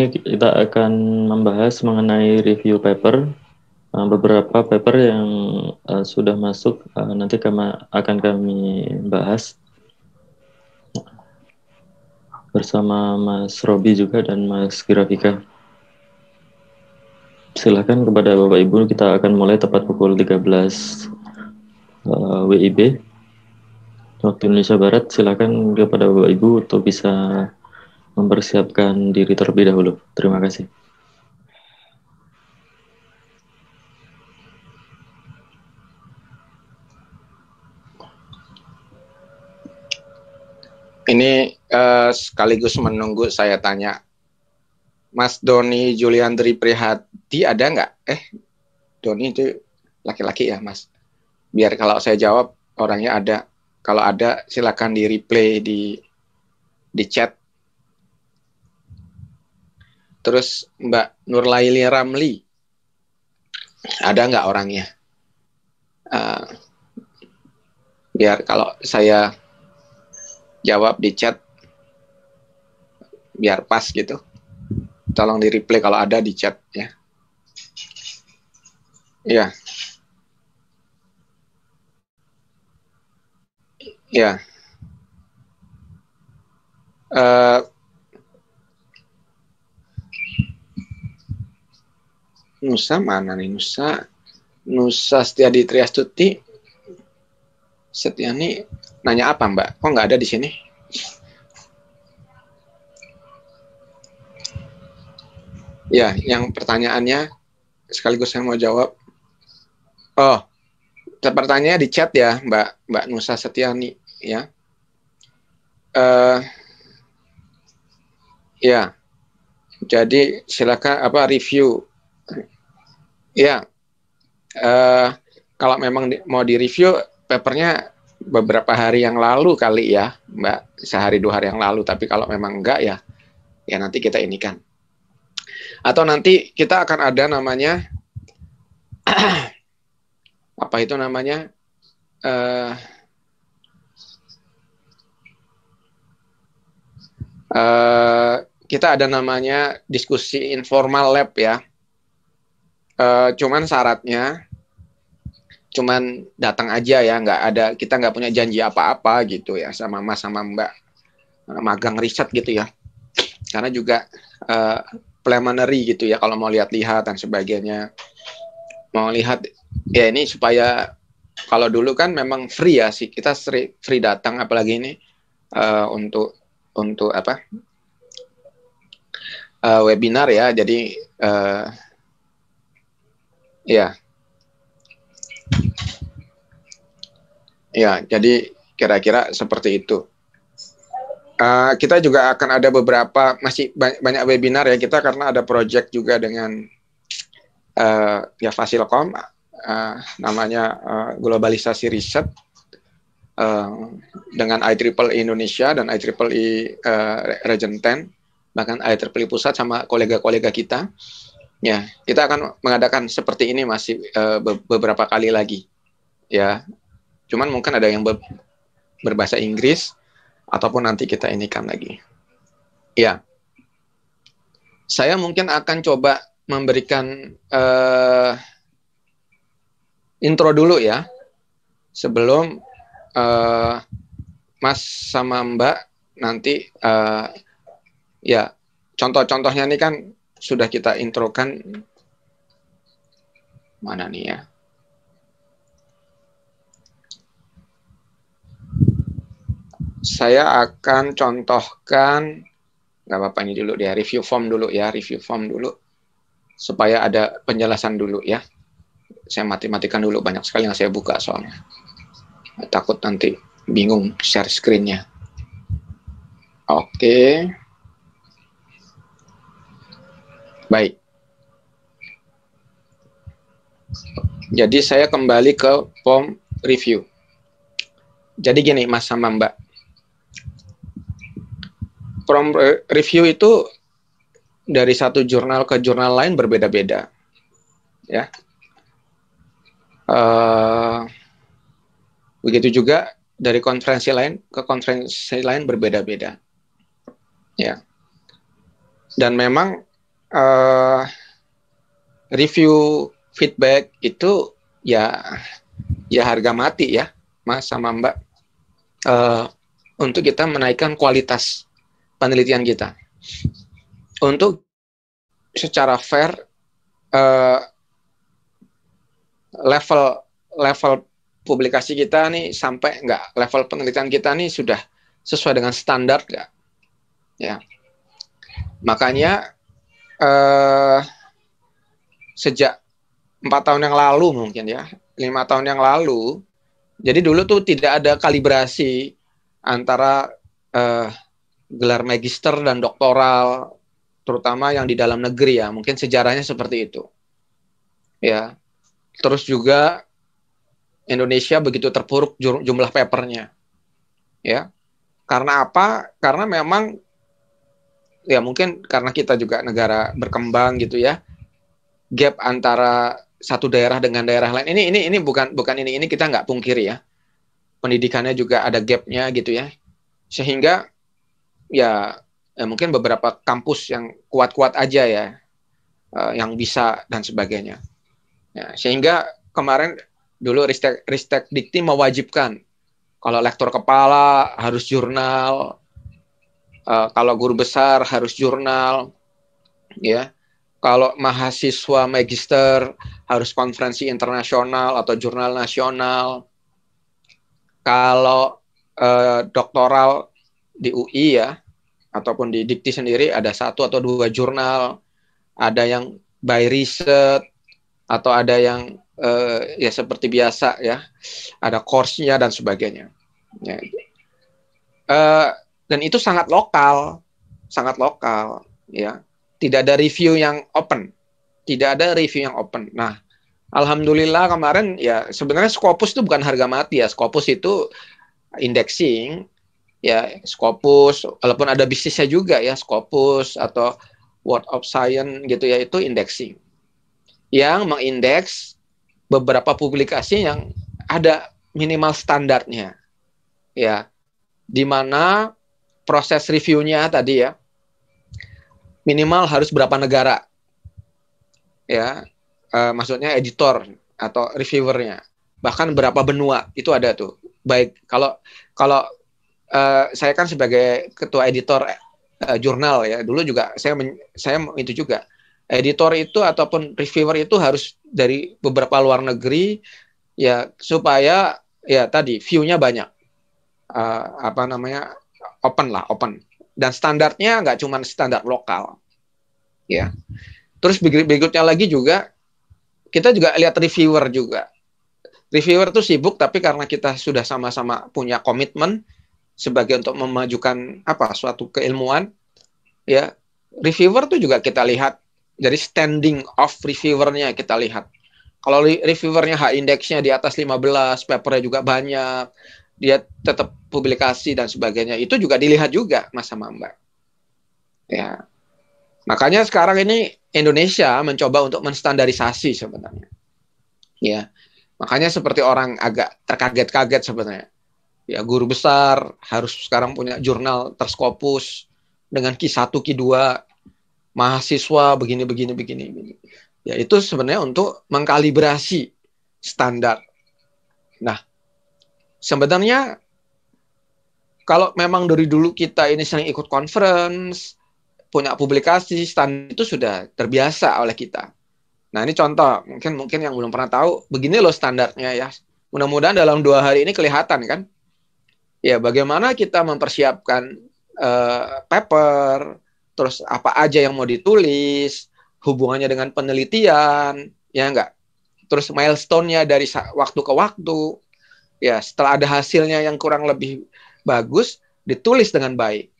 ini kita akan membahas mengenai review paper. Eh, beberapa paper yang eh, sudah masuk eh, nanti akan kami bahas bersama Mas Robi juga dan Mas Girafika. Silahkan kepada Bapak Ibu kita akan mulai tepat pukul 13 WIB waktu Indonesia Barat. Silahkan kepada Bapak Ibu untuk bisa mempersiapkan diri terlebih dahulu. Terima kasih. Ini uh, sekaligus menunggu saya tanya, Mas Doni Juliandri Prihati ada nggak? Eh, Doni itu laki-laki ya, Mas. Biar kalau saya jawab orangnya ada. Kalau ada, silakan di replay di di chat Terus Mbak Nurlaili Ramli, ada nggak orangnya? Uh, biar kalau saya jawab di chat, biar pas gitu. Tolong di replay kalau ada di chat ya. Ya. Ya. Uh, Nusa mana nih Nusa Nusa Setiadi Triastuti Setiani nanya apa Mbak? Kok nggak ada di sini? Ya, yang pertanyaannya sekaligus saya mau jawab. Oh, pertanyaannya di chat ya Mbak Mbak Nusa Setiani ya. Uh, ya, jadi silakan apa review Ya, uh, kalau memang di, mau direview papernya beberapa hari yang lalu kali ya, Mbak, sehari dua hari yang lalu. Tapi kalau memang enggak ya, ya nanti kita ini kan. Atau nanti kita akan ada namanya apa itu namanya uh, uh, kita ada namanya diskusi informal lab ya Uh, cuman syaratnya cuman datang aja ya nggak ada kita nggak punya janji apa-apa gitu ya sama mas sama mbak magang riset gitu ya karena juga uh, preliminary gitu ya kalau mau lihat-lihat dan sebagainya mau lihat ya ini supaya kalau dulu kan memang free ya sih kita free, free datang apalagi ini uh, untuk untuk apa uh, webinar ya jadi uh, Ya. Ya, jadi kira-kira seperti itu. Uh, kita juga akan ada beberapa masih banyak webinar ya kita karena ada project juga dengan uh, ya Fasilkom uh, namanya uh, globalisasi riset uh, dengan IEEE e Indonesia dan IEEE uh, Region 10 bahkan IEEE e pusat sama kolega-kolega kita. Ya, kita akan mengadakan seperti ini masih uh, e, beberapa kali lagi. Ya. Cuman mungkin ada yang ber berbahasa Inggris ataupun nanti kita inikan lagi. Ya. Saya mungkin akan coba memberikan uh, intro dulu ya. Sebelum uh, Mas sama Mbak nanti uh, ya contoh-contohnya ini kan sudah kita introkan mana nih ya? Saya akan contohkan nggak apa-apa ini dulu ya review form dulu ya review form dulu supaya ada penjelasan dulu ya. Saya mati-matikan dulu banyak sekali yang saya buka soalnya. Takut nanti bingung share screennya. Oke. Okay. Baik. Jadi saya kembali ke form review. Jadi gini Mas sama Mbak. Form eh, review itu dari satu jurnal ke jurnal lain berbeda-beda. Ya. Uh, begitu juga dari konferensi lain ke konferensi lain berbeda-beda. Ya. Dan memang uh, review feedback itu ya ya harga mati ya mas sama mbak uh, untuk kita menaikkan kualitas penelitian kita untuk secara fair uh, level level publikasi kita nih sampai nggak level penelitian kita nih sudah sesuai dengan standar nggak ya makanya uh, sejak empat tahun yang lalu mungkin ya lima tahun yang lalu jadi dulu tuh tidak ada kalibrasi antara uh, gelar magister dan doktoral terutama yang di dalam negeri ya mungkin sejarahnya seperti itu ya terus juga Indonesia begitu terpuruk jumlah papernya ya karena apa karena memang ya mungkin karena kita juga negara berkembang gitu ya gap antara satu daerah dengan daerah lain ini ini ini bukan bukan ini ini kita nggak pungkiri ya pendidikannya juga ada gapnya gitu ya sehingga ya, ya mungkin beberapa kampus yang kuat-kuat aja ya eh, yang bisa dan sebagainya ya, sehingga kemarin dulu ristek ristek dikti mewajibkan kalau lektor kepala harus jurnal Eh, kalau guru besar harus jurnal ya kalau mahasiswa magister harus konferensi internasional atau jurnal nasional kalau uh, doktoral di UI ya ataupun di dikti sendiri ada satu atau dua jurnal ada yang by research atau ada yang uh, ya seperti biasa ya ada course-nya dan sebagainya ya. Uh, dan itu sangat lokal, sangat lokal, ya. Tidak ada review yang open, tidak ada review yang open. Nah, alhamdulillah kemarin ya sebenarnya Scopus itu bukan harga mati ya. Scopus itu indexing, ya Scopus, walaupun ada bisnisnya juga ya Scopus atau World of Science gitu ya itu indexing yang mengindeks beberapa publikasi yang ada minimal standarnya ya di mana proses reviewnya tadi ya minimal harus berapa negara ya uh, maksudnya editor atau reviewernya bahkan berapa benua itu ada tuh baik kalau kalau uh, saya kan sebagai ketua editor uh, jurnal ya dulu juga saya men, saya itu juga editor itu ataupun reviewer itu harus dari beberapa luar negeri ya supaya ya tadi viewnya banyak uh, apa namanya open lah, open. Dan standarnya nggak cuma standar lokal. Ya. Terus berikutnya lagi juga kita juga lihat reviewer juga. Reviewer tuh sibuk tapi karena kita sudah sama-sama punya komitmen sebagai untuk memajukan apa suatu keilmuan ya reviewer tuh juga kita lihat jadi standing of reviewernya kita lihat kalau reviewernya H indeksnya di atas 15 papernya juga banyak dia tetap publikasi dan sebagainya itu juga dilihat juga mas sama mbak ya makanya sekarang ini Indonesia mencoba untuk menstandarisasi sebenarnya ya makanya seperti orang agak terkaget-kaget sebenarnya ya guru besar harus sekarang punya jurnal terskopus dengan ki 1 ki 2 mahasiswa begini begini begini ya itu sebenarnya untuk mengkalibrasi standar sebenarnya kalau memang dari dulu kita ini sering ikut conference, punya publikasi, stand itu sudah terbiasa oleh kita. Nah ini contoh, mungkin mungkin yang belum pernah tahu, begini loh standarnya ya. Mudah-mudahan dalam dua hari ini kelihatan kan. Ya bagaimana kita mempersiapkan uh, paper, terus apa aja yang mau ditulis, hubungannya dengan penelitian, ya enggak. Terus milestone-nya dari waktu ke waktu, ya setelah ada hasilnya yang kurang lebih bagus ditulis dengan baik.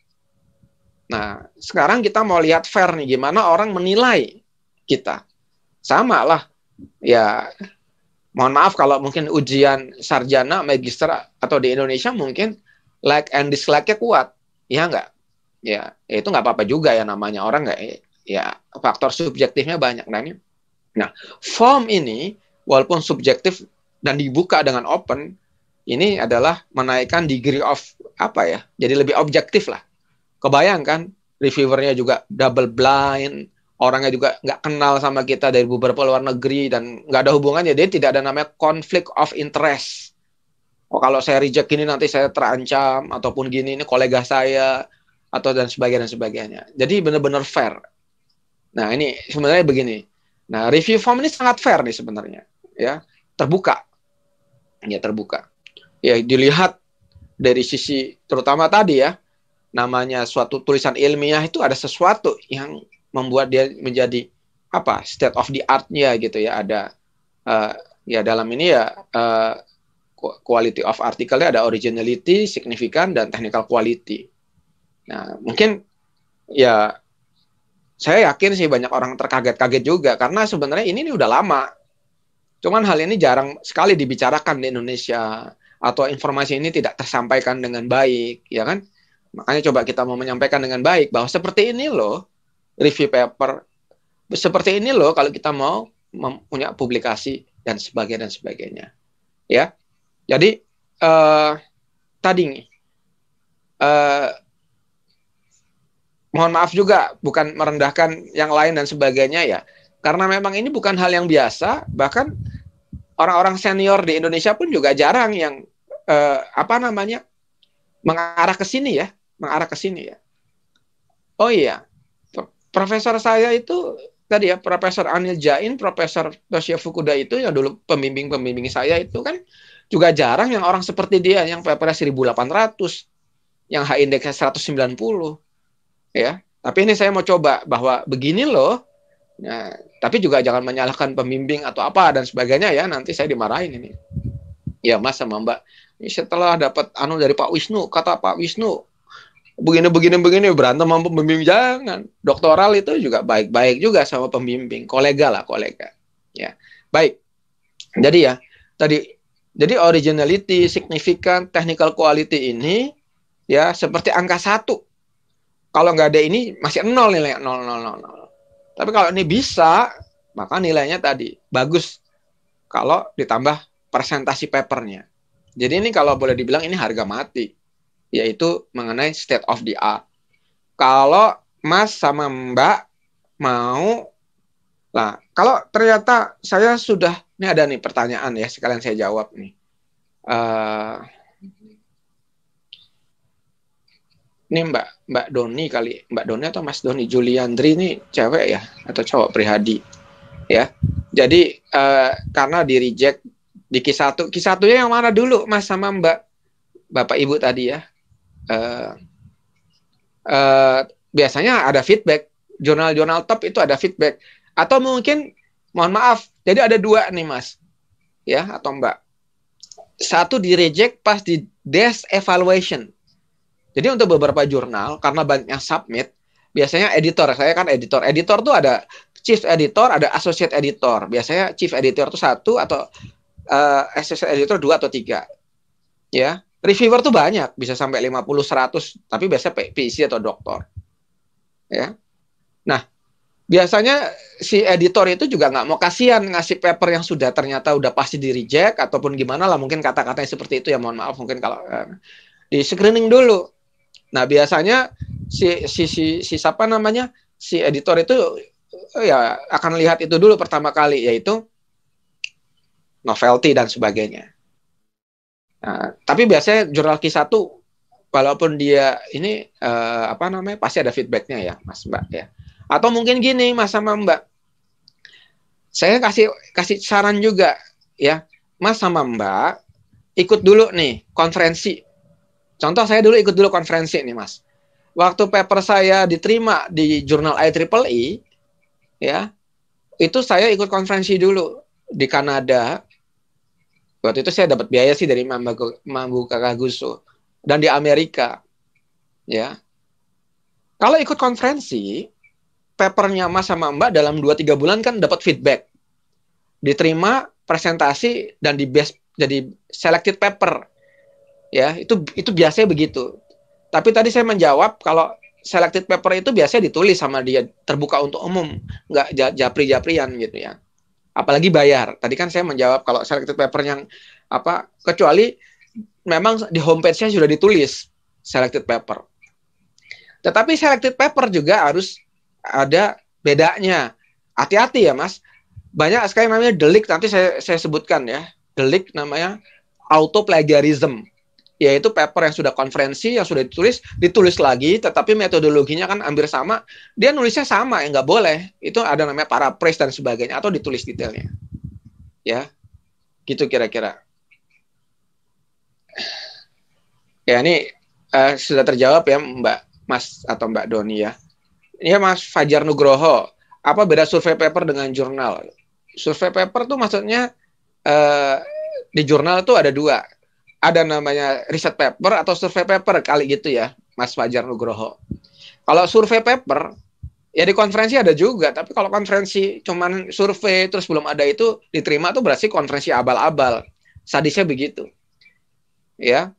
Nah, sekarang kita mau lihat fair nih gimana orang menilai kita. Sama lah. Ya mohon maaf kalau mungkin ujian sarjana, magister atau di Indonesia mungkin like and dislike-nya kuat. Iya enggak? Ya, ya, itu nggak apa-apa juga ya namanya orang nggak ya faktor subjektifnya banyak nah ini. Nah, form ini walaupun subjektif dan dibuka dengan open ini adalah menaikkan degree of apa ya jadi lebih objektif lah kebayangkan reviewernya juga double blind orangnya juga nggak kenal sama kita dari beberapa luar negeri dan nggak ada hubungannya dia tidak ada namanya conflict of interest oh, kalau saya reject ini nanti saya terancam ataupun gini ini kolega saya atau dan sebagainya dan sebagainya jadi benar-benar fair nah ini sebenarnya begini nah review form ini sangat fair nih sebenarnya ya terbuka ya terbuka ya dilihat dari sisi terutama tadi ya namanya suatu tulisan ilmiah itu ada sesuatu yang membuat dia menjadi apa state of the artnya gitu ya ada uh, ya dalam ini ya uh, quality of artikelnya ada originality, signifikan dan technical quality. Nah, mungkin ya saya yakin sih banyak orang terkaget-kaget juga karena sebenarnya ini, ini udah lama. Cuman hal ini jarang sekali dibicarakan di Indonesia atau informasi ini tidak tersampaikan dengan baik, ya kan? Makanya coba kita mau menyampaikan dengan baik bahwa seperti ini loh review paper, seperti ini loh kalau kita mau punya publikasi dan sebagainya dan sebagainya, ya. Jadi uh, tadi uh, mohon maaf juga bukan merendahkan yang lain dan sebagainya ya karena memang ini bukan hal yang biasa bahkan orang-orang senior di Indonesia pun juga jarang yang uh, apa namanya mengarah ke sini ya, mengarah ke sini ya. Oh iya, profesor saya itu tadi ya Profesor Anil Jain, Profesor Toshio Fukuda itu yang dulu pembimbing-pembimbing saya itu kan juga jarang yang orang seperti dia yang PPR 1800, yang H indeksnya 190 ya. Tapi ini saya mau coba bahwa begini loh Nah, tapi juga jangan menyalahkan pembimbing atau apa dan sebagainya ya, nanti saya dimarahin ini. Ya Mas sama Mbak, ini setelah dapat anu dari Pak Wisnu, kata Pak Wisnu begini begini begini berantem sama pembimbing jangan. Doktoral itu juga baik-baik juga sama pembimbing, kolega lah kolega. Ya. Baik. Jadi ya, tadi jadi originality, signifikan, technical quality ini ya seperti angka satu. Kalau nggak ada ini masih nol nilai nol nol nol nol tapi kalau ini bisa, maka nilainya tadi bagus kalau ditambah presentasi papernya. Jadi ini kalau boleh dibilang ini harga mati, yaitu mengenai state of the art. Kalau Mas sama Mbak mau, lah kalau ternyata saya sudah ini ada nih pertanyaan ya sekalian saya jawab nih. Uh, ini Mbak Mbak Doni kali Mbak Doni atau Mas Doni Juliandri ini cewek ya atau cowok Prihadi ya jadi uh, karena di reject di kisah satu kisah satunya yang mana dulu Mas sama Mbak Bapak Ibu tadi ya uh, uh, biasanya ada feedback jurnal-jurnal top itu ada feedback atau mungkin mohon maaf jadi ada dua nih Mas ya atau Mbak satu di reject pas di desk evaluation jadi untuk beberapa jurnal karena banyak submit, biasanya editor, saya kan editor. Editor tuh ada chief editor, ada associate editor. Biasanya chief editor tuh satu atau uh, associate editor dua atau tiga. Ya, reviewer tuh banyak, bisa sampai 50 100, tapi biasanya PhD e atau doktor. Ya. Nah, biasanya si editor itu juga nggak mau kasihan ngasih paper yang sudah ternyata udah pasti di reject ataupun gimana lah mungkin kata-katanya seperti itu ya mohon maaf mungkin kalau eh, di screening dulu Nah, biasanya si si si, si siapa namanya? si editor itu eh, ya akan lihat itu dulu pertama kali yaitu novelty dan sebagainya. Nah, tapi biasanya jurnal kisah tuh walaupun dia ini eh, apa namanya pasti ada feedbacknya ya Mas Mbak ya. Atau mungkin gini Mas sama Mbak, saya kasih kasih saran juga ya Mas sama Mbak ikut dulu nih konferensi Contoh saya dulu ikut dulu konferensi nih mas. Waktu paper saya diterima di jurnal IEEE, e, ya itu saya ikut konferensi dulu di Kanada. Waktu itu saya dapat biaya sih dari Mambu, Mambu dan di Amerika, ya. Kalau ikut konferensi, papernya Mas sama Mbak dalam 2-3 bulan kan dapat feedback. Diterima, presentasi, dan di best, jadi selected paper ya itu itu biasanya begitu tapi tadi saya menjawab kalau selected paper itu biasanya ditulis sama dia terbuka untuk umum nggak japri japrian gitu ya apalagi bayar tadi kan saya menjawab kalau selected paper yang apa kecuali memang di homepage-nya sudah ditulis selected paper tetapi selected paper juga harus ada bedanya hati-hati ya mas banyak sekali namanya delik nanti saya saya sebutkan ya delik namanya auto plagiarism yaitu paper yang sudah konferensi yang sudah ditulis ditulis lagi tetapi metodologinya kan hampir sama dia nulisnya sama ya nggak boleh itu ada namanya paraphrase dan sebagainya atau ditulis detailnya ya gitu kira-kira ya ini uh, sudah terjawab ya Mbak Mas atau Mbak Doni ya ini ya, Mas Fajar Nugroho apa beda survei paper dengan jurnal survei paper tuh maksudnya uh, di jurnal tuh ada dua ada namanya riset paper atau survei paper kali gitu ya, Mas Fajar Nugroho. Kalau survei paper, ya di konferensi ada juga, tapi kalau konferensi cuman survei terus belum ada itu diterima tuh berarti konferensi abal-abal. Sadisnya begitu. Ya.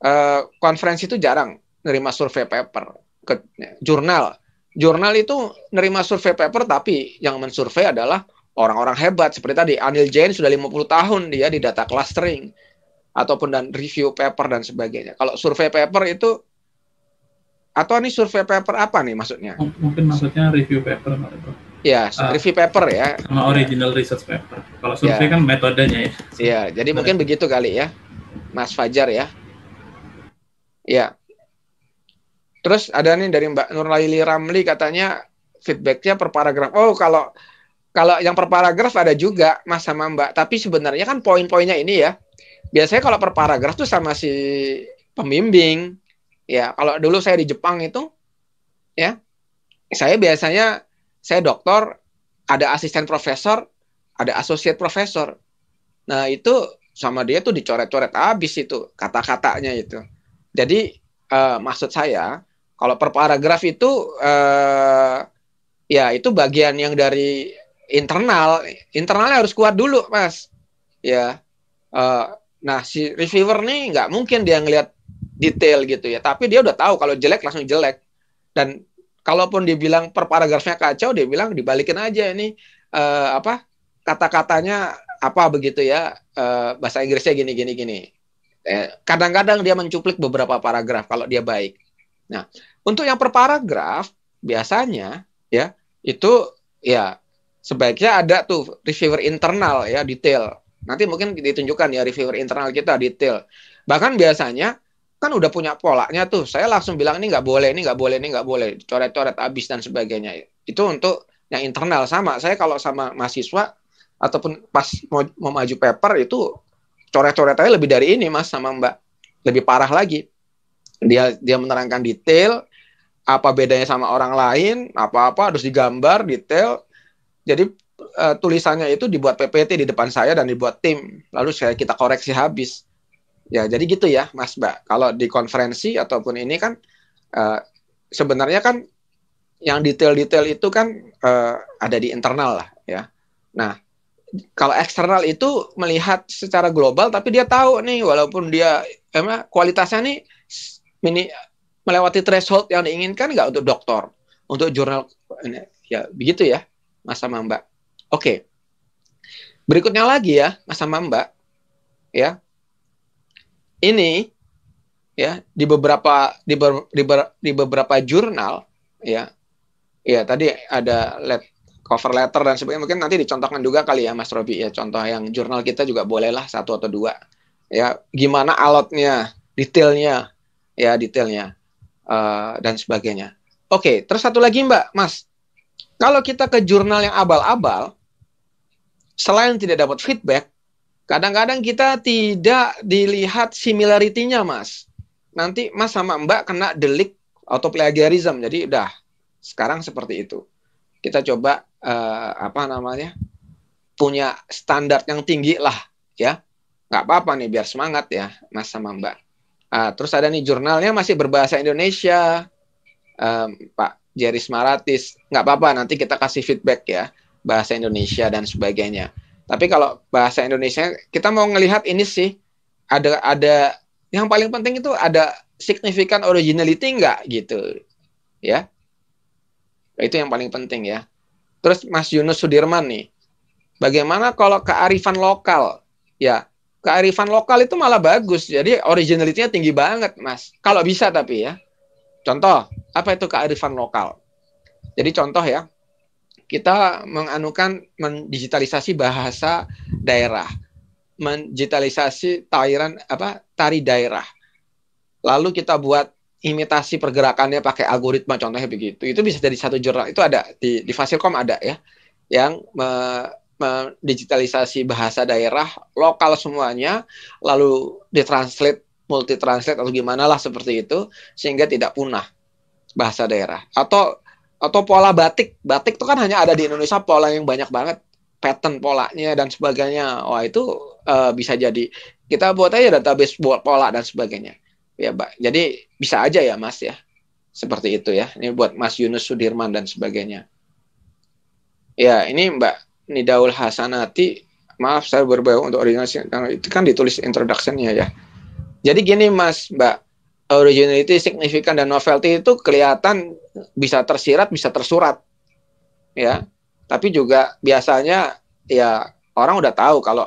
Uh, konferensi itu jarang nerima survei paper ke jurnal. Jurnal itu nerima survei paper tapi yang mensurvei adalah orang-orang hebat seperti tadi Anil Jain sudah 50 tahun dia di data clustering ataupun dan review paper dan sebagainya. Kalau survei paper itu atau ini survei paper apa nih maksudnya? Mungkin maksudnya review paper Pak. Ya, uh, review paper ya. Sama original research paper. Kalau survei ya. kan metodenya ya. Iya, jadi mungkin begitu kali ya. Mas Fajar ya. Ya. Terus ada nih dari Mbak Nur Laili Ramli katanya feedbacknya per paragraf. Oh, kalau kalau yang per paragraf ada juga Mas sama Mbak, tapi sebenarnya kan poin-poinnya ini ya biasanya kalau per paragraf tuh sama si pembimbing ya kalau dulu saya di Jepang itu ya saya biasanya saya dokter ada asisten profesor ada associate profesor nah itu sama dia tuh dicoret-coret habis itu kata-katanya itu jadi eh, maksud saya kalau per paragraf itu eh, ya itu bagian yang dari internal internalnya harus kuat dulu mas ya uh, Nah, si reviewer nih nggak mungkin dia ngelihat detail gitu ya, tapi dia udah tahu kalau jelek langsung jelek. Dan kalaupun dia bilang per paragrafnya kacau, dia bilang dibalikin aja ini uh, apa kata-katanya apa begitu ya uh, bahasa Inggrisnya gini gini gini. Eh, kadang-kadang eh, dia mencuplik beberapa paragraf kalau dia baik. Nah, untuk yang per paragraf biasanya ya itu ya sebaiknya ada tuh reviewer internal ya detail Nanti mungkin ditunjukkan ya reviewer internal kita detail. Bahkan biasanya kan udah punya polanya tuh. Saya langsung bilang ini nggak boleh, ini nggak boleh, ini nggak boleh. Coret-coret abis dan sebagainya. Itu untuk yang internal sama. Saya kalau sama mahasiswa ataupun pas mau, mau maju paper itu coret-coret aja lebih dari ini mas sama mbak. Lebih parah lagi. Dia dia menerangkan detail apa bedanya sama orang lain, apa-apa harus digambar detail. Jadi uh, tulisannya itu dibuat PPT di depan saya dan dibuat tim, lalu saya kita koreksi habis. Ya, jadi gitu ya, Mas Mbak. Kalau di konferensi ataupun ini kan uh, sebenarnya kan yang detail-detail itu kan uh, ada di internal lah, ya. Nah, kalau eksternal itu melihat secara global, tapi dia tahu nih, walaupun dia emang kualitasnya nih mini melewati threshold yang diinginkan nggak untuk doktor, untuk jurnal, ya begitu ya, Mas sama Mbak. Oke. Berikutnya lagi ya, Mas sama Mbak, ya. Ini ya di beberapa di, ber, di, ber, di beberapa jurnal ya. Ya, tadi ada let, cover letter dan sebagainya mungkin nanti dicontohkan juga kali ya Mas Robi ya contoh yang jurnal kita juga bolehlah satu atau dua ya gimana alatnya detailnya ya detailnya uh, dan sebagainya. Oke, terus satu lagi Mbak, Mas. Kalau kita ke jurnal yang abal-abal, selain tidak dapat feedback, kadang-kadang kita tidak dilihat similarity-nya, Mas. Nanti Mas sama Mbak kena delik atau plagiarism. Jadi udah sekarang seperti itu. Kita coba uh, apa namanya? punya standar yang tinggi lah, ya. Nggak apa-apa nih biar semangat ya, Mas sama Mbak. Uh, terus ada nih jurnalnya masih berbahasa Indonesia. Um, Pak Jeris Maratis, nggak apa-apa nanti kita kasih feedback ya bahasa Indonesia dan sebagainya. Tapi kalau bahasa Indonesia kita mau ngelihat ini sih ada ada yang paling penting itu ada signifikan originality enggak gitu. Ya. Itu yang paling penting ya. Terus Mas Yunus Sudirman nih. Bagaimana kalau kearifan lokal? Ya, kearifan lokal itu malah bagus. Jadi originalitinya tinggi banget, Mas. Kalau bisa tapi ya. Contoh, apa itu kearifan lokal? Jadi contoh ya, kita menganukan mendigitalisasi bahasa daerah, mendigitalisasi tarian apa tari daerah. Lalu kita buat imitasi pergerakannya pakai algoritma contohnya begitu. Itu bisa jadi satu jurnal. Itu ada di di Fasilkom ada ya yang me, mendigitalisasi bahasa daerah lokal semuanya lalu ditranslate multi translate atau gimana lah seperti itu sehingga tidak punah bahasa daerah atau atau pola batik. Batik itu kan hanya ada di Indonesia pola yang banyak banget, pattern polanya dan sebagainya. Wah, itu uh, bisa jadi kita buat aja database buat pola dan sebagainya. Ya, Pak. Jadi bisa aja ya, Mas ya. Seperti itu ya. Ini buat Mas Yunus Sudirman dan sebagainya. Ya, ini Mbak Nidaul Hasanati, maaf saya berbau untuk originality itu kan ditulis introductionnya ya. Jadi gini Mas, Mbak, originality, signifikan dan novelty itu kelihatan bisa tersirat bisa tersurat ya tapi juga biasanya ya orang udah tahu kalau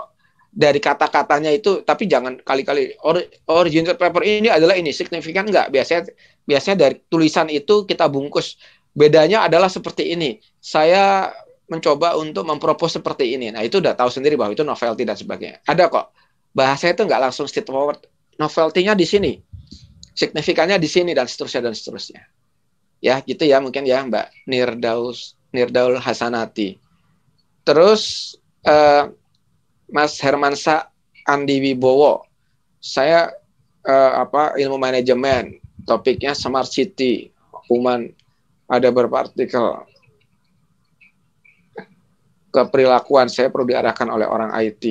dari kata-katanya itu tapi jangan kali-kali or, original paper ini adalah ini signifikan nggak biasanya biasanya dari tulisan itu kita bungkus bedanya adalah seperti ini saya mencoba untuk mempropos seperti ini nah itu udah tahu sendiri bahwa itu novelty dan sebagainya ada kok bahasa itu nggak langsung straightforward novelty-nya di sini signifikannya di sini dan seterusnya dan seterusnya Ya, gitu ya mungkin ya Mbak Nirdaus Nirdaul Hasanati. Terus eh, Mas Hermansa Andi Wibowo. Saya eh, apa ilmu manajemen, topiknya Smart City, human ada berpartikel. Keperilakuan saya perlu diarahkan oleh orang IT.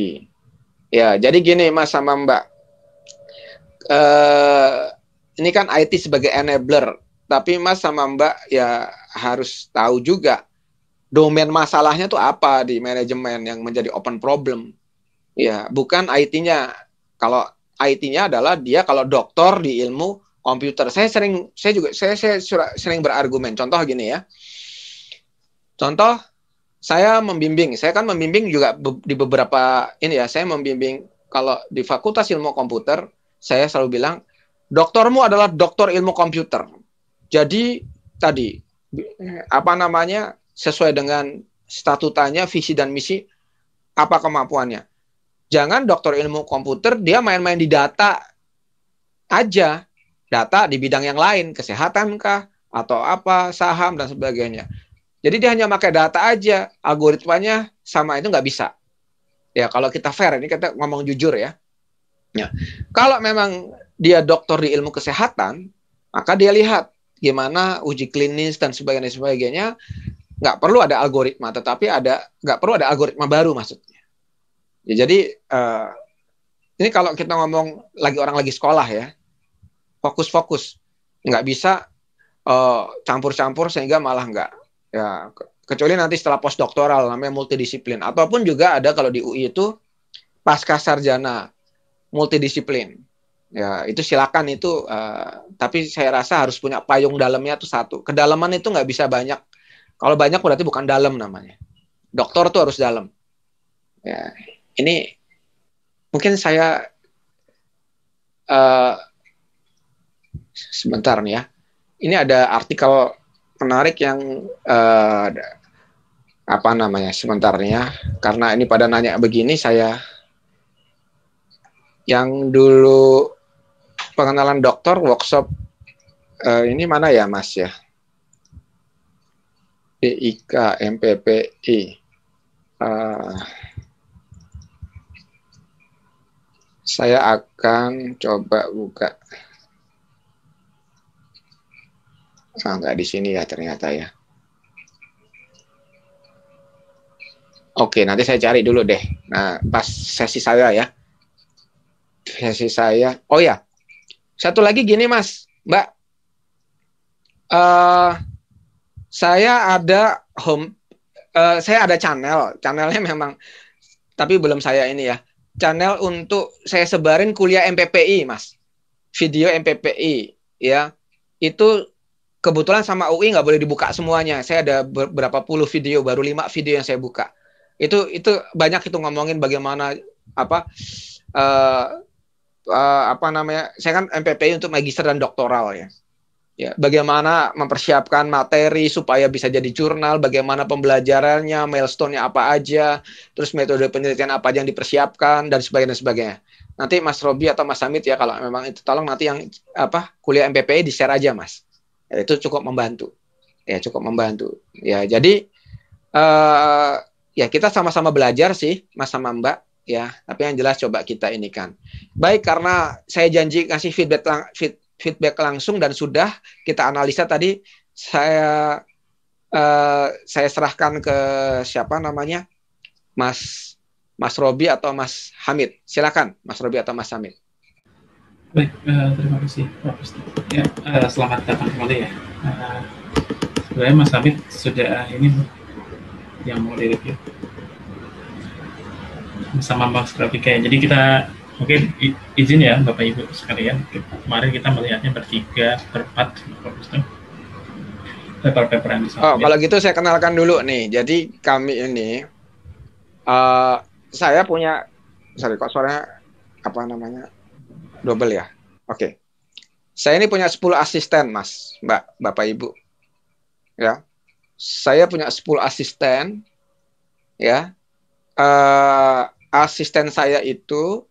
Ya, jadi gini Mas sama Mbak. Eh, ini kan IT sebagai enabler tapi Mas sama Mbak ya harus tahu juga domain masalahnya tuh apa di manajemen yang menjadi open problem. Ya, bukan IT-nya. Kalau IT-nya adalah dia kalau dokter di ilmu komputer. Saya sering saya juga saya saya sering berargumen. Contoh gini ya. Contoh saya membimbing. Saya kan membimbing juga di beberapa ini ya. Saya membimbing kalau di Fakultas Ilmu Komputer, saya selalu bilang doktormu adalah doktor ilmu komputer jadi tadi ya. apa namanya sesuai dengan statutanya, visi dan misi apa kemampuannya. Jangan dokter ilmu komputer dia main-main di data aja, data di bidang yang lain, kesehatan kah atau apa, saham dan sebagainya. Jadi dia hanya pakai data aja, algoritmanya sama itu nggak bisa. Ya kalau kita fair, ini kita ngomong jujur ya. Ya, kalau memang dia dokter di ilmu kesehatan, maka dia lihat gimana uji klinis dan sebagainya sebagainya nggak perlu ada algoritma tetapi ada nggak perlu ada algoritma baru maksudnya ya, jadi uh, ini kalau kita ngomong lagi orang lagi sekolah ya fokus fokus nggak bisa eh, campur-campur uh, campur -campur sehingga malah nggak ya kecuali nanti setelah post doktoral namanya multidisiplin ataupun juga ada kalau di UI itu pasca sarjana multidisiplin ya itu silakan itu uh, tapi saya rasa harus punya payung dalamnya tuh satu kedalaman itu nggak bisa banyak kalau banyak berarti bukan dalam namanya dokter tuh harus dalam ya ini mungkin saya uh, sebentar nih ya ini ada artikel menarik yang uh, apa namanya sebentar nih ya karena ini pada nanya begini saya yang dulu pengenalan dokter workshop uh, ini mana ya Mas ya? PIK MPPI. Uh, eh, saya akan coba buka. Ah, nggak di sini ya ternyata ya. Oke, nanti saya cari dulu deh. Nah, pas sesi saya ya. Sesi saya. Oh ya, satu lagi gini Mas, Mbak, uh, saya ada home, uh, saya ada channel, channelnya memang, tapi belum saya ini ya, channel untuk saya sebarin kuliah MPPI Mas, video MPPI ya, itu kebetulan sama UI nggak boleh dibuka semuanya, saya ada berapa puluh video, baru lima video yang saya buka, itu itu banyak itu ngomongin bagaimana apa uh, uh, apa namanya? Saya kan MPPI untuk magister dan doktoral ya. Ya, bagaimana mempersiapkan materi supaya bisa jadi jurnal, bagaimana pembelajarannya, milestone-nya apa aja, terus metode penelitian apa aja yang dipersiapkan dan sebagainya sebagainya. Nanti Mas Robi atau Mas Samit ya kalau memang itu tolong nanti yang apa kuliah MPPI di share aja Mas. Ya, itu cukup membantu. Ya, cukup membantu. Ya, jadi uh, ya kita sama-sama belajar sih Mas sama Mbak ya tapi yang jelas coba kita ini kan baik karena saya janji kasih feedback lang feed feedback langsung dan sudah kita analisa tadi saya uh, saya serahkan ke siapa namanya Mas Mas Robi atau Mas Hamid silakan Mas Robi atau Mas Hamid baik uh, terima kasih Pak ya uh, selamat datang kembali ya uh, sebenarnya Mas Hamid sudah ini yang mau direview sama Max Grafika. Jadi kita mungkin izin ya Bapak Ibu sekalian. Kemarin kita melihatnya bertiga, berempat, paper-paper yang disubmit. Oh, kalau gitu saya kenalkan dulu nih. Jadi kami ini uh, saya punya sorry kok suaranya apa namanya? double ya. Oke. Okay. Saya ini punya 10 asisten, Mas, Mbak, Bapak Ibu. Ya. Saya punya 10 asisten ya uh, asisten saya itu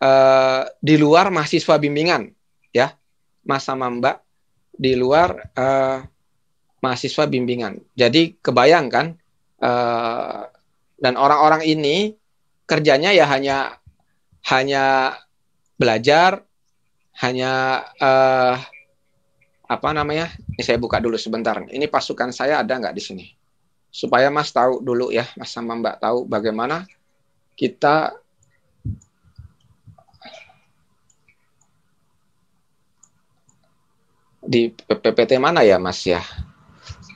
uh, di luar mahasiswa bimbingan ya mas sama mbak di luar uh, mahasiswa bimbingan jadi kebayang kan uh, dan orang-orang ini kerjanya ya hanya hanya belajar hanya uh, apa namanya ini saya buka dulu sebentar ini pasukan saya ada nggak di sini supaya Mas tahu dulu ya, Mas sama Mbak tahu bagaimana kita di PPT mana ya Mas ya?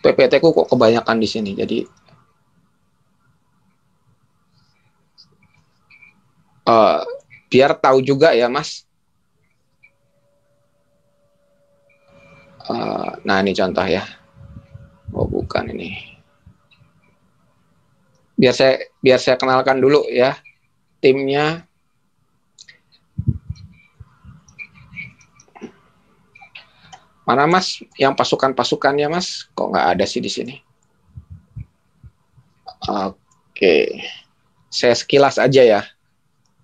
PPT ku kok kebanyakan di sini. Jadi uh, biar tahu juga ya Mas. Uh, nah ini contoh ya. Oh bukan ini biar saya biar saya kenalkan dulu ya timnya mana mas yang pasukan pasukannya mas kok nggak ada sih di sini oke saya sekilas aja ya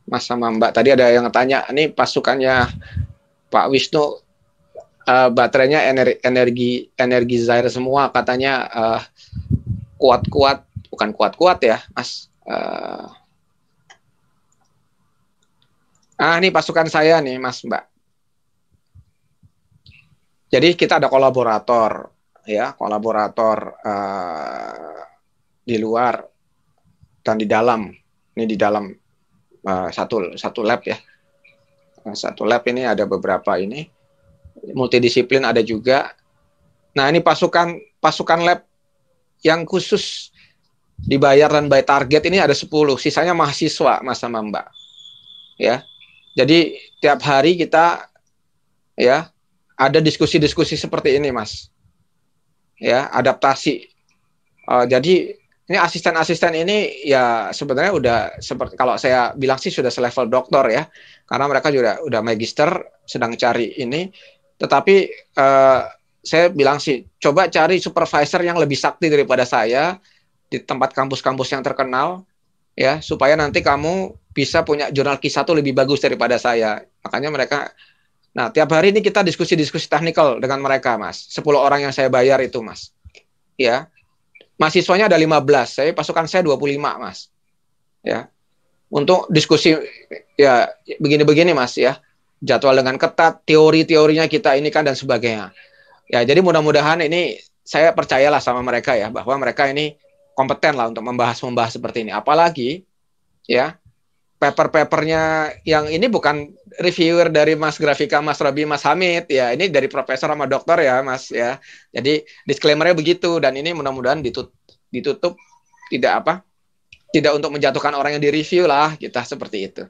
mas sama mbak tadi ada yang tanya ini pasukannya pak Wisnu uh, baterainya energi energi energi zair semua katanya uh, kuat-kuat bukan kuat-kuat ya, Mas. Uh, ah, ini pasukan saya nih, Mas, Mbak. Jadi kita ada kolaborator, ya, kolaborator uh, di luar dan di dalam. Ini di dalam uh, satu satu lab ya. Satu lab ini ada beberapa ini multidisiplin ada juga. Nah ini pasukan pasukan lab yang khusus dibayar dan by target ini ada 10, sisanya mahasiswa Mas sama Mbak. Ya. Jadi tiap hari kita ya ada diskusi-diskusi seperti ini, Mas. Ya, adaptasi. Uh, jadi ini asisten-asisten ini ya sebenarnya udah seperti kalau saya bilang sih sudah selevel doktor ya. Karena mereka juga udah magister sedang cari ini. Tetapi uh, saya bilang sih coba cari supervisor yang lebih sakti daripada saya di tempat kampus-kampus yang terkenal ya supaya nanti kamu bisa punya jurnal kisah tuh lebih bagus daripada saya. Makanya mereka Nah, tiap hari ini kita diskusi-diskusi teknikal dengan mereka, Mas. 10 orang yang saya bayar itu, Mas. Ya. Mahasiswanya ada 15, saya pasukan saya 25, Mas. Ya. Untuk diskusi ya begini-begini, Mas, ya. Jadwal dengan ketat, teori-teorinya kita ini kan dan sebagainya. Ya, jadi mudah-mudahan ini saya percayalah sama mereka ya bahwa mereka ini kompeten lah untuk membahas-membahas seperti ini. Apalagi ya paper-papernya yang ini bukan reviewer dari Mas Grafika, Mas Robi, Mas Hamid ya. Ini dari profesor sama dokter ya, Mas ya. Jadi disclaimernya begitu dan ini mudah-mudahan ditutup, ditutup tidak apa? Tidak untuk menjatuhkan orang yang direview lah, kita seperti itu.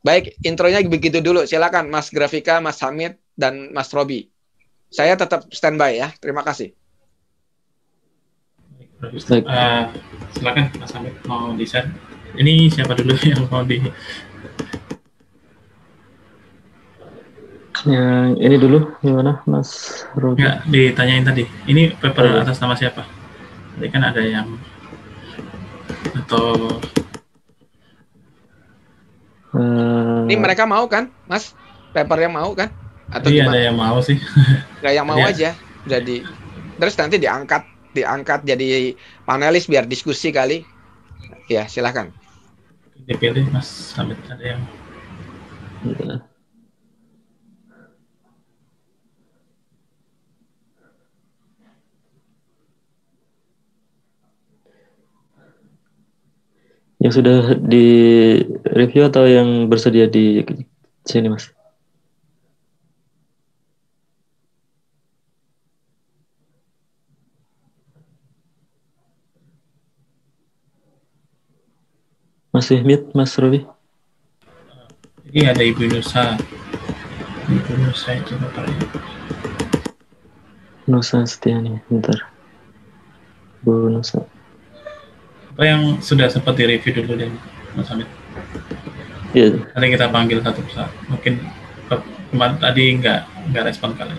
Baik, intronya begitu dulu. Silakan Mas Grafika, Mas Hamid dan Mas Robi. Saya tetap standby ya. Terima kasih. Bagus. Like, uh, silakan Mas Amir mau di share. Ini siapa dulu yang mau di yang ini dulu gimana Mas Rudi? Ya, ditanyain tadi. Ini paper oh. atas nama siapa? Tadi kan ada yang atau uh, ini mereka mau kan, Mas? Paper yang mau kan? Atau iya, gimana? ada yang mau sih. Gak yang mau ya. aja. Jadi terus nanti diangkat diangkat jadi panelis biar diskusi kali. Ya, silahkan. DPD Mas Hamid ada yang yang sudah di review atau yang bersedia di sini mas masih mute Mas Ruli. Jadi ada Ibu Nusa. Ibu Nusa itu apa ya? Nusa Setiani, bentar. Bu Nusa. Apa yang sudah sempat direview dulu deh, Mas Hamid? Iya. Nanti kita panggil satu pesawat. Mungkin kemarin tadi nggak nggak respon kali.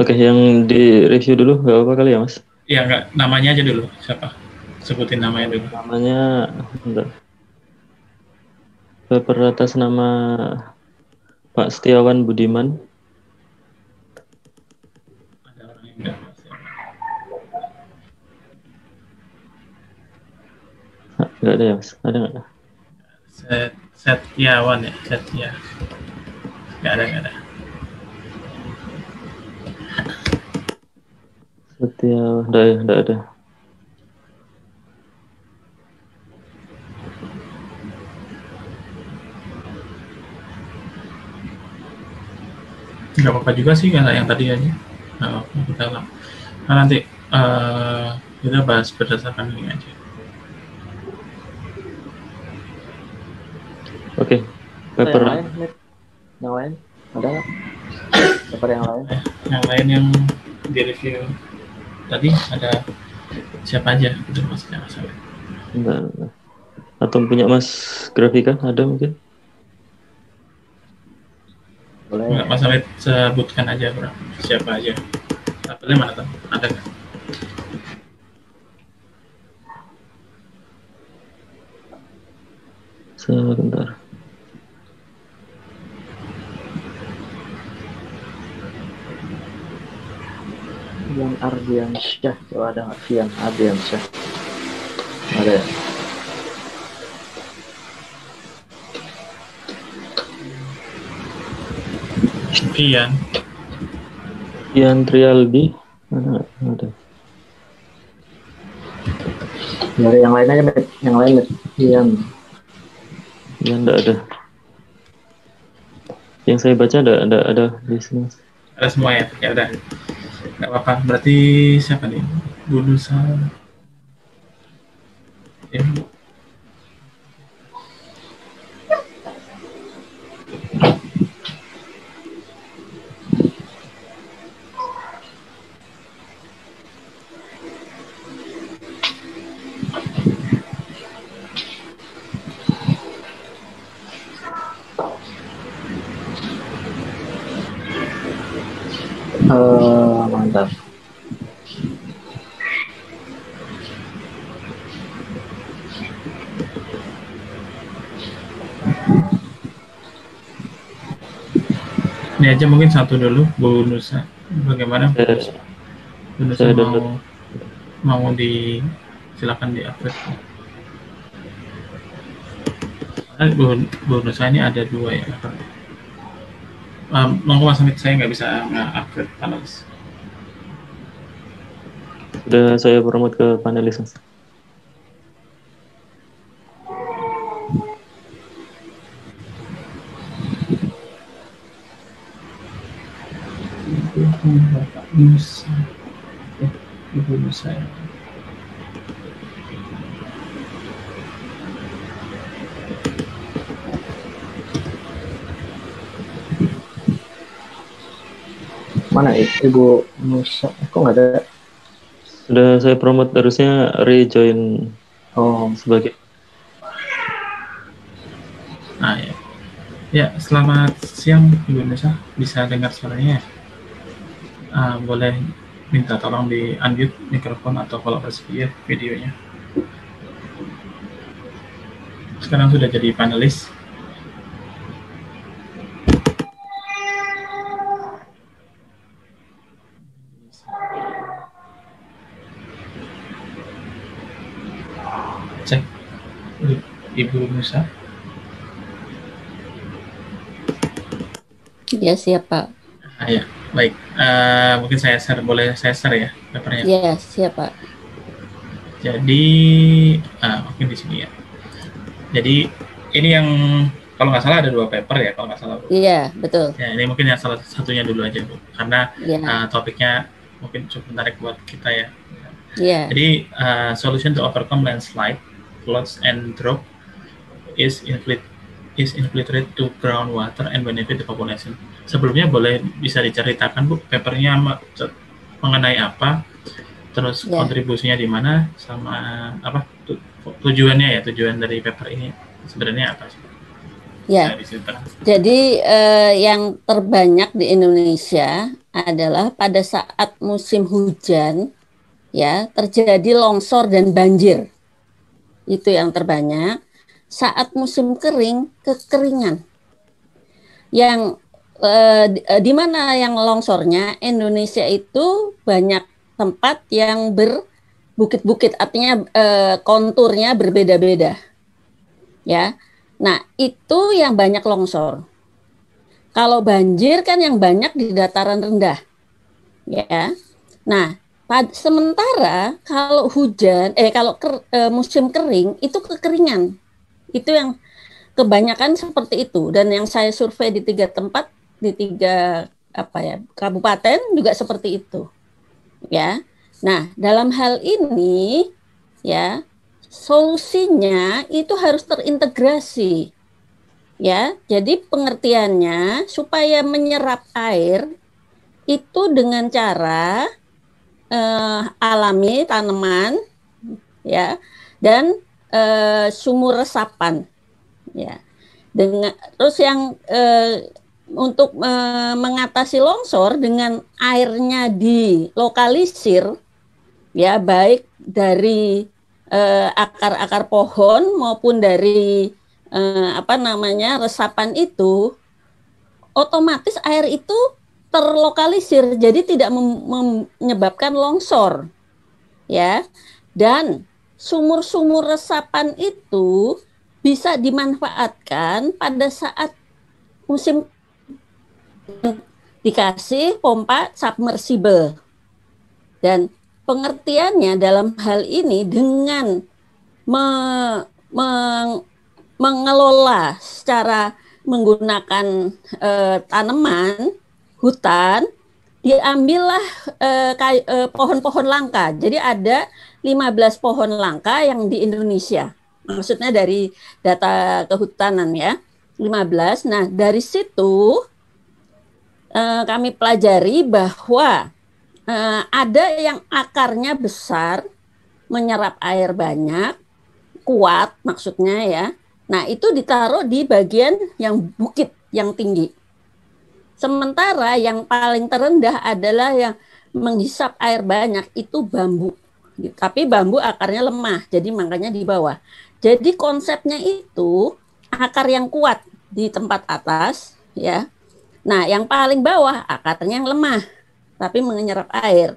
Oke, yang di review dulu gak apa-apa kali ya, Mas? Iya, nggak. Namanya aja dulu. Siapa? sebutin namanya dulu. Namanya enggak. Paper atas nama Pak Setiawan Budiman. Ada orang yang enggak. Enggak ah, ada ya, Mas? Ada enggak? Set, setiawan ya, Setia. Enggak ada, enggak ada. Setiawan, enggak, enggak ada. nggak apa-apa juga sih kayak yang tadi aja apa-apa kita nah, nanti uh, kita bahas berdasarkan ini aja oke okay. paper yang lain, yang lain ada paper yang lain eh, yang lain yang di review tadi ada siapa aja itu maksudnya mas Nah, atau punya mas grafika ada mungkin boleh nggak masalah sebutkan aja bro siapa aja tabelnya mana tuh ada nggak sebentar Yan Ardiansyah coba ada nggak yang Ardiansyah ada ya Iya. Ian. Ian Trialdi. Mana ada? Dari yang lain aja, met. yang lain met. Ian. Ian enggak ada. Yang saya baca ada ada ada di sini. Ada semua ya, ya udah. Enggak apa-apa. Berarti siapa nih? Bunusa. Ya. Eh, mantap. Ini aja mungkin satu dulu, Bu Nusa. Bagaimana? Bu Nusa mau, dulu. mau di silakan di eh, Bu, Bu Nusa ini ada dua ya um, 0,1 menit saya nggak bisa nge-upgrade panelis. Sudah saya promote ke panelis, Mas. Bapak Musa, Ibu Musa ya. mana ibu Nusa, kok nggak ada? Sudah saya promote harusnya rejoin oh. sebagai. Nah, ya. ya, selamat siang Ibu Nusa, bisa dengar suaranya? Uh, boleh minta tolong di unmute mikrofon atau kalau bersedia videonya. Sekarang sudah jadi panelis. Ibu Musa? Ya siap Pak. Ah, ya baik. Uh, mungkin saya share boleh saya share ya papernya. Ya siap Pak. Jadi ah, mungkin di sini ya. Jadi ini yang kalau nggak salah ada dua paper ya kalau nggak salah. Iya betul. Ya ini mungkin yang salah satunya dulu aja bu karena ya. uh, topiknya mungkin cukup menarik buat kita ya. Yeah. Jadi uh, solution to overcome landslide floods and drop is inflate is infiltrate to groundwater and benefit the population. Sebelumnya boleh bisa diceritakan Bu papernya mengenai apa, terus yeah. kontribusinya di mana, sama apa tu, tujuannya ya tujuan dari paper ini sebenarnya apa sih? Ya, nah, jadi eh, yang terbanyak di Indonesia adalah pada saat musim hujan, ya terjadi longsor dan banjir itu yang terbanyak. Saat musim kering, kekeringan. Yang eh, eh, di, mana yang longsornya Indonesia itu banyak tempat yang berbukit-bukit, artinya eh, konturnya berbeda-beda. Ya. Nah, itu yang banyak longsor. Kalau banjir kan yang banyak di dataran rendah. Ya. Nah, Pad, sementara kalau hujan, eh kalau ker, eh, musim kering itu kekeringan. Itu yang kebanyakan seperti itu dan yang saya survei di tiga tempat di tiga apa ya kabupaten juga seperti itu. Ya. Nah, dalam hal ini ya solusinya itu harus terintegrasi. Ya, jadi pengertiannya supaya menyerap air itu dengan cara uh, alami tanaman ya dan uh, sumur resapan ya dengan terus yang uh, untuk uh, mengatasi longsor dengan airnya dilokalisir ya baik dari akar-akar uh, pohon maupun dari uh, apa namanya resapan itu otomatis air itu terlokalisir jadi tidak menyebabkan longsor ya dan sumur-sumur resapan itu bisa dimanfaatkan pada saat musim dikasih pompa submersible dan pengertiannya dalam hal ini dengan me, meng, mengelola secara menggunakan e, tanaman hutan diambillah eh, eh, pohon-pohon langka. Jadi ada 15 pohon langka yang di Indonesia. Maksudnya dari data kehutanan ya. 15. Nah, dari situ eh, kami pelajari bahwa eh, ada yang akarnya besar, menyerap air banyak, kuat maksudnya ya. Nah, itu ditaruh di bagian yang bukit yang tinggi Sementara yang paling terendah adalah yang menghisap air banyak itu bambu. Tapi bambu akarnya lemah, jadi makanya di bawah. Jadi konsepnya itu akar yang kuat di tempat atas, ya. Nah, yang paling bawah akarnya yang lemah, tapi menyerap air.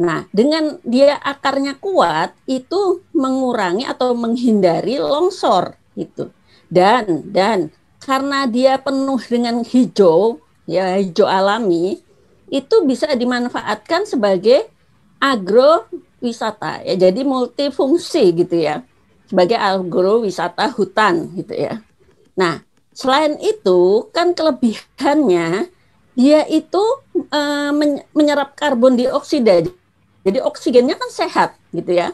Nah, dengan dia akarnya kuat, itu mengurangi atau menghindari longsor itu. Dan dan karena dia penuh dengan hijau, ya hijau alami itu bisa dimanfaatkan sebagai agrowisata ya jadi multifungsi gitu ya sebagai agrowisata hutan gitu ya. Nah, selain itu kan kelebihannya dia itu e, menyerap karbon dioksida. Jadi oksigennya kan sehat gitu ya.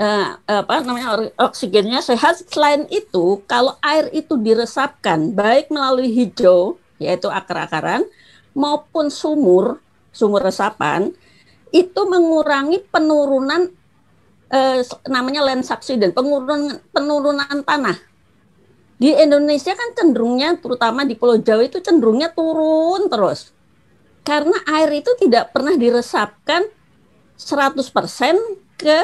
E, apa namanya oksigennya sehat. Selain itu, kalau air itu diresapkan baik melalui hijau yaitu akar-akaran maupun sumur, sumur resapan itu mengurangi penurunan eh, namanya land subsidence, penurunan penurunan tanah. Di Indonesia kan cenderungnya terutama di Pulau Jawa itu cenderungnya turun terus. Karena air itu tidak pernah diresapkan 100% ke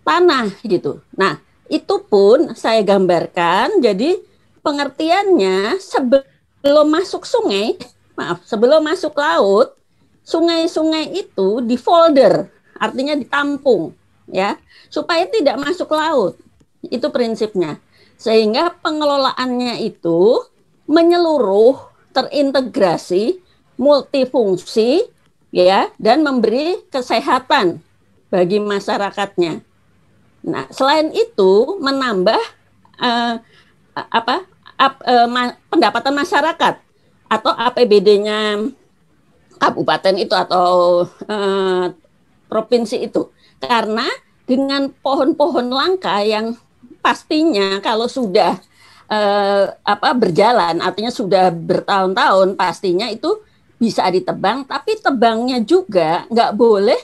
tanah gitu. Nah, itu pun saya gambarkan jadi pengertiannya sebelum sebelum masuk sungai, maaf, sebelum masuk laut, sungai-sungai itu di folder, artinya ditampung, ya, supaya tidak masuk laut. Itu prinsipnya. Sehingga pengelolaannya itu menyeluruh, terintegrasi, multifungsi, ya, dan memberi kesehatan bagi masyarakatnya. Nah, selain itu menambah eh, apa ap, eh, ma, pendapatan masyarakat atau APBD-nya kabupaten itu atau eh, provinsi itu karena dengan pohon-pohon langka yang pastinya kalau sudah eh, apa berjalan artinya sudah bertahun-tahun pastinya itu bisa ditebang tapi tebangnya juga nggak boleh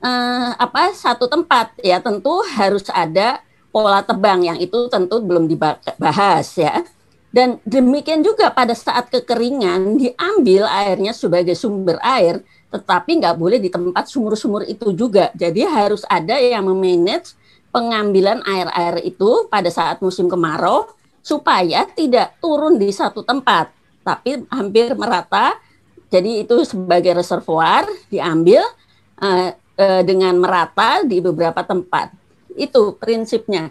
eh, apa satu tempat ya tentu harus ada pola tebang yang itu tentu belum dibahas ya. Dan demikian juga pada saat kekeringan diambil airnya sebagai sumber air, tetapi nggak boleh di tempat sumur-sumur itu juga. Jadi harus ada yang memanage pengambilan air-air itu pada saat musim kemarau supaya tidak turun di satu tempat, tapi hampir merata. Jadi itu sebagai reservoir diambil uh, uh, dengan merata di beberapa tempat itu prinsipnya.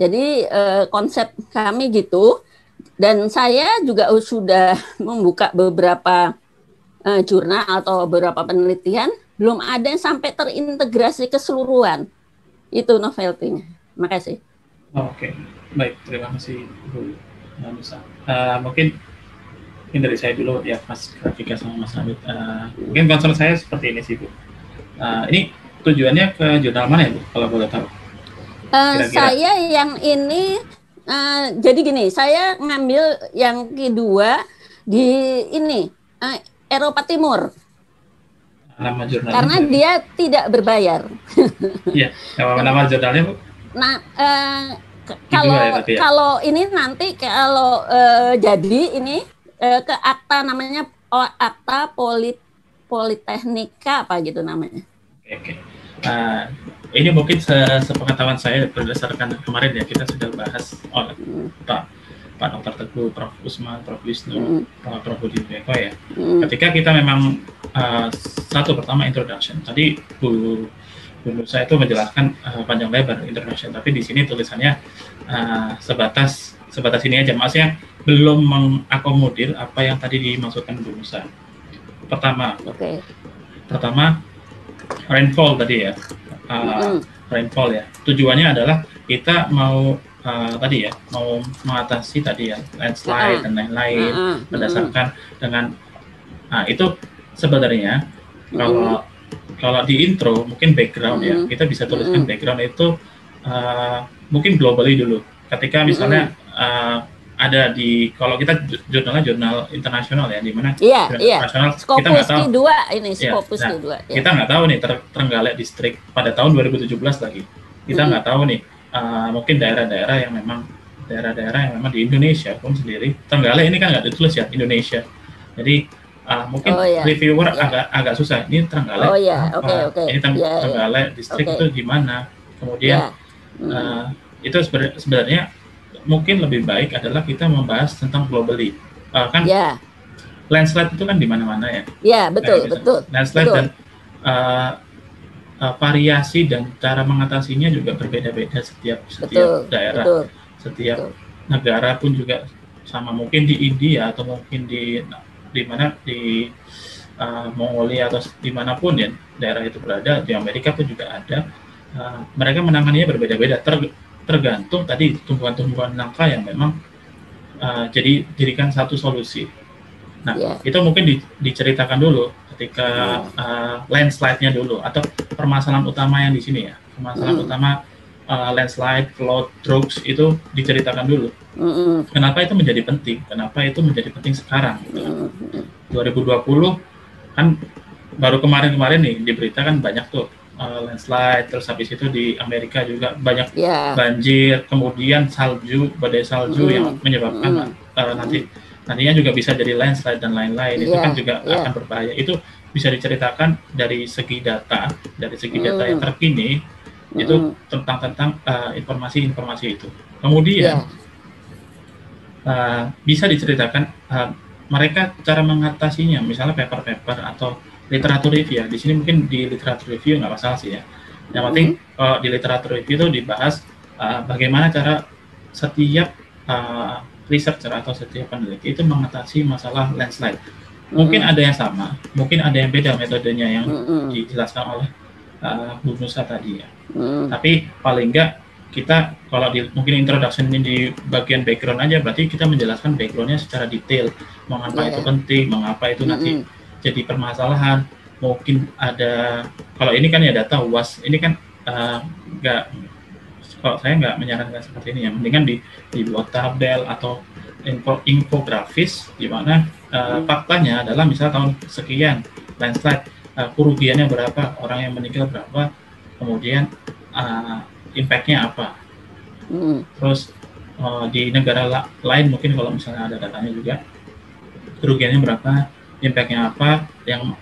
Jadi eh, konsep kami gitu dan saya juga sudah membuka beberapa eh, jurnal atau beberapa penelitian belum ada yang sampai terintegrasi keseluruhan. Itu novelty-nya. Makasih. Oke, okay. baik. Terima kasih Bu Nusa. Uh, eh, mungkin mungkin dari saya dulu ya Mas Grafika sama Mas Hamid. Uh, mungkin concern saya seperti ini sih Bu. Uh, ini tujuannya ke jurnal mana ya Bu? Kalau boleh tahu? Uh, Saya yang ini uh, jadi gini, saya ngambil yang kedua di ini uh, Eropa Timur. Nama jurnalnya. Karena dia tidak berbayar. Iya, nama, nama jurnalnya bu. Nah, uh, kalau ya, ya. kalau ini nanti kalau uh, jadi ini uh, ke akta namanya oh, akta polit politeknika apa gitu namanya. Oke. Okay. nah, ini mungkin se sepengetahuan saya berdasarkan kemarin ya kita sudah bahas oleh mm. Pak Pak Dr. Teguh, Prof. Usman, Prof. Wisnu, mm. Pak Prof. Budi Beko ya. Mm. Ketika kita memang uh, satu pertama introduction. Tadi Bu Bu saya itu menjelaskan uh, panjang lebar introduction, tapi di sini tulisannya uh, sebatas sebatas ini aja. Maksudnya belum mengakomodir apa yang tadi dimaksudkan Bu Musa. Pertama, okay. pertama rainfall tadi ya uh, ah, rainfall ya. Tujuannya adalah kita mau uh, tadi ya mau mengatasi tadi ya landslide dan lain-lain berdasarkan dengan nah itu sebenarnya kalau kalau di intro mungkin background ya kita bisa tuliskan background itu uh, mungkin globally dulu. Ketika misalnya uh, ada di kalau kita jurnalnya jurnal internasional ya di mana iya, iya. internasional kita nggak tahu dua ini iya, Scopus ya, nah, dua ya. kita nggak tahu nih ter terenggalek distrik pada tahun 2017 lagi kita mm-hmm. nggak mm -hmm. tahu nih uh, mungkin daerah-daerah yang memang daerah-daerah yang memang di Indonesia pun sendiri terenggalek ini kan nggak ditulis ya Indonesia jadi uh, mungkin oh, iya. reviewer iya. agak agak susah ini terenggalek oh, iya. apa okay, okay. ini terenggalek yeah, iya. iya. distrik okay. itu gimana kemudian yeah. Iya. mm. Mm-hmm. uh, itu sebenarnya mungkin lebih baik adalah kita membahas tentang globally. Uh, ah, kan yeah. landslide itu kan di mana-mana ya. Iya, yeah, betul, nah, betul. Landslide betul. dan uh, uh, variasi dan cara mengatasinya juga berbeda-beda setiap setiap betul, daerah, betul, setiap betul. negara pun juga sama. Mungkin di India atau mungkin di di mana di uh, Mongolia atau dimanapun ya daerah itu berada di Amerika pun juga ada. Uh, mereka menanganinya berbeda-beda ter tergantung tadi tumbuhan-tumbuhan langka yang memang uh, jadi dirikan satu solusi. Nah, yeah. itu mungkin di, diceritakan dulu ketika yeah. Ya. uh, landslide-nya dulu atau permasalahan utama yang di sini ya. Permasalahan mm. utama uh, landslide, flood, droughts itu diceritakan dulu. Mm -hmm. Kenapa itu menjadi penting? Kenapa itu menjadi penting sekarang? Gitu. Mm -hmm. 2020 kan baru kemarin-kemarin nih diberitakan banyak tuh uh, landslide terus habis itu di Amerika juga banyak yeah. banjir kemudian salju badai salju mm. yang hmm. menyebabkan mm. uh, nanti nantinya juga bisa jadi landslide dan lain-lain yeah. itu ya, kan juga yeah. akan berbahaya itu bisa diceritakan dari segi data dari segi mm. data yang hmm. terkini mm. itu hmm. tentang tentang uh, informasi-informasi uh, itu kemudian yeah. uh, bisa diceritakan uh, mereka cara mengatasinya misalnya paper-paper atau literatur review ya. Di sini mungkin di literatur review nggak masalah sih ya. Yang penting mm -hmm. kalau eh, di literatur review itu dibahas uh, bagaimana cara setiap uh, researcher atau setiap peneliti itu mengatasi masalah landslide. Mungkin mm -hmm. ada yang sama, mungkin ada yang beda metodenya yang mm -hmm. dijelaskan oleh uh, Bu Nusa tadi ya. Mm -hmm. Tapi paling enggak kita kalau di, mungkin introduction ini di bagian background aja berarti kita menjelaskan backgroundnya secara detail mengapa yeah. itu penting mengapa itu nanti mm -hmm jadi permasalahan mungkin ada kalau ini kan ya data uas ini kan eh, nggak uh, kalau saya nggak menyarankan seperti ini ya mendingan di dibuat tabel atau info, infografis di mana uh, faktanya adalah misal tahun sekian landslide uh, kerugiannya berapa orang yang meninggal berapa kemudian uh, impactnya apa hmm. terus uh, di negara la lain mungkin kalau misalnya ada datanya juga kerugiannya berapa impactnya apa yang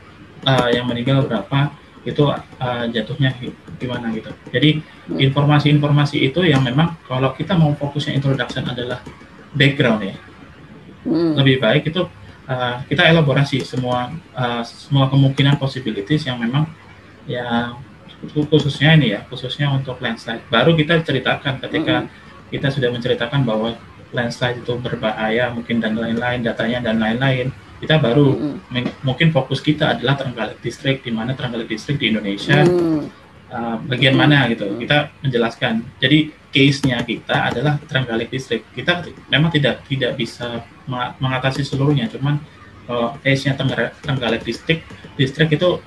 uh, yang meninggal berapa itu uh, jatuhnya gimana gitu jadi informasi-informasi itu yang memang kalau kita mau fokusnya introduction adalah background ya hmm. lebih baik itu uh, kita elaborasi semua uh, semua kemungkinan possibilities yang memang ya khususnya ini ya khususnya untuk landslide baru kita ceritakan ketika hmm. kita sudah menceritakan bahwa landslide itu berbahaya mungkin dan lain-lain datanya dan lain-lain kita baru mm. mungkin fokus kita adalah Trenggalek distrik di mana Trenggalek distrik di Indonesia mm. uh, bagian mm. mana gitu kita menjelaskan jadi case nya kita adalah Trenggalek distrik. kita memang tidak tidak bisa mengatasi seluruhnya cuman kalau uh, case nya Trenggalek distrik distrik itu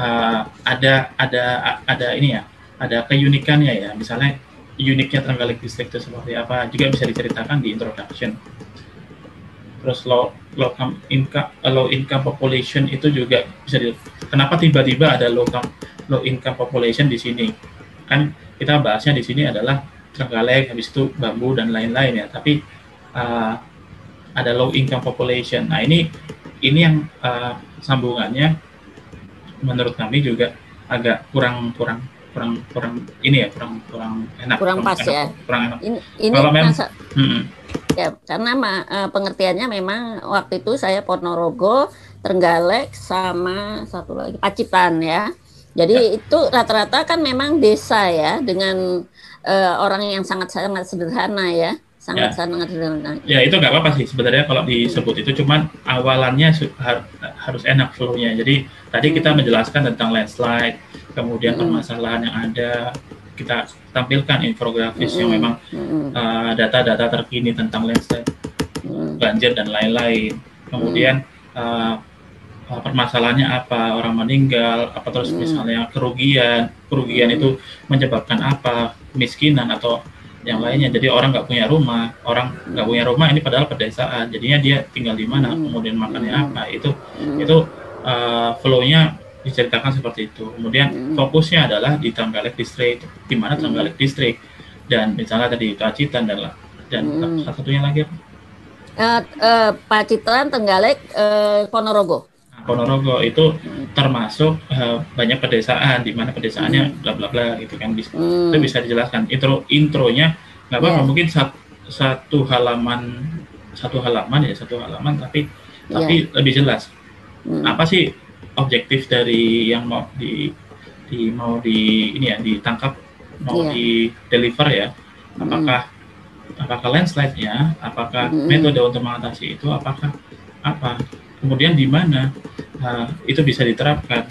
uh, ada ada ada ini ya ada keunikannya ya misalnya uniknya Trenggalek distrik itu seperti apa juga bisa diceritakan di introduction terus low low income low income population itu juga bisa di, kenapa tiba-tiba ada low income low income population di sini kan kita bahasnya di sini adalah terenggalek, habis itu bambu dan lain-lain ya tapi uh, ada low income population nah ini ini yang uh, sambungannya menurut kami juga agak kurang kurang kurang kurang ini ya kurang kurang enak kurang, kurang pas enak, ya kurang enak ini, ini kalau memang hmm. ya karena uh, pengertiannya memang waktu itu saya Ponorogo Trenggalek sama satu lagi Pacitan ya jadi ya. itu rata-rata kan memang desa ya dengan uh, orang yang sangat sangat sederhana ya sangat ya. sangat sederhana. Ya itu nggak apa-apa sih sebenarnya kalau disebut itu cuman awalannya har harus enak flow-nya. Jadi tadi hmm. kita menjelaskan tentang landslide, kemudian hmm. permasalahan yang ada, kita tampilkan infografis hmm. yang memang hmm. Uh, data-data uh, terkini tentang landslide, hmm. banjir dan lain-lain. Kemudian hmm. uh, uh permasalahannya apa, orang meninggal, apa terus hmm. misalnya kerugian, kerugian hmm. itu menyebabkan apa, miskinan atau yang lainnya. Jadi orang nggak punya rumah, orang nggak punya rumah ini padahal pedesaan. Jadinya dia tinggal di mana, hmm. kemudian makannya hmm. apa. Itu hmm. itu uh, eh, flow diceritakan seperti itu. Kemudian fokusnya adalah di Trenggalek District, di mana Trenggalek District dan misalnya tadi Pacitan dan dan satu satunya lagi apa? Uh, eh, uh, eh, Pacitan, Tenggalek uh, Ponorogo. Ponorogo itu termasuk uh, banyak pedesaan di mana pedesaannya hmm. bla bla bla gitu kan bisa hmm. itu bisa dijelaskan intro intronya nggak apa-apa yeah. mungkin satu, satu halaman satu halaman ya satu halaman tapi yeah. tapi lebih jelas hmm. apa sih objektif dari yang mau di, di mau di ini ya ditangkap mau yeah. di deliver ya apakah hmm. apakah landslide-nya apakah hmm. metode untuk mengatasi itu apakah apa kemudian di mana uh, itu bisa diterapkan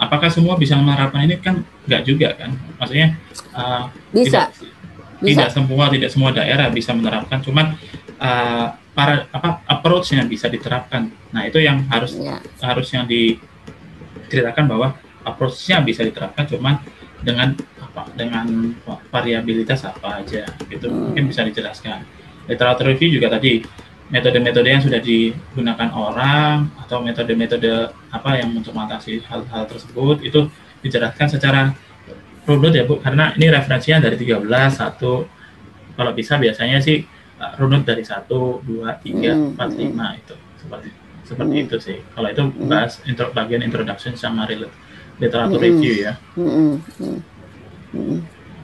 apakah semua bisa menerapkan ini kan nggak juga kan maksudnya uh, bisa. Tidak, bisa tidak semua tidak semua daerah bisa menerapkan cuman uh, para apa approach yang bisa diterapkan nah itu yang harus ya. harus yang diceritakan bahwa approachnya bisa diterapkan cuman dengan apa dengan variabilitas apa aja itu hmm. mungkin bisa dijelaskan literatur review juga tadi metode-metode yang sudah digunakan orang atau metode-metode apa yang untuk mengatasi hal-hal tersebut itu dijelaskan secara runut ya Bu karena ini referensinya dari 13 satu kalau bisa biasanya sih eh, runut dari 1 2 3 4 5 itu seperti seperti mm. itu sih. Kalau itu hmm. bahas intro, bagian introduction sama literatur mm. review ya. Mm.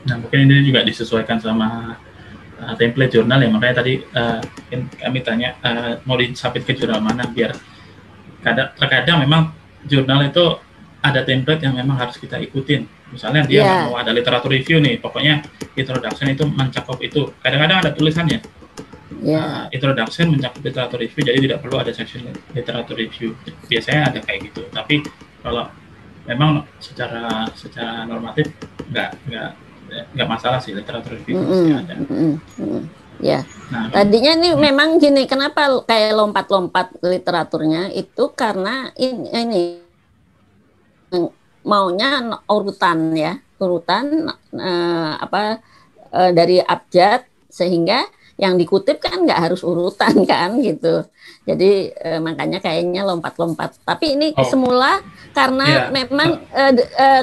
Nah mungkin ini juga disesuaikan sama uh, template jurnal ya makanya tadi uh, kami tanya uh, mau disapit ke jurnal mana biar kadang terkadang memang jurnal itu ada template yang memang harus kita ikutin misalnya dia yeah. mau ada literatur review nih pokoknya introduction itu mencakup itu kadang-kadang ada tulisannya yeah. Iya. uh, introduction mencakup literatur review jadi tidak perlu ada section literatur review biasanya ada kayak gitu tapi kalau memang secara secara normatif nggak nggak nggak masalah sih literatur review mm -hmm. ada. Mm -hmm. Ya, nah, tadinya ini hmm. memang gini, kenapa kayak lompat-lompat literaturnya itu karena ini, ini maunya urutan ya, urutan eh, apa eh, dari abjad sehingga yang dikutip kan nggak harus urutan kan gitu. Jadi eh, makanya kayaknya lompat-lompat. Tapi ini oh. semula karena yeah. memang eh,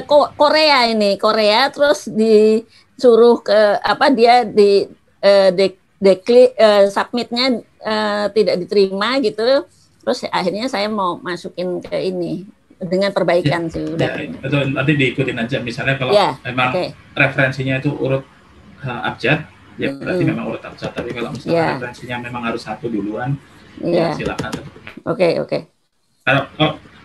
eh, Korea ini Korea terus disuruh ke apa dia di eh, de, dekli eh, submitnya eh, tidak diterima gitu. Terus akhirnya saya mau masukin ke ini dengan perbaikan ya, sih iya, udah. Ya, Itu nanti diikutin aja misalnya kalau ya, memang okay. referensinya itu urut uh, abjad ya berarti hmm. memang urutan saja tapi kalau misalnya yeah. referensinya memang harus satu duluan yeah. ya silakan oke oke okay. kalau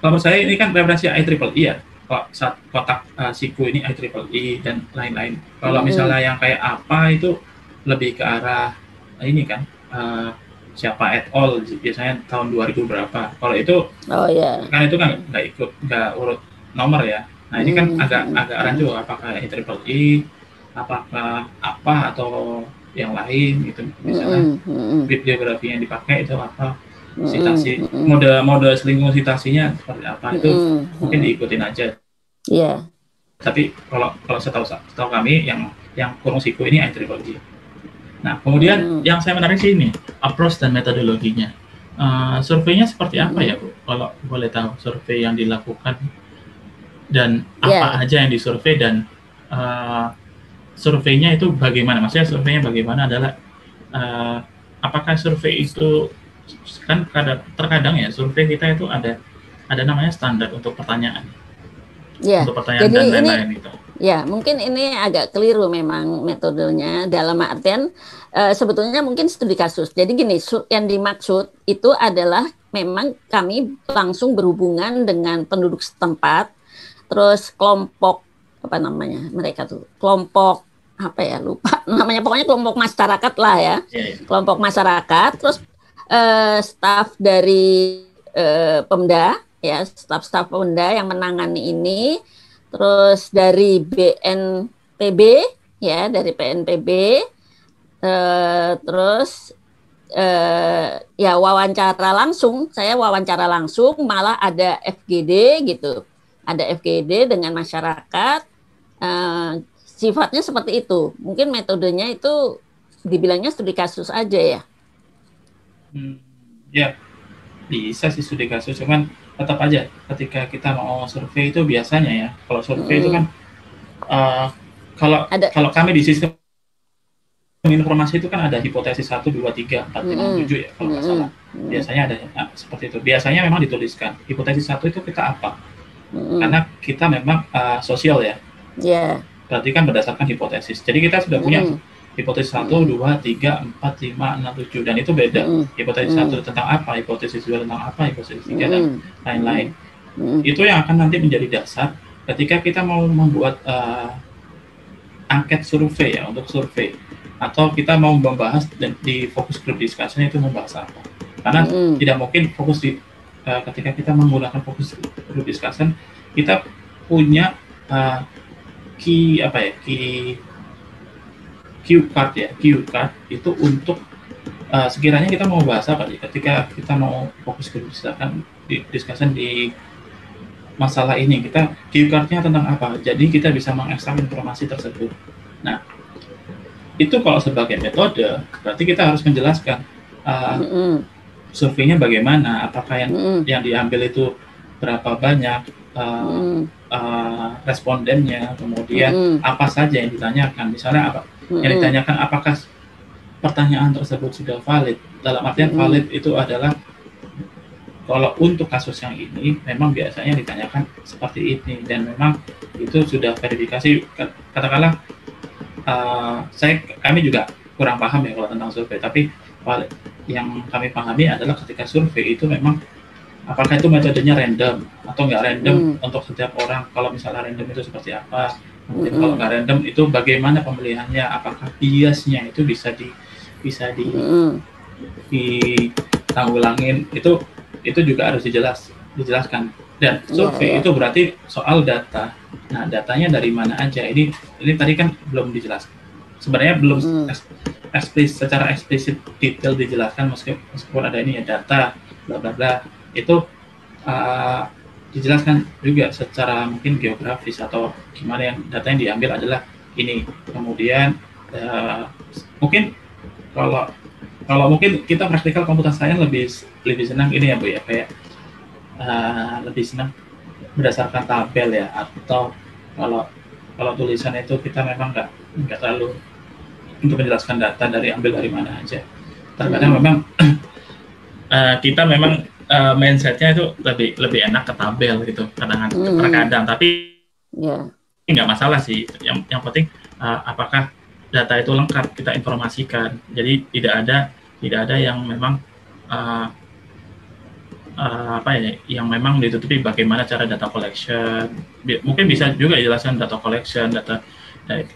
kalau saya ini kan referensi I. E ya kok kotak uh, siku ini triple I e dan lain-lain kalau hmm. misalnya yang kayak apa itu lebih ke arah ini kan uh, siapa at all biasanya tahun 2000 berapa kalau itu oh, yeah. kan itu kan nggak ikut nggak urut nomor ya nah ini kan agak agak rancu apakah I? E apakah eh, apa atau yang lain gitu misalnya mm -hmm. bibliografi yang dipakai itu apa sitasi mm -hmm. mode mode selingkuh sitasinya seperti apa itu mm -hmm. mungkin diikutin aja ya yeah. tapi kalau kalau setahu setahu kami yang yang kurung siku ini antropologi nah kemudian mm -hmm. yang saya menarik sih ini approach dan metodologinya uh, surveinya seperti apa ya bu kalau boleh tahu survei yang dilakukan dan yeah. apa aja yang disurvei dan eh, surveinya itu bagaimana? Maksudnya surveinya bagaimana adalah uh, apakah survei itu kan terkadang ya survei kita itu ada ada namanya standar untuk pertanyaan. Ya. Untuk pertanyaan Jadi dan lain-lain itu. Ya, mungkin ini agak keliru memang metodenya dalam artian e, sebetulnya mungkin studi kasus. Jadi gini, yang dimaksud itu adalah memang kami langsung berhubungan dengan penduduk setempat, terus kelompok apa namanya mereka tuh kelompok apa ya lupa namanya pokoknya kelompok masyarakat lah ya yeah, yeah. kelompok masyarakat terus eh, staff dari eh, Pemda ya staff-staff Pemda yang menangani ini terus dari BNPB ya dari PNPB eh, terus eh, ya wawancara langsung saya wawancara langsung malah ada FGD gitu ada FGD dengan masyarakat eh, sifatnya seperti itu. Mungkin metodenya itu dibilangnya studi kasus aja ya. Hmm, ya bisa sih studi kasus, cuman tetap aja ketika kita mau survei itu biasanya ya, kalau survei hmm. itu kan uh, kalau Ada. kalau kami di sistem informasi itu kan ada hipotesis 1, 2, 3, 4, 5, 7 ya kalau nggak mm. salah. Hmm. Biasanya ada nah, seperti itu. Biasanya memang dituliskan. Hipotesis satu itu kita apa? Mm. Karena kita memang uh, sosial ya. Yeah berarti kan berdasarkan hipotesis. Jadi kita sudah punya mm. hipotesis 1, 2, 3, 4, 5, 6, 7 dan itu beda. Mm. Hipotesis mm. 1 tentang apa, hipotesis 2 tentang apa, hipotesis 3 mm. dan lain-lain. Mm. Itu yang akan nanti menjadi dasar ketika kita mau membuat uh, angket survei ya untuk survei atau kita mau membahas di fokus group discussion itu membahas apa. Karena mm. tidak mungkin fokus di uh, ketika kita menggunakan fokus group discussion kita punya uh, key apa ya key cue card ya cue card itu untuk uh, sekiranya kita mau bahasa, apa ya ketika kita mau fokus ke misalkan di discussion di masalah ini kita cue cardnya tentang apa jadi kita bisa mengekstrak informasi tersebut nah itu kalau sebagai metode berarti kita harus menjelaskan uh, mm -hmm. surveinya bagaimana apakah yang mm -hmm. yang diambil itu berapa banyak uh, mm -hmm uh, respondennya, kemudian mm apa saja yang ditanyakan. Misalnya apa mm yang ditanyakan apakah pertanyaan tersebut sudah valid. Dalam artian mm valid itu adalah kalau untuk kasus yang ini memang biasanya ditanyakan seperti ini dan memang itu sudah verifikasi katakanlah uh, saya kami juga kurang paham ya kalau tentang survei tapi yang kami pahami adalah ketika survei itu memang apakah itu metodenya random atau nggak random mm. untuk setiap orang kalau misalnya random itu seperti apa mungkin hmm. kalau nggak random itu bagaimana pemilihannya apakah biasnya itu bisa di bisa di hmm. ditanggulangin itu itu juga harus dijelas dijelaskan dan iya, survei iya. itu berarti soal data nah datanya dari mana aja ini ini tadi kan belum dijelaskan sebenarnya belum hmm. eksplisit secara eksplisit detail dijelaskan meskipun, meskipun ada ini ya data bla bla bla itu uh, dijelaskan juga secara mungkin geografis atau gimana yang data yang diambil adalah ini kemudian uh, mungkin kalau kalau mungkin kita praktikal komputer saya lebih lebih senang ini ya bu ya kayak uh, lebih senang berdasarkan tabel ya atau kalau kalau tulisan itu kita memang nggak nggak terlalu untuk menjelaskan data dari ambil dari mana aja terkadang hmm. memang Eh, kita memang uh, mindsetnya itu lebih lebih enak ke tabel gitu kadang-kadang mm tapi yeah. nggak masalah sih yang yang penting uh, apakah data itu lengkap kita informasikan jadi tidak ada tidak ada yang memang uh, uh, apa ya yang memang ditutupi bagaimana cara data collection B mungkin bisa juga jelaskan data collection data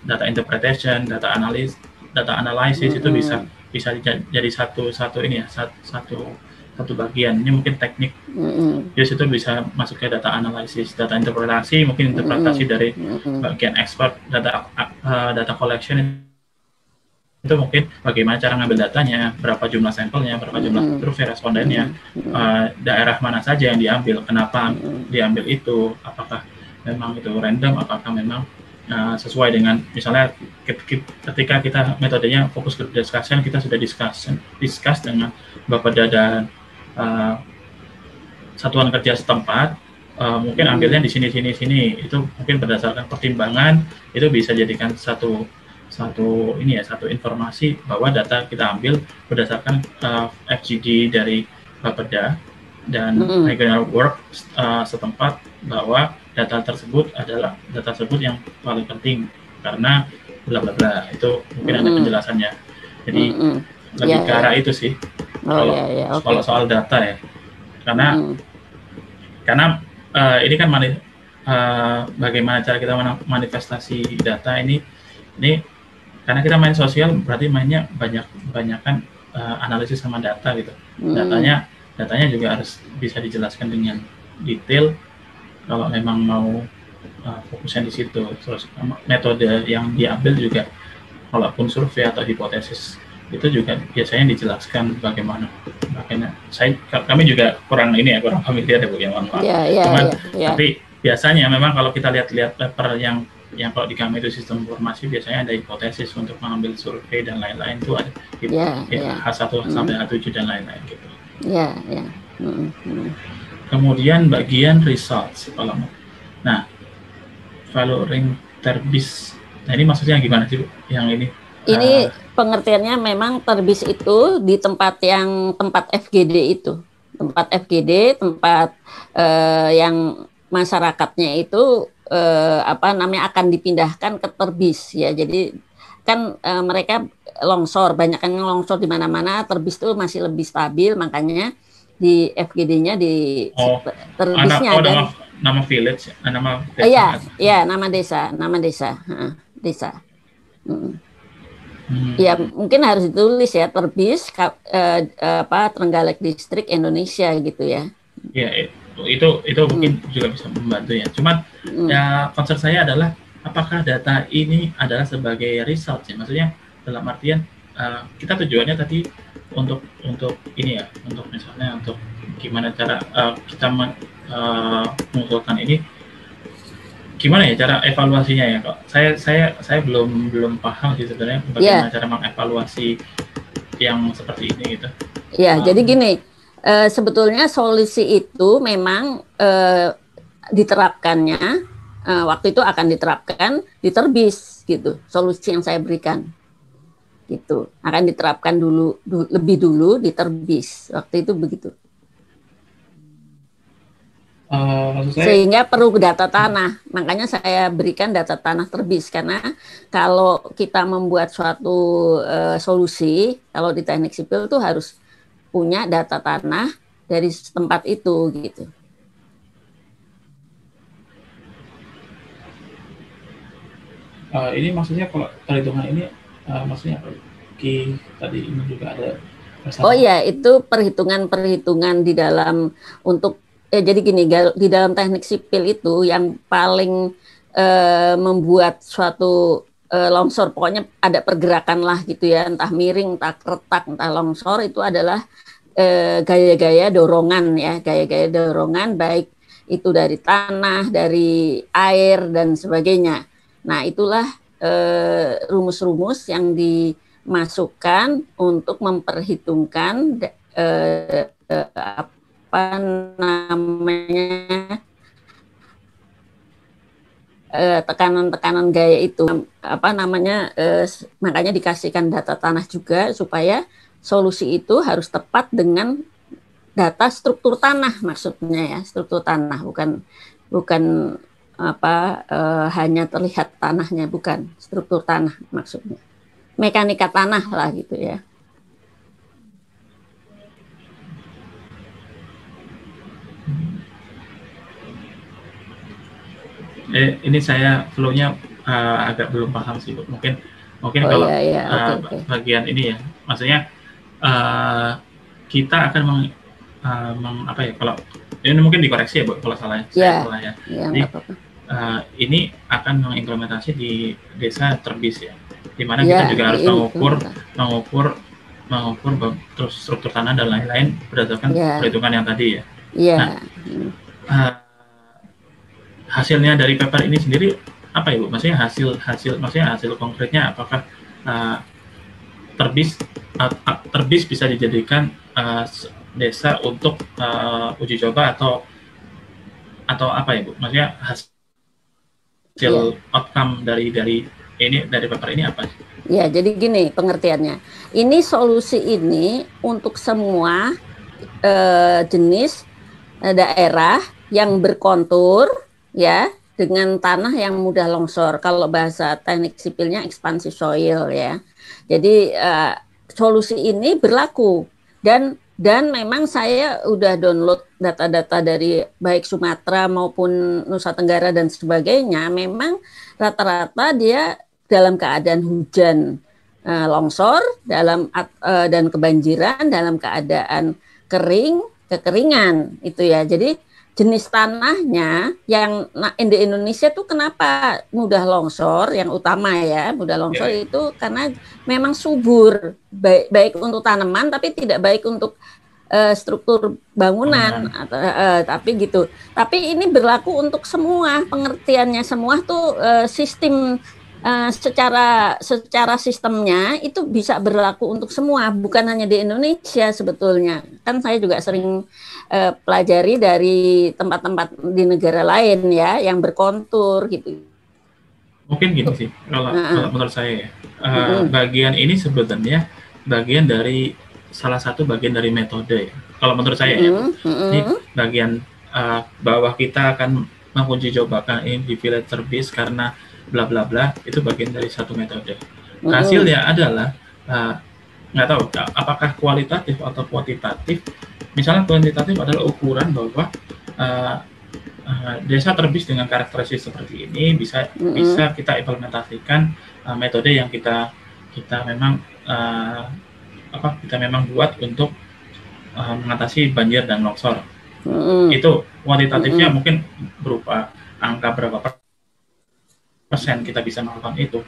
data interpretation data analis data analysis mm -hmm. itu bisa bisa jadi satu satu ini ya satu, satu satu bagian ini mungkin teknik mm-hmm. jadi situ bisa masuk ke data analisis data interpretasi mungkin interpretasi mm-hmm. dari bagian expert data uh, data collection itu mungkin bagaimana cara ngambil datanya, berapa jumlah sampelnya, berapa jumlah mm -hmm. survei respondennya, mm -hmm. uh, daerah mana saja yang diambil, kenapa mm -hmm. diambil itu, apakah memang itu random, apakah memang uh, sesuai dengan misalnya ketika kita metodenya fokus ke discussion, kita sudah discussion, discuss dengan Bapak dadan dan Eh, satuan kerja setempat uh, mungkin hmm. ambilnya di sini sini sini itu mungkin berdasarkan pertimbangan itu bisa jadikan satu satu ini ya satu informasi bahwa data kita ambil berdasarkan uh, eh, FGD dari Bapeda dan hmm regional work uh, setempat bahwa data tersebut adalah data tersebut yang paling penting karena bla bla bla itu mungkin hmm ada penjelasannya jadi hmm, hmm lebih yeah, ke arah yeah. itu sih oh, kalau yeah, yeah, okay. kalau soal data ya karena hmm. karena uh, ini kan uh, bagaimana cara kita manifestasi data ini ini karena kita main sosial berarti mainnya banyak banyakkan uh, eh, analisis sama data gitu hmm. datanya datanya juga harus bisa dijelaskan dengan detail kalau memang mau uh, fokusnya di situ terus metode yang diambil juga walaupun survei atau hipotesis itu juga biasanya dijelaskan bagaimana makanya saya kami juga kurang ini ya kurang familiar ya bu yang mohon yeah, yeah, cuman yeah, yeah. tapi biasanya memang kalau kita lihat-lihat paper yang yang kalau di kami itu sistem informasi biasanya ada hipotesis untuk mengambil survei dan lain-lain itu ada yeah, gitu. ya, yeah. H1 sampai H7 hmm. dan lain-lain gitu. yeah, Yeah. Mm -hmm. Kemudian bagian results kalau mau. Nah, kalau ring terbis, nah ini maksudnya gimana sih Bu? Yang ini ini nah. pengertiannya memang terbis itu di tempat yang tempat FGD itu, tempat FGD, tempat uh, yang masyarakatnya itu uh, apa namanya akan dipindahkan ke terbis ya. Jadi kan e, mereka longsor, banyak yang longsor di mana-mana, terbis itu masih lebih stabil, makanya di FGD-nya di oh, terbisnya ada oh, nama, nama village, nama iya, desa. Iya, iya, nama desa, nama desa, desa. Hmm. Hmm. Ya mungkin harus ditulis ya terbis ka, eh, apa Trenggalek Distrik Indonesia gitu ya. Iya itu itu mungkin hmm. juga bisa membantu ya. Cuma hmm. ya concern saya adalah apakah data ini adalah sebagai result ya? Maksudnya dalam artian uh, kita tujuannya tadi untuk untuk ini ya untuk misalnya untuk gimana cara uh, kita men, uh, eh, mengusulkan ini gimana ya cara evaluasinya ya kok saya saya saya belum belum paham sih sebenarnya bagaimana yeah. cara mengevaluasi yang seperti ini gitu ya yeah, um, jadi gini uh, sebetulnya solusi itu memang uh, diterapkannya uh, waktu itu akan diterapkan diterbis gitu solusi yang saya berikan gitu akan diterapkan dulu du, lebih dulu diterbis waktu itu begitu Eh, saya... Sehingga perlu data tanah. Makanya saya berikan data tanah terbis karena kalau kita membuat suatu uh, solusi, kalau di teknik sipil itu harus punya data tanah dari tempat itu gitu. Uh, ini maksudnya kalau perhitungan ini uh, maksudnya Ki tadi ini juga ada. Oh iya, itu perhitungan-perhitungan di dalam untuk ya jadi gini di dalam teknik sipil itu yang paling eh, membuat suatu eh, longsor pokoknya ada pergerakan lah gitu ya entah miring entah retak entah longsor itu adalah eh, gaya-gaya dorongan ya gaya-gaya dorongan baik itu dari tanah dari air dan sebagainya nah itulah eh, rumus-rumus yang dimasukkan untuk memperhitungkan eh, apa namanya eh, tekanan-tekanan gaya itu apa namanya uh, makanya dikasihkan data tanah juga supaya solusi itu harus tepat dengan data struktur tanah maksudnya ya struktur tanah bukan bukan apa eh, hanya terlihat tanahnya bukan struktur tanah maksudnya mekanika tanah lah gitu ya eh, ini saya flow uh, eh, agak belum paham sih, Bu. Mungkin mungkin oh, kalau iya, iya. Uh, eh, okay, bagian ini ya, maksudnya uh, kita akan meng, uh, meng apa ya? Kalau ini mungkin dikoreksi ya, Bu, kalau salah yeah. saya iya. salah ya. Yeah, Jadi, Uh, ini akan mengimplementasi di desa terbis ya, di mana yeah, kita juga harus iya, mengukur mengukur mengukur terus struktur tanah dan lain-lain berdasarkan yeah. perhitungan yang tadi ya. Yeah. Nah, uh, hasilnya dari paper ini sendiri apa ibu? Ya, maksudnya hasil hasil maksudnya hasil konkretnya apakah uh, terbis uh, terbis bisa dijadikan uh, desa untuk uh, uji coba atau atau apa ya bu? Maksudnya hasil yeah. outcome dari dari ini dari paper ini apa? Ya jadi gini pengertiannya. Ini solusi ini untuk semua uh, jenis daerah yang berkontur ya dengan tanah yang mudah longsor. Kalau bahasa teknik sipilnya ekspansi soil ya. Jadi uh, solusi ini berlaku dan dan memang saya udah download data-data dari baik Sumatera maupun Nusa Tenggara dan sebagainya. Memang rata-rata dia dalam keadaan hujan uh, longsor dalam uh, dan kebanjiran dalam keadaan kering kekeringan itu ya. Jadi jenis tanahnya yang di Indonesia tuh kenapa mudah longsor yang utama ya mudah longsor yeah. itu karena memang subur baik baik untuk tanaman tapi tidak baik untuk uh, struktur bangunan hmm. atau uh, tapi gitu tapi ini berlaku untuk semua pengertiannya semua tuh uh, sistem Eh, secara secara sistemnya itu bisa berlaku untuk semua, bukan hanya di Indonesia sebetulnya. Kan saya juga sering uh, pelajari dari tempat-tempat di negara lain ya, yang berkontur gitu. Mungkin gini sih, kalau, uh, kalau menurut saya ya, uh, uh, bagian ini sebetulnya bagian dari salah satu bagian dari metode ya. Kalau menurut saya ya, ini bagian uh, bawah kita akan menguji di filter bis karena bla bla bla itu bagian dari satu metode. Oh, Hasilnya iya. adalah uh, nggak tahu apakah kualitatif atau kuantitatif. Misalnya kuantitatif adalah ukuran bahwa uh, uh, desa terbis dengan karakteristik seperti ini bisa mm -hmm. bisa kita implementasikan uh, metode yang kita kita memang uh, apa kita memang buat untuk uh, mengatasi banjir dan longsor. Mm -hmm. Itu kuantitatifnya mm -hmm. mungkin berupa angka berapa persen kita bisa melakukan itu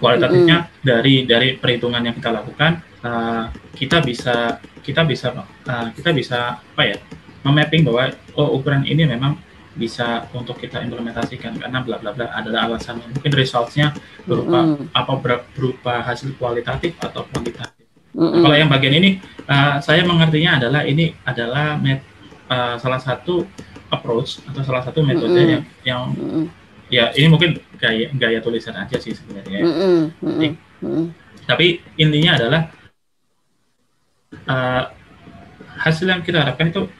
kualitatifnya mm -hmm. dari dari perhitungan yang kita lakukan uh, kita bisa kita bisa uh, kita bisa apa ya memapping bahwa oh ukuran ini memang bisa untuk kita implementasikan karena bla bla bla adalah alasan mungkin resultsnya berupa mm -hmm. apa berupa hasil kualitatif atau kuantitatif. Mm -hmm. Kalau yang bagian ini uh, saya mengertinya adalah ini adalah met, uh, salah satu approach atau salah satu metode mm -hmm. yang yang mm -hmm ya ini mungkin gaya gaya tulisan aja sih sebenarnya mm -mm, mm -mm, mm tapi intinya adalah uh, hasil yang kita harapkan itu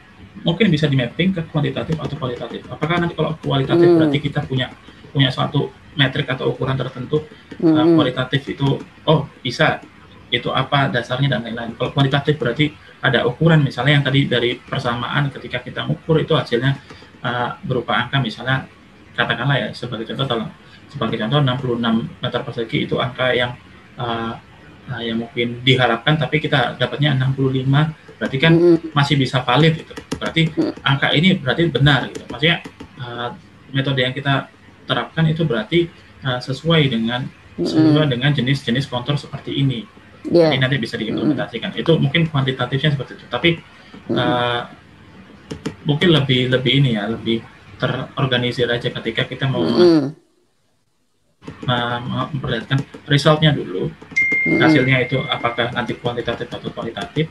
mungkin bisa di mapping ke kuantitatif atau kualitatif apakah nanti kalau kualitatif mm. berarti kita punya punya suatu metrik atau ukuran tertentu mm. uh, kualitatif itu oh bisa itu apa dasarnya dan lain-lain kalau kualitatif berarti ada ukuran misalnya yang tadi dari persamaan ketika kita ukur itu hasilnya uh, berupa angka misalnya katakanlah ya sebagai contoh tolong sebagai contoh 66 meter persegi itu angka yang uh, uh, yang mungkin diharapkan tapi kita dapatnya 65 berarti kan hmm. masih bisa valid itu berarti hmm. angka ini berarti benar gitu maksudnya uh, metode yang kita terapkan itu berarti uh, sesuai dengan hmm. sesuai dengan jenis-jenis kontur seperti ini yeah. ini nanti bisa diimplementasikan itu mungkin kuantitatifnya seperti itu tapi uh, mungkin lebih lebih ini ya lebih terorganisir aja ketika kita mau mm. memperlihatkan resultnya dulu mm. hasilnya itu apakah nanti kuantitatif atau kualitatif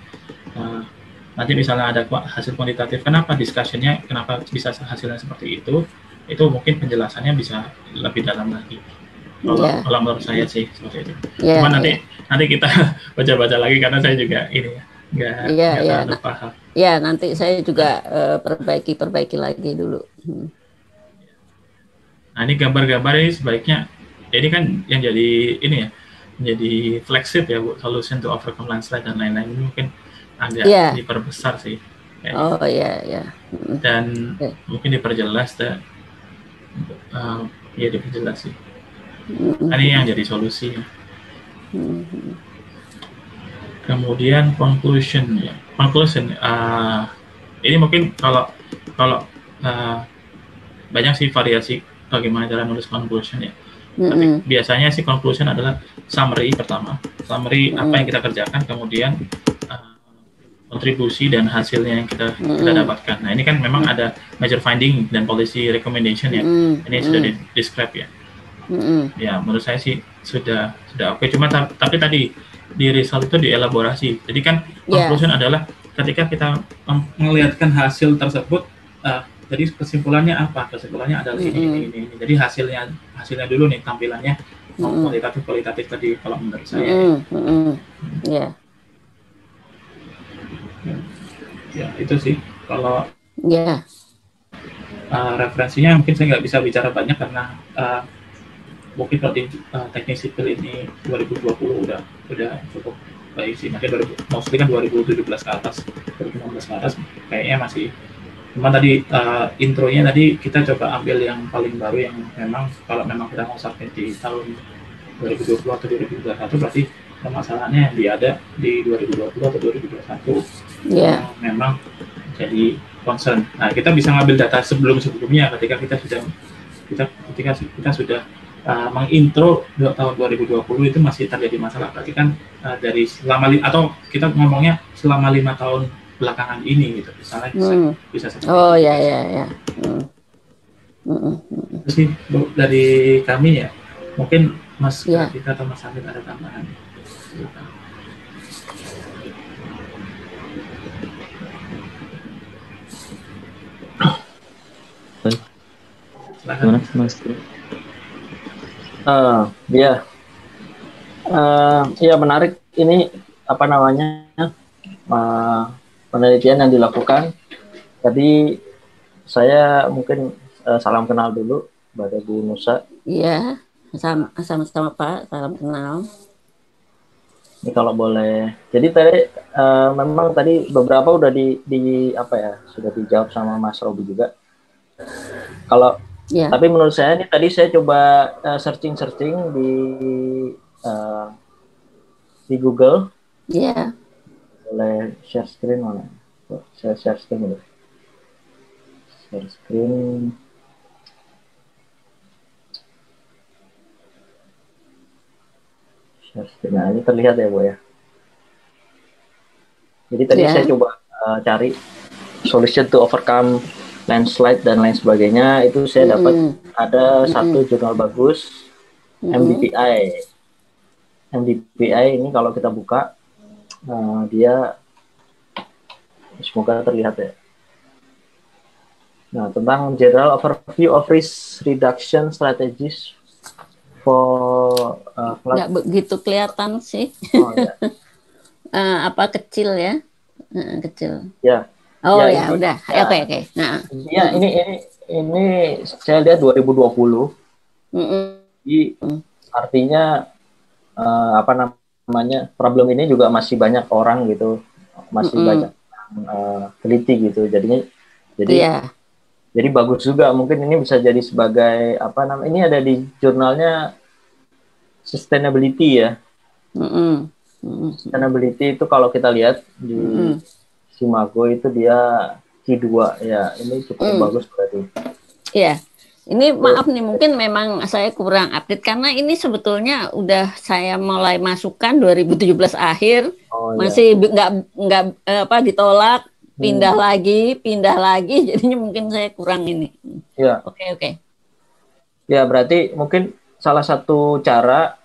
uh, nanti misalnya ada hasil kuantitatif kenapa discussionnya kenapa bisa hasilnya seperti itu itu mungkin penjelasannya bisa lebih dalam lagi kalau, yeah. menurut saya sih seperti itu yeah, cuma nanti yeah. nanti kita baca-baca lagi karena saya juga ini ya nggak iya, iya. Nah, paham. Ya nanti saya juga perbaiki eh, perbaiki perbaiki lagi dulu. Hmm. Nah ini gambar-gambar ini sebaiknya ya ini kan yang jadi ini ya jadi flagship ya bu solution to overcome landslide dan lain-lain ini mungkin agak yeah. diperbesar sih. Kayaknya. Oh iya iya. Hmm. Dan okay. mungkin diperjelas dan uh, ya diperjelas sih. Hmm. Nah, Ini yang jadi solusinya. -hmm. hmm kemudian conclusion ya conclusion uh, ini mungkin kalau kalau uh, banyak sih variasi bagaimana cara menulis conclusion ya mm-hmm. biasanya sih conclusion adalah summary pertama summary mm-hmm. apa yang kita kerjakan kemudian ah, kontribusi dan hasilnya yang kita mm kita dapatkan nah ini kan memang mm ada major finding dan policy recommendation ya mm ini sudah di describe ya mm-hmm. ya menurut saya sih sudah sudah oke okay. cuma tapi tadi di result itu dielaborasi. Jadi kan yeah. conclusion adalah ketika kita melihatkan hasil tersebut, uh, eh, jadi kesimpulannya apa? Kesimpulannya adalah mm -hmm. ini, ini, ini. Jadi hasilnya hasilnya dulu nih tampilannya mm -hmm. kualitatif kualitatif tadi kalau menurut saya. Mm -hmm. Ya. Yeah. Ya itu sih kalau. Yeah. Iya. Uh, referensinya mungkin saya nggak bisa bicara banyak karena uh, mungkin kalau uh, eh, teknik sipil ini 2020 udah udah cukup baik sih makanya 2000, mostly kan 2017 ke atas 2016 ke atas kayaknya masih cuma tadi uh, intronya tadi kita coba ambil yang paling baru yang memang kalau memang kita mau sampai di tahun 2020 atau 2021 berarti permasalahannya yang diada di 2020 atau 2021 yeah. Iya. Eh, memang jadi concern nah kita bisa ngambil data sebelum sebelumnya ketika kita sudah kita ketika kita sudah uh, mengintro tahun 2020 itu masih terjadi masalah. Berarti kan uh, dari selama atau kita ngomongnya selama lima tahun belakangan ini gitu, misalnya bisa, hmm. bisa bisa Oh ya ya ya. Hmm. Mm -mm. Terus nih, dari kami ya, mungkin Mas ya. Kita atau Mas Amir ada tambahan. Mas, Mas? Uh, eh, ya, yeah. uh, iya, yeah, menarik ini apa namanya uh, penelitian yang dilakukan. Tadi saya mungkin uh, salam kenal dulu pada Bu Nusa. Iya, yeah, sama-sama Pak, salam kenal. Ini kalau boleh. Jadi tadi uh, memang tadi beberapa udah di, di apa ya sudah dijawab sama Mas Robi juga. Kalau Yeah. Tapi menurut saya ini tadi saya coba eh, searching-searching uh, di uh, di Google. Iya. Yeah. Boleh share screen mana? Oh, saya share screen dulu. Share screen. Share screen. Nah, ini terlihat ya, Bu ya. Jadi tadi yeah. saya coba uh, cari solution to overcome landslide dan lain sebagainya itu saya mm -hmm. dapat ada mm -hmm. satu jurnal bagus mm -hmm. MDPI MDPI ini kalau kita buka uh, dia semoga terlihat ya nah tentang general overview of risk reduction strategies for uh, nggak begitu kelihatan sih oh, ya. uh, apa kecil ya uh, kecil ya Oh ya, ya udah. Ya. Oke oke. Okay, okay. Nah. Ya ini ini ini saya lihat 2020. Mm -mm. Jadi artinya uh, apa namanya problem ini juga masih banyak orang gitu, masih mm -mm. banyak yang uh, teliti gitu. Jadinya jadi yeah. jadi bagus juga mungkin ini bisa jadi sebagai apa namanya ini ada di jurnalnya sustainability ya. Mm -mm. Sustainability itu kalau kita lihat di mm -mm si Mago itu dia Q2 ya ini cukup hmm. bagus berarti iya yeah. Ini maaf nih mungkin memang saya kurang update karena ini sebetulnya udah saya mulai masukkan 2017 akhir oh, iya. masih nggak iya. nggak eh, apa ditolak hmm. pindah hmm. lagi pindah lagi jadinya mungkin saya kurang ini. Ya. Oke okay, oke. Okay. Ya berarti mungkin salah satu cara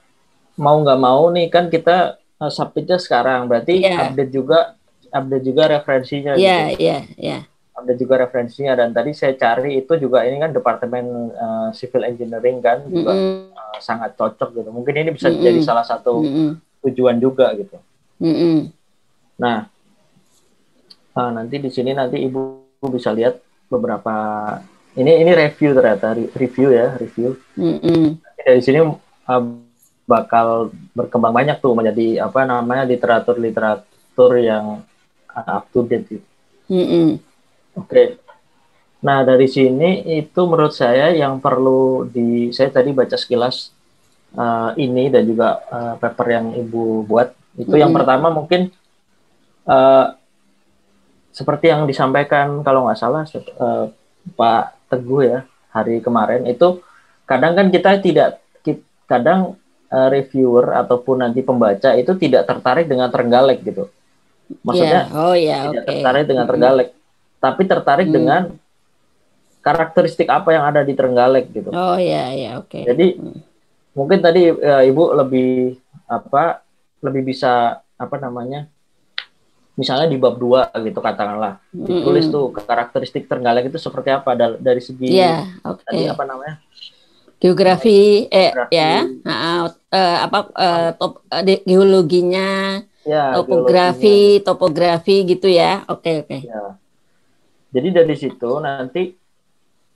mau nggak mau nih kan kita eh, submitnya sekarang berarti ya. update juga update juga referensinya. Iya, yeah, gitu. iya, iya. Ada Update juga referensinya dan tadi saya cari itu juga ini kan departemen uh, civil engineering kan juga mm -hmm. uh, sangat cocok gitu. Mungkin ini bisa mm -hmm. jadi salah satu mm -hmm. tujuan juga gitu. Mm -hmm. Nah, uh, nanti di sini nanti ibu bisa lihat beberapa ini ini review ternyata review ya review. Mm -hmm. Dari sini uh, bakal berkembang banyak tuh menjadi apa namanya literatur literatur yang up to date Mm -hmm. Oke. Okay. Nah dari sini itu menurut saya yang perlu di saya tadi baca sekilas uh, ini dan juga uh, paper yang ibu buat itu mm -hmm. yang pertama mungkin uh, seperti yang disampaikan kalau nggak salah uh, Pak Teguh ya hari kemarin itu kadang kan kita tidak kita, kadang reviewer ataupun nanti pembaca itu tidak tertarik dengan terenggalek gitu maksudnya yeah. oh yeah, tidak okay. tertarik dengan Trenggalek mm. tapi tertarik mm. dengan karakteristik apa yang ada di Trenggalek gitu oh ya yeah, yeah, oke okay. jadi mm. mungkin tadi ya, ibu lebih apa lebih bisa apa namanya misalnya di bab dua gitu katakanlah ditulis mm -hmm. tuh karakteristik Trenggalek itu seperti apa dari segi yeah, okay. tadi apa namanya geografi eh ya, geografi. ya uh, uh, apa uh, top, uh, geologinya ya, topografi, geologinya. topografi gitu ya. Oke, okay, oke. Okay. Ya. Jadi dari situ nanti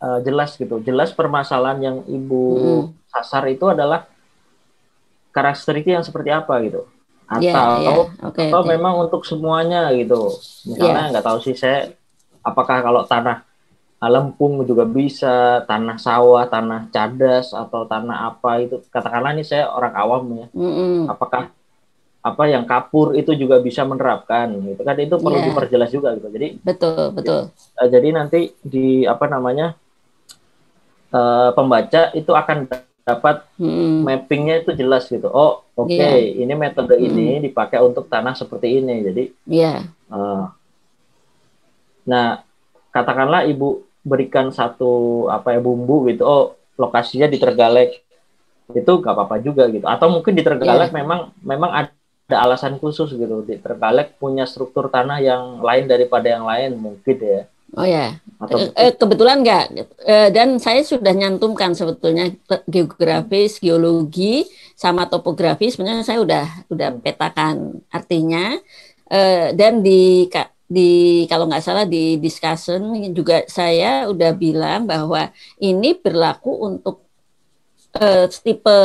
uh, jelas gitu, jelas permasalahan yang ibu hmm. sasar itu adalah karakteristik yang seperti apa gitu. Ya, atau, yeah, yeah. Okay, atau okay. memang untuk semuanya gitu. Misalnya yeah. tahu sih saya apakah kalau tanah eh, lempung juga bisa, tanah sawah, tanah cadas atau tanah apa itu. Katakanlah ini saya orang awam ya. Mm -hmm. Apakah apa yang kapur itu juga bisa menerapkan gitu kan itu perlu yeah. diperjelas juga gitu jadi betul betul jadi, ya, eh, jadi nanti di apa namanya uh, pembaca itu akan dapat hmm. mappingnya itu jelas gitu oh oke okay, iya. yeah. ini metode hmm. ini dipakai untuk tanah seperti ini jadi yeah. Iya. uh, nah katakanlah ibu berikan satu apa ya bumbu gitu oh lokasinya di Tergalek itu gak apa-apa juga gitu atau mungkin di Tergalek yeah. memang memang ada ada alasan khusus gitu di Terkalek punya struktur tanah yang lain daripada yang lain mungkin ya oh ya Atau... eh, eh kebetulan nggak eh, dan saya sudah nyantumkan sebetulnya geografis geologi sama topografi sebenarnya saya udah udah petakan artinya eh, dan di di kalau nggak salah di discussion juga saya udah bilang bahwa ini berlaku untuk eh, tipe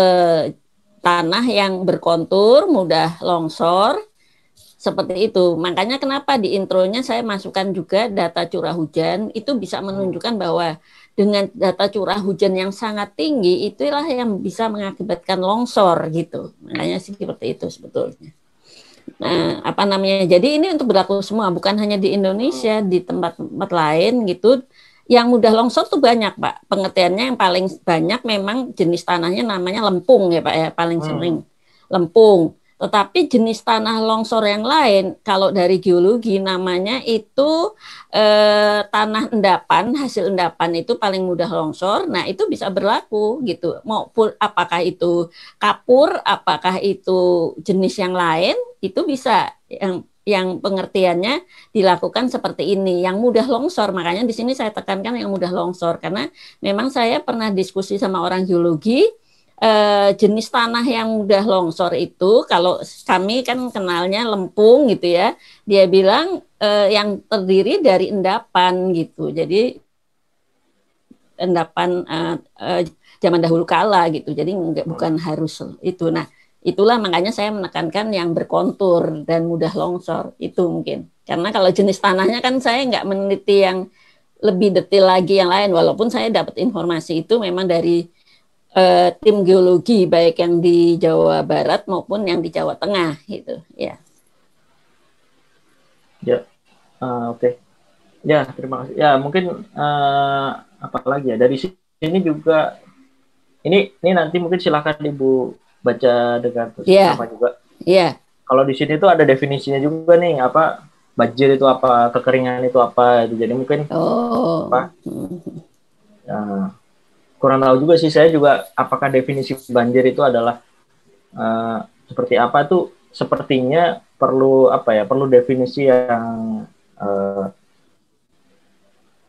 tanah yang berkontur, mudah longsor, seperti itu. Makanya kenapa di intronya saya masukkan juga data curah hujan, itu bisa hmm. menunjukkan bahwa dengan data curah hujan yang sangat tinggi, itulah yang bisa mengakibatkan longsor gitu. Makanya sih seperti itu sebetulnya. Nah, apa namanya? Jadi ini untuk berlaku semua, bukan hanya di Indonesia, oh. di tempat-tempat lain gitu yang mudah longsor tuh banyak, Pak. Pengertiannya yang paling banyak memang jenis tanahnya namanya lempung ya, Pak ya, paling hmm. sering. Lempung. Tetapi jenis tanah longsor yang lain, kalau dari geologi namanya itu eh, tanah endapan, hasil endapan itu paling mudah longsor. Nah itu bisa berlaku gitu. mau apakah itu kapur, apakah itu jenis yang lain, itu bisa yang yang pengertiannya dilakukan seperti ini, yang mudah longsor. Makanya di sini saya tekankan yang mudah longsor karena memang saya pernah diskusi sama orang geologi eh, jenis tanah yang mudah longsor itu kalau kami kan kenalnya lempung gitu ya. Dia bilang eh, yang terdiri dari endapan gitu. Jadi endapan eh, eh, zaman dahulu kala gitu. Jadi enggak bukan harus itu. Nah, Itulah makanya saya menekankan yang berkontur dan mudah longsor itu mungkin. Karena kalau jenis tanahnya kan saya nggak meneliti yang lebih detail lagi yang lain. Walaupun saya dapat informasi itu memang dari uh, tim geologi baik yang di Jawa Barat maupun yang di Jawa Tengah gitu. Ya. Ya, uh, oke. Okay. Ya, terima kasih. Ya, mungkin uh, apa lagi ya dari sini juga ini ini nanti mungkin silakan Ibu baca dengan yeah. Iya. sama juga. Iya. Yeah. Kalau di sini tuh ada definisinya juga nih apa banjir itu apa, kekeringan itu apa. itu. Jadi mungkin oh. apa? Ya, kurang tahu juga sih saya juga apakah definisi banjir itu adalah uh, seperti apa tuh sepertinya perlu apa ya perlu definisi yang uh,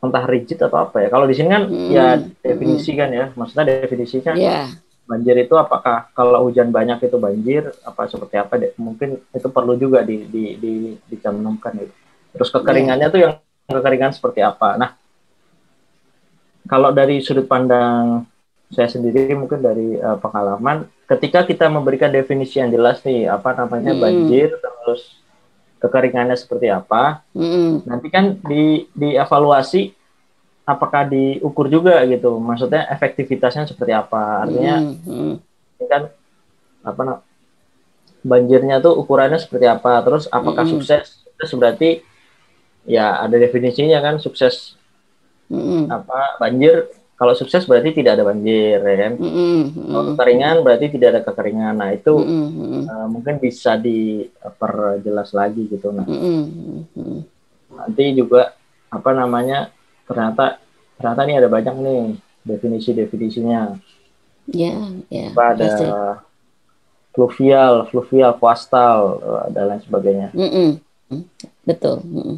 entah rigid atau apa ya kalau di sini kan ya hmm. ya definisi kan ya maksudnya definisinya yeah banjir itu apakah kalau hujan banyak itu banjir apa seperti apa deh mungkin itu perlu juga di, di, di dicantumkan gitu terus iya. kekeringannya yeah. tuh yang kekeringan seperti apa nah kalau dari sudut pandang saya sendiri mungkin dari uh, pengalaman ketika kita memberikan definisi yang jelas nih apa namanya mm. banjir terus kekeringannya seperti apa mm. nanti kan di dievaluasi apakah diukur juga gitu maksudnya efektivitasnya seperti apa artinya hmm, hmm. kan apa banjirnya tuh ukurannya seperti apa terus apakah hmm. sukses sukses berarti ya ada definisinya kan sukses hmm. apa banjir kalau sukses berarti tidak ada banjir ya kan hmm. hmm, hmm. kalau kekeringan berarti tidak ada kekeringan nah itu hmm. uh, mungkin bisa diperjelas lagi gitu nah hmm. nanti juga apa namanya ternyata ternyata ini ada banyak nih definisi-definisinya. Ya, yeah, Yeah, ada pasti. fluvial, fluvial, coastal eh, dan lain sebagainya. Mm -mm. Betul. Mm -mm.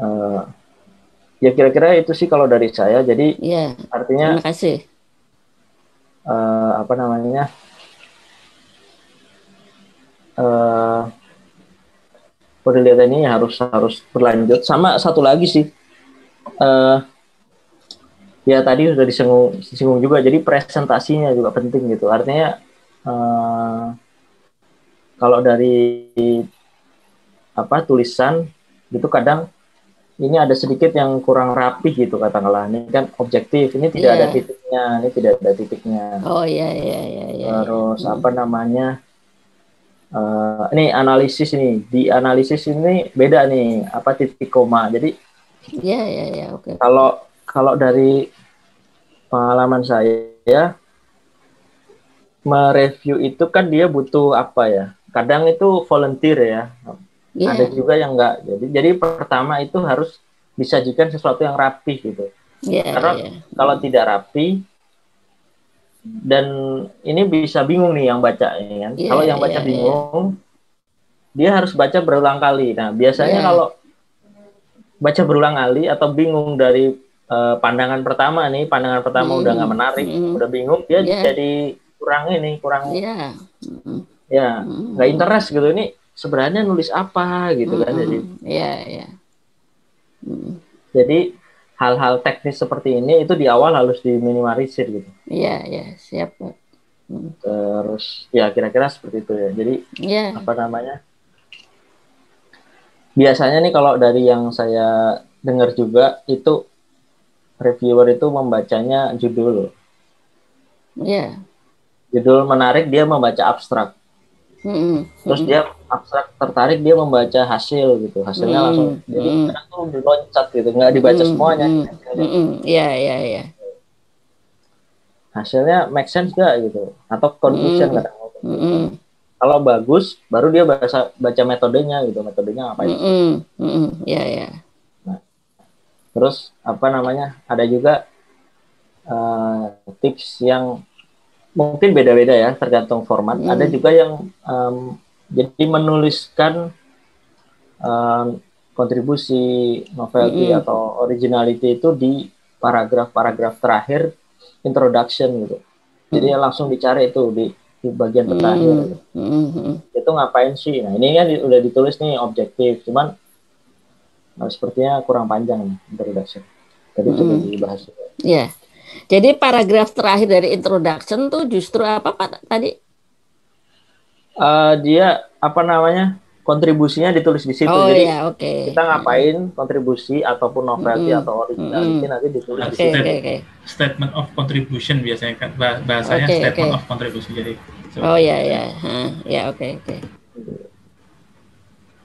Uh, ya kira-kira itu sih kalau dari saya. Jadi yeah. artinya. Terima kasih. Uh, apa namanya? Uh, penelitian ini harus harus berlanjut. Sama satu lagi sih uh, ya tadi sudah disinggung, disinggung juga jadi presentasinya juga penting gitu artinya uh, kalau dari apa tulisan itu kadang ini ada sedikit yang kurang rapi gitu katakanlah ini kan objektif ini tidak yeah. ada iya. titiknya ini tidak ada titiknya oh iya yeah, iya yeah, iya yeah, yeah, terus yeah. Hmm. apa namanya uh, ini analisis ini di analisis ini beda nih apa titik koma jadi Iya, iya, iya, oke. Okay. Kalau kalau dari pengalaman saya ya mereview itu kan dia butuh apa ya? Kadang itu volunteer ya. Yeah. Ada juga yang enggak. Jadi jadi pertama itu harus disajikan sesuatu yang rapi gitu. Yeah, Karena yeah. kalau tidak rapi dan ini bisa bingung nih yang baca ini ya kan. Yeah, kalau yang ya, baca yeah, bingung yeah. dia harus baca berulang kali. Nah, biasanya yeah. kalau baca berulang kali atau bingung dari uh, pandangan pertama nih, pandangan pertama hmm. udah nggak hmm. menarik, hmm. udah bingung, dia yeah. jadi kurang ini, kurang yeah. hmm. ya hmm. nggak interest gitu. Ini sebenarnya nulis apa gitu hmm. kan? Jadi, hmm. yeah, yeah. Hmm. jadi hal-hal teknis seperti ini itu di awal harus diminimalisir gitu. ya yeah, iya, siap. Hmm. Terus ya kira-kira seperti itu ya. Jadi yeah. apa namanya? biasanya nih kalau dari yang saya dengar juga itu reviewer itu membacanya judul. Iya. Yeah. Judul menarik dia membaca abstrak. Mm-hmm. Terus dia abstrak tertarik dia membaca hasil gitu hasilnya mm-hmm. langsung jadi mm-hmm. tuh diloncat gitu nggak dibaca mm-hmm. semuanya. Iya iya iya. Hasilnya make sense gak gitu atau conclusion mm-hmm. kadang. Mm-hmm kalau bagus baru dia baca baca metodenya gitu metodenya apa ya mm -mm, mm -mm, ya yeah, yeah. terus apa namanya ada juga uh, tips yang mungkin beda-beda ya tergantung format mm. ada juga yang um, jadi menuliskan um, kontribusi novelty mm atau originality itu di paragraf-paragraf terakhir introduction gitu. Jadi mm langsung dicari itu di di bagian mm terakhir mm -hmm. itu ngapain sih nah ini kan udah ditulis nih objektif cuman nah, sepertinya kurang panjang introduction tadi mm -hmm. dibahas juga iya. yeah. jadi paragraf terakhir dari introduction tuh justru apa pak tadi uh, dia apa namanya kontribusinya ditulis di situ. Oh, Jadi iya, okay. kita ngapain kontribusi ataupun novelty hmm atau originality hmm nanti ditulis okay, di situ. Okay, okay. Statement of contribution biasanya kan bahasanya okay, statement okay. of contribution. Jadi Oh ya ya ya oke oke.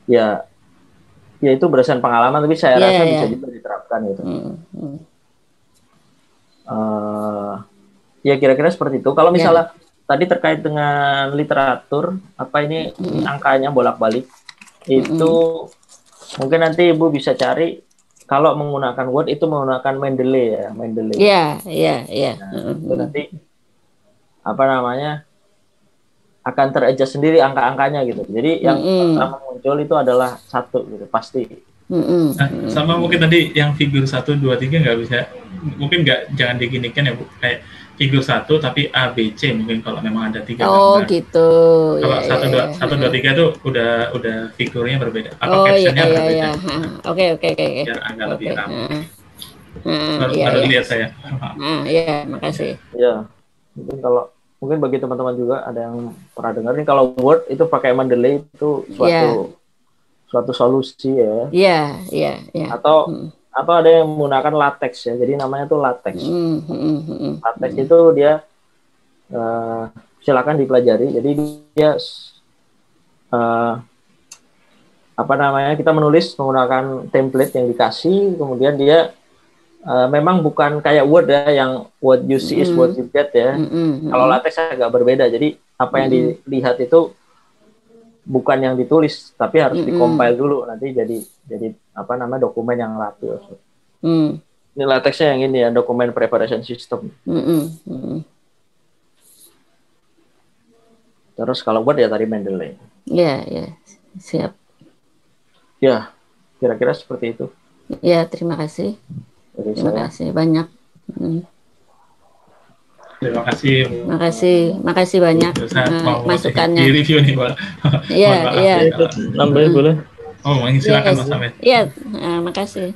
Ya ya itu berdasarkan pengalaman tapi saya yeah, rasa yeah. bisa juga diterapkan gitu. Mm-hmm. Uh, ya kira-kira seperti itu. Kalau ya. misalnya yeah tadi terkait dengan literatur apa ini mm. angkanya bolak-balik itu mm. mungkin nanti ibu bisa cari kalau menggunakan Word itu menggunakan Mendeley ya Mendeley. Iya iya iya. Nah, nanti apa namanya akan teradjust sendiri angka-angkanya gitu. Jadi yang mm -hmm. pertama muncul itu adalah satu gitu pasti. Mm -hmm. nah, sama mungkin tadi yang figur satu dua tiga nggak bisa mungkin nggak jangan diginikan ya bu kayak figur satu tapi A B C mungkin kalau memang ada tiga oh kan. nah, gitu kalau iya, satu dua iya, satu dua iya. tiga itu udah udah figurnya berbeda atau oh, captionnya iya, iya, berbeda hmm, oke oke oke biar agak okay. lebih ramai hmm. baru, hmm, iya, baru iya. lihat saya hmm, iya makasih ya mungkin kalau mungkin bagi teman-teman juga ada yang pernah dengar nih kalau Word itu pakai Mendeley itu suatu yeah. suatu solusi ya iya iya iya atau hmm apa ada yang menggunakan latex ya. Jadi namanya itu latex. Mm -hmm. Latex mm -hmm. itu dia uh, silakan dipelajari. Jadi dia uh, apa namanya kita menulis menggunakan template yang dikasih, kemudian dia uh, memang bukan kayak Word ya yang what you see is hmm. what you get ya. Mm -hmm. Kalau latex agak berbeda. Jadi apa yang dilihat itu bukan yang ditulis tapi harus mm -hmm. dikompil dulu nanti jadi jadi apa nama dokumen yang rapi mm. ini lateksnya yang ini ya dokumen preparation system mm -hmm. Mm. terus kalau buat ya tadi Mendeley ya yeah, ya yeah. siap ya kira-kira seperti itu ya terima kasih terima kasih banyak mm. Terima kasih. Makasih, makasih banyak uh, masukannya. Di review nih, Pak. Iya, iya. Ya, Nambahin ya, boleh? Oh, iya, silakan iya. Mas Amir. Iya, terima eh, makasih.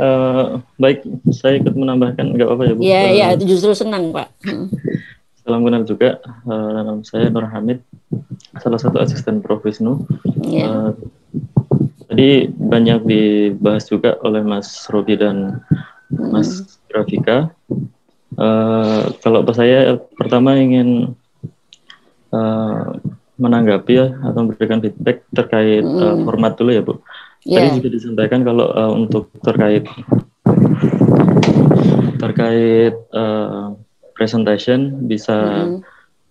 Uh, baik, saya ikut menambahkan, nggak apa-apa ya Bu. Iya, iya, uh, justru senang Pak. Salam kenal juga, uh, saya Nur Hamid, salah satu asisten Prof. Wisnu. Yeah. Iya. Uh, tadi banyak dibahas juga oleh Mas Robi dan Mas Grafika. Uh, kalau saya pertama ingin uh, menanggapi ya atau memberikan feedback terkait mm. uh, format dulu ya Bu. Yeah. Tadi iya. juga disampaikan kalau uh, untuk terkait terkait uh, presentation bisa mm.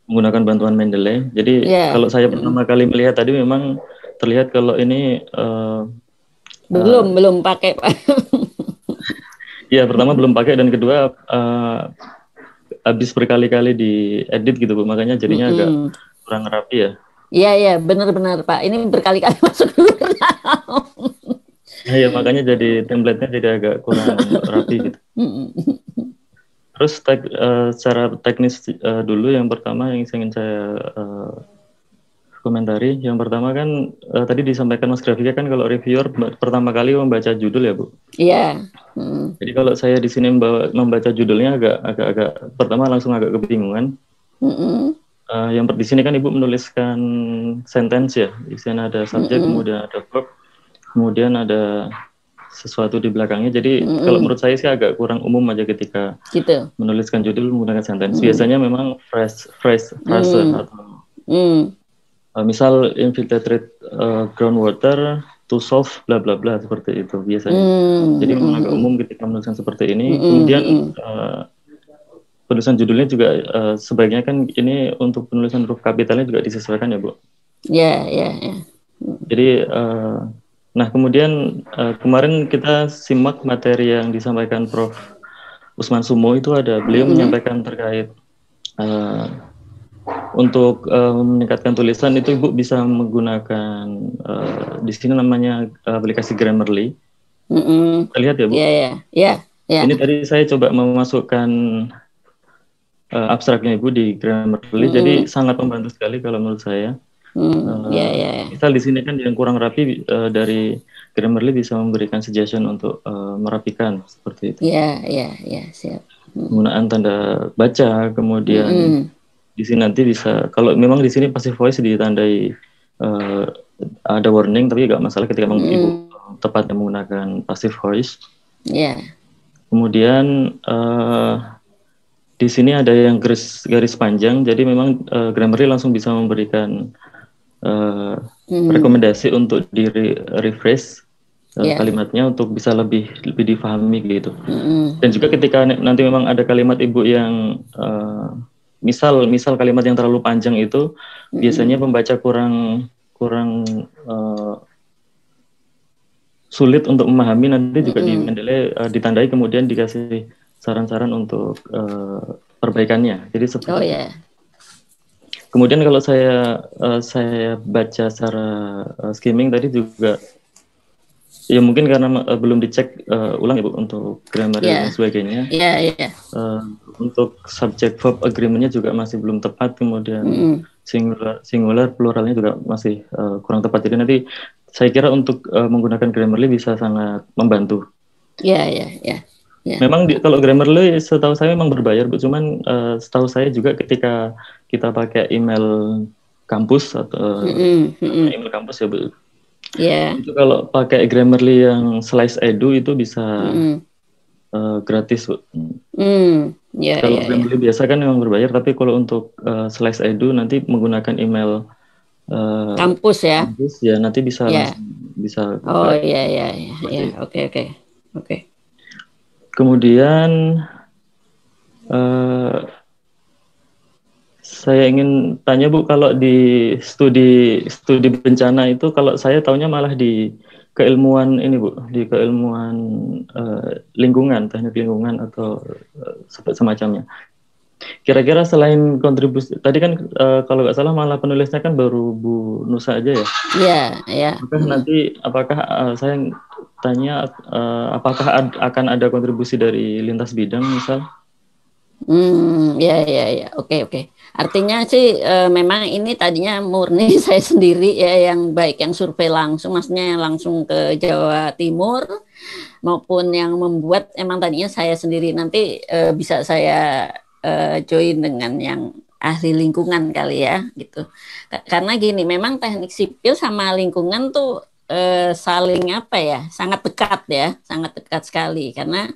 menggunakan bantuan Mendeley. Jadi yeah. kalau saya pertama kali melihat tadi memang terlihat kalau ini uh, belum uh, belum pakai Iya, pertama belum pakai dan kedua uh, habis berkali-kali di edit gitu Bu, makanya jadinya mm -hmm. agak kurang rapi ya. Iya, iya, benar-benar Pak. Ini berkali-kali masuk dulu. Iya, makanya jadi template-nya jadi agak kurang rapi gitu. Terus tek, uh, secara teknis uh, dulu yang pertama yang ingin saya uh, komentari. Yang pertama kan uh, tadi disampaikan Mas Grafika kan kalau reviewer pertama kali membaca judul ya, Bu. Iya. Yeah. Hmm. Jadi kalau saya di sini membawa, membaca judulnya agak agak agak pertama langsung agak kebingungan. Mm -mm. Uh, yang di sini kan Ibu menuliskan sentence ya. Di sini ada subjek, mm -mm. kemudian ada verb, kemudian ada sesuatu di belakangnya. Jadi mm -mm. kalau menurut saya sih agak kurang umum aja ketika gitu. menuliskan judul menggunakan sentence. Mm. Biasanya memang phrase phrase phrase mm. atau mm uh, misal infiltrate uh, groundwater to solve bla bla bla seperti itu biasanya. Mm, Jadi mm, agak hmm. umum ketika menuliskan seperti ini, mm, kemudian mm. Uh, penulisan judulnya juga uh, sebaiknya kan ini untuk penulisan huruf kapitalnya juga disesuaikan ya bu. Ya yeah, ya. Yeah, yeah. Jadi uh, nah kemudian uh, kemarin kita simak materi yang disampaikan Prof. Usman Sumo itu ada beliau mm -hmm. menyampaikan terkait uh, untuk uh, meningkatkan tulisan itu ibu bisa menggunakan uh, di sini namanya eh, aplikasi Grammarly. Mm -hmm. Kita lihat ya bu. Iya yeah, iya. Yeah. Yeah. Ini tadi saya coba memasukkan uh, abstraknya ibu di Grammarly, mm -hmm. jadi sangat membantu sekali kalau menurut saya. Mm, iya uh, iya, yeah, di sini kan yang kurang rapi uh, dari Grammarly bisa memberikan suggestion untuk uh, merapikan seperti itu. Iya, yeah, iya, yeah, iya, yeah, siap. Mm. Penggunaan tanda baca, kemudian mm -hmm di sini nanti bisa kalau memang di sini passive voice ditandai uh, ada warning tapi nggak masalah ketika memang mm. ibu tepatnya menggunakan passive voice. Yeah. Kemudian uh, di sini ada yang garis garis panjang jadi memang uh, Grammarly langsung bisa memberikan uh, hmm. rekomendasi untuk di refresh yeah. Iya. kalimatnya untuk bisa lebih lebih difahami gitu hmm. dan juga ketika nanti memang ada kalimat ibu yang uh, misal misal kalimat yang terlalu panjang itu mm-hmm. biasanya pembaca kurang kurang uh, sulit untuk memahami nanti juga mm-hmm. di Mendeley uh, ditandai kemudian dikasih saran-saran untuk uh, perbaikannya jadi seperti oh, yeah. kemudian kalau saya uh, saya baca secara uh, skimming tadi juga Ya mungkin karena uh, belum dicek uh, ulang ya Bu untuk grammar yeah. dan sebagainya. Iya, yeah, ya. iya. Yeah. Uh, untuk subject verb agreementnya juga masih belum tepat kemudian mm singular singular pluralnya juga masih uh, kurang tepat. Jadi nanti saya kira untuk uh, menggunakan Grammarly bisa sangat membantu. Iya, yeah, iya, yeah, iya. Yeah. Yeah. Memang di, kalau Grammarly setahu saya memang berbayar, Bu. Cuman uh, setahu saya juga ketika kita pakai email kampus atau mm -hmm. hmm. email kampus ya, Bu. Yeah. Itu kalau pakai Grammarly yang Slice Edu itu bisa mm. uh, gratis, Mm. Yeah, kalau yeah, ya. Grammarly yeah. biasa kan memang berbayar, tapi kalau untuk uh, Slice Edu nanti menggunakan email uh, kampus ya. Kampus ya nanti bisa yeah. langsung, bisa. Oh iya iya iya. Oke oke oke. Kemudian uh, saya ingin tanya Bu, kalau di studi studi bencana itu, kalau saya tahunya malah di keilmuan ini Bu, di keilmuan uh, lingkungan, teknik lingkungan atau uh, semacamnya. Kira-kira selain kontribusi, tadi kan uh, kalau nggak salah malah penulisnya kan baru Bu Nusa aja ya? Iya, yeah, iya. Yeah. nanti apakah uh, saya tanya uh, apakah ad, akan ada kontribusi dari lintas bidang misal? Hmm, ya, ya, ya. Oke, okay, oke. Okay. Artinya sih e, memang ini tadinya murni saya sendiri ya yang baik yang survei langsung, maksudnya yang langsung ke Jawa Timur maupun yang membuat emang tadinya saya sendiri nanti e, bisa saya e, join dengan yang ahli lingkungan kali ya gitu. Karena gini memang teknik sipil sama lingkungan tuh e, saling apa ya sangat dekat ya, sangat dekat sekali karena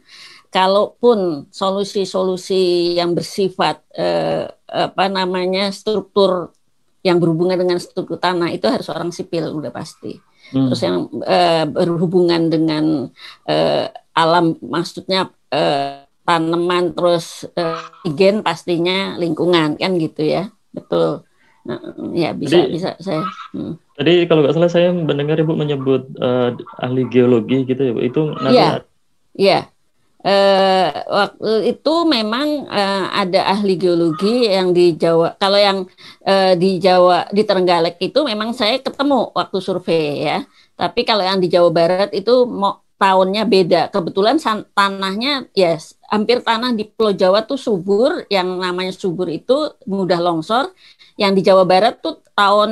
kalaupun solusi-solusi yang bersifat eh, apa namanya struktur yang berhubungan dengan struktur tanah itu harus orang sipil udah pasti. Hmm. Terus yang eh, berhubungan dengan eh, alam maksudnya eh, tanaman terus eh, gen pastinya lingkungan kan gitu ya. Betul. Nah, ya bisa Jadi, bisa saya. Hmm. Tadi kalau nggak salah saya mendengar Ibu menyebut eh, ahli geologi gitu ya, Itu nanti Iya. Uh, waktu itu memang uh, ada ahli geologi yang di Jawa. Kalau yang uh, di Jawa di Terenggalek itu memang saya ketemu waktu survei ya. Tapi kalau yang di Jawa Barat itu mau tahunnya beda. Kebetulan tanahnya yes, hampir tanah di Pulau Jawa tuh subur, yang namanya subur itu mudah longsor. Yang di Jawa Barat tuh tahun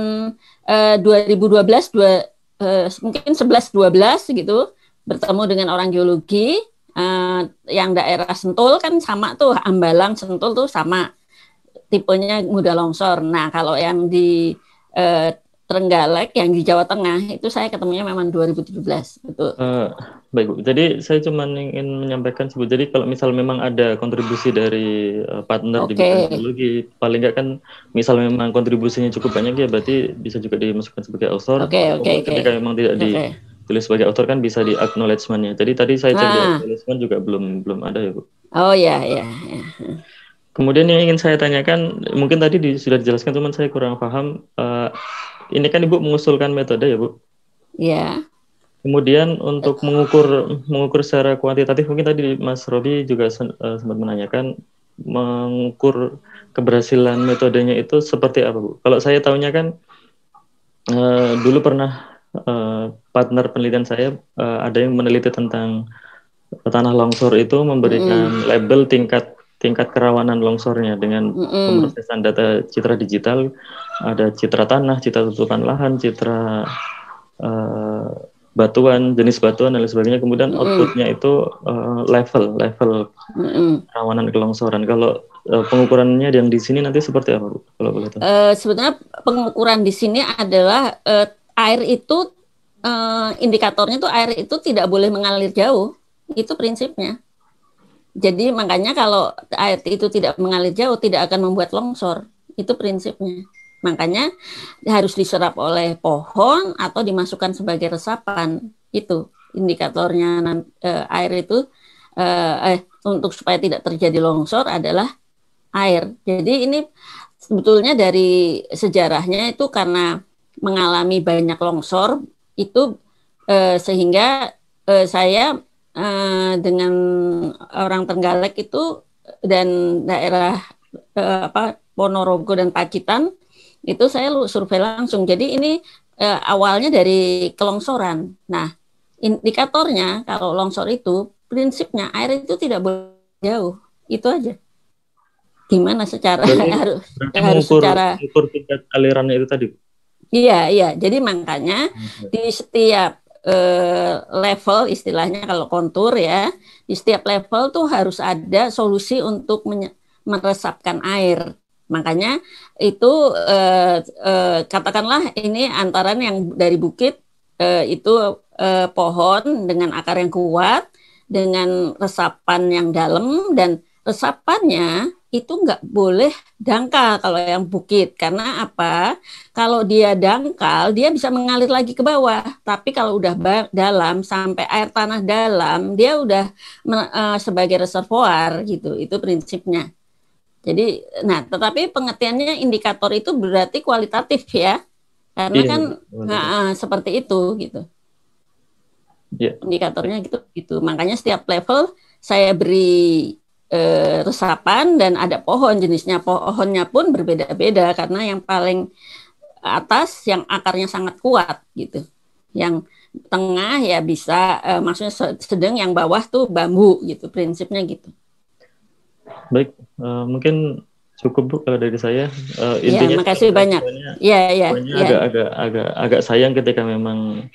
uh, 2012 dua, eh, mungkin 11 12 gitu bertemu dengan orang geologi uh, yang daerah Sentul kan sama tuh Ambalang Sentul tuh sama tipenya mudah longsor. Nah kalau yang di uh, Trenggalek yang di Jawa Tengah itu saya ketemunya memang 2017 betul. Uh, baik Bu. Jadi saya cuma ingin menyampaikan sebut. Jadi kalau misal memang ada kontribusi dari uh, partner okay. di bidang teknologi, paling nggak kan misal memang kontribusinya cukup banyak ya berarti bisa juga dimasukkan sebagai outsource. Oke oke oke. Ketika memang tidak okay. di tulis sebagai author kan bisa di acknowledgementnya. Jadi tadi saya cek ah. di acknowledgement juga belum belum ada ya bu. Oh ya ya. ya. Kemudian yang ingin saya tanyakan, mungkin tadi di, sudah dijelaskan, cuman saya kurang paham. Uh, ini kan ibu mengusulkan metode ya bu? Ya. Kemudian untuk mengukur mengukur secara kuantitatif, mungkin tadi Mas Robi juga sen, uh, sempat menanyakan mengukur keberhasilan metodenya itu seperti apa bu? Kalau saya tahunya kan uh, dulu pernah Eh, partner penelitian saya uh, ada yang meneliti tentang tanah longsor itu memberikan mm. label tingkat tingkat kerawanan longsornya dengan mm pemrosesan data citra digital ada citra tanah, citra tutupan lahan, citra uh, batuan, jenis batuan dan lain sebagainya. Kemudian mm outputnya itu uh, level level mm kerawanan kelongsoran. Kalau uh, pengukurannya yang di sini nanti seperti apa, Kalau boleh Uh, sebenarnya pengukuran di sini adalah uh, air itu uh, indikatornya tuh air itu tidak boleh mengalir jauh. Itu prinsipnya. Jadi makanya kalau air itu tidak mengalir jauh tidak akan membuat longsor. Itu prinsipnya. Makanya harus diserap oleh pohon atau dimasukkan sebagai resapan. Itu indikatornya uh, air itu uh, eh untuk supaya tidak terjadi longsor adalah air. Jadi ini sebetulnya dari sejarahnya itu karena mengalami banyak longsor itu eh, sehingga eh, saya eh, dengan orang Tenggalek itu dan daerah eh, apa Ponorogo dan Pacitan itu saya survei langsung. Jadi ini eh, awalnya dari kelongsoran. Nah, indikatornya kalau longsor itu prinsipnya air itu tidak boleh jauh. Itu aja. Gimana secara harus harus secara mengukur tingkat alirannya itu tadi. Iya, iya. Jadi makanya di setiap eh, level istilahnya kalau kontur ya, di setiap level tuh harus ada solusi untuk meresapkan air. Makanya itu eh, eh, katakanlah ini antara yang dari bukit eh, itu eh, pohon dengan akar yang kuat, dengan resapan yang dalam dan resapannya itu nggak boleh dangkal kalau yang bukit karena apa? Kalau dia dangkal dia bisa mengalir lagi ke bawah. Tapi kalau udah dalam sampai air tanah dalam dia udah uh, sebagai reservoir gitu. Itu prinsipnya. Jadi nah tetapi pengertiannya indikator itu berarti kualitatif ya. Karena yeah, kan nah, uh, seperti itu gitu. yeah. Indikatornya gitu gitu. Makanya setiap level saya beri eh, resapan dan ada pohon jenisnya. Pohonnya pun berbeda-beda karena yang paling atas yang akarnya sangat kuat gitu. Yang tengah ya bisa eh, maksudnya sedang yang bawah tuh bambu gitu prinsipnya gitu. Baik, uh, mungkin cukup bu kalau dari saya uh, intinya ya, makasih banyak ya ya, ya. agak agak agak agak sayang ketika memang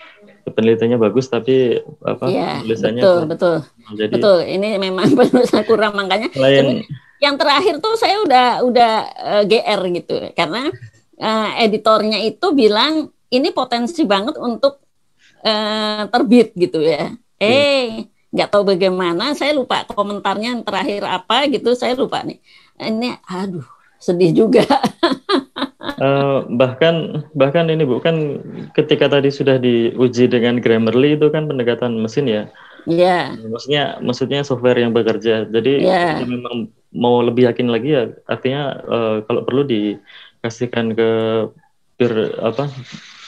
penelitiannya bagus tapi apa ya, tulisannya betul kan. betul Jadi, betul ini memang penulisan kurang makanya selain, yang terakhir tuh saya udah udah uh, eh, gr gitu karena uh, editornya itu bilang ini potensi banget untuk uh, terbit gitu ya iya. eh hey, nggak tahu bagaimana saya lupa komentarnya yang terakhir apa gitu saya lupa nih ini aduh sedih juga Eh, bahkan bahkan ini bu kan ketika tadi sudah diuji dengan Grammarly itu kan pendekatan mesin ya. Iya. Yeah. Maksudnya maksudnya software yang bekerja. Jadi yeah. memang mau lebih yakin lagi ya artinya uh, kalau perlu dikasihkan ke peer apa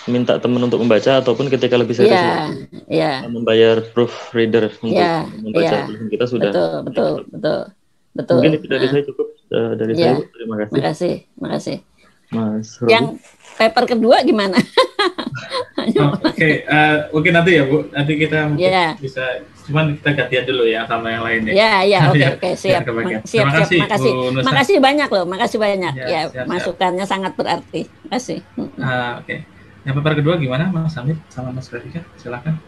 minta teman untuk membaca ataupun ketika lebih serius yeah, yeah. Iya. membayar proof reader iya, untuk yeah, membaca yeah. kita sudah betul betul nah, betul betul mungkin itu dari cukup Eh, dari ya. saya terima kasih. terima kasih Mas Robi. Yang paper kedua gimana? Oh, oke, oke okay. uh, mungkin nanti ya Bu, nanti kita yeah. bisa cuman kita gantian dulu ya sama yang lainnya. Ya, ya, oke, iya, oke, okay, iya, siap. terima kasih siap. Makasih, makasih. makasih banyak loh, makasih banyak. Ya, ya siap, masukannya siap. sangat berarti. kasih Uh, ah, oke. Okay. Yang paper kedua gimana Mas Amir sama Mas Ferdika Silakan.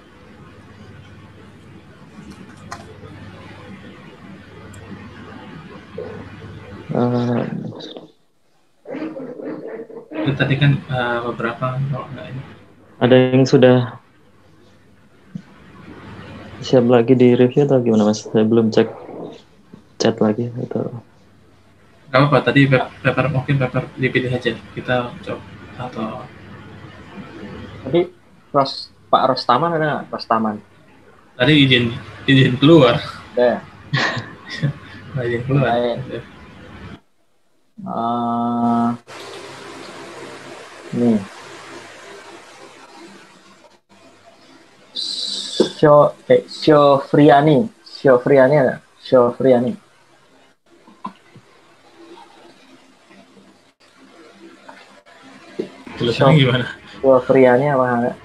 Uh, itu tadi kan uh, beberapa Ada yang sudah siap lagi di review atau gimana mas? Saya belum cek chat lagi atau. Gak apa-apa, tadi paper mungkin paper dipilih aja. Kita coba atau tadi Ros, Pak Rostaman ada nggak Rostaman? Tadi izin izin keluar. Ya. izin keluar. Ya uh, nih Sio, eh Shofriani Friani ada Shofriani Tulisannya gimana? Friani apa enggak?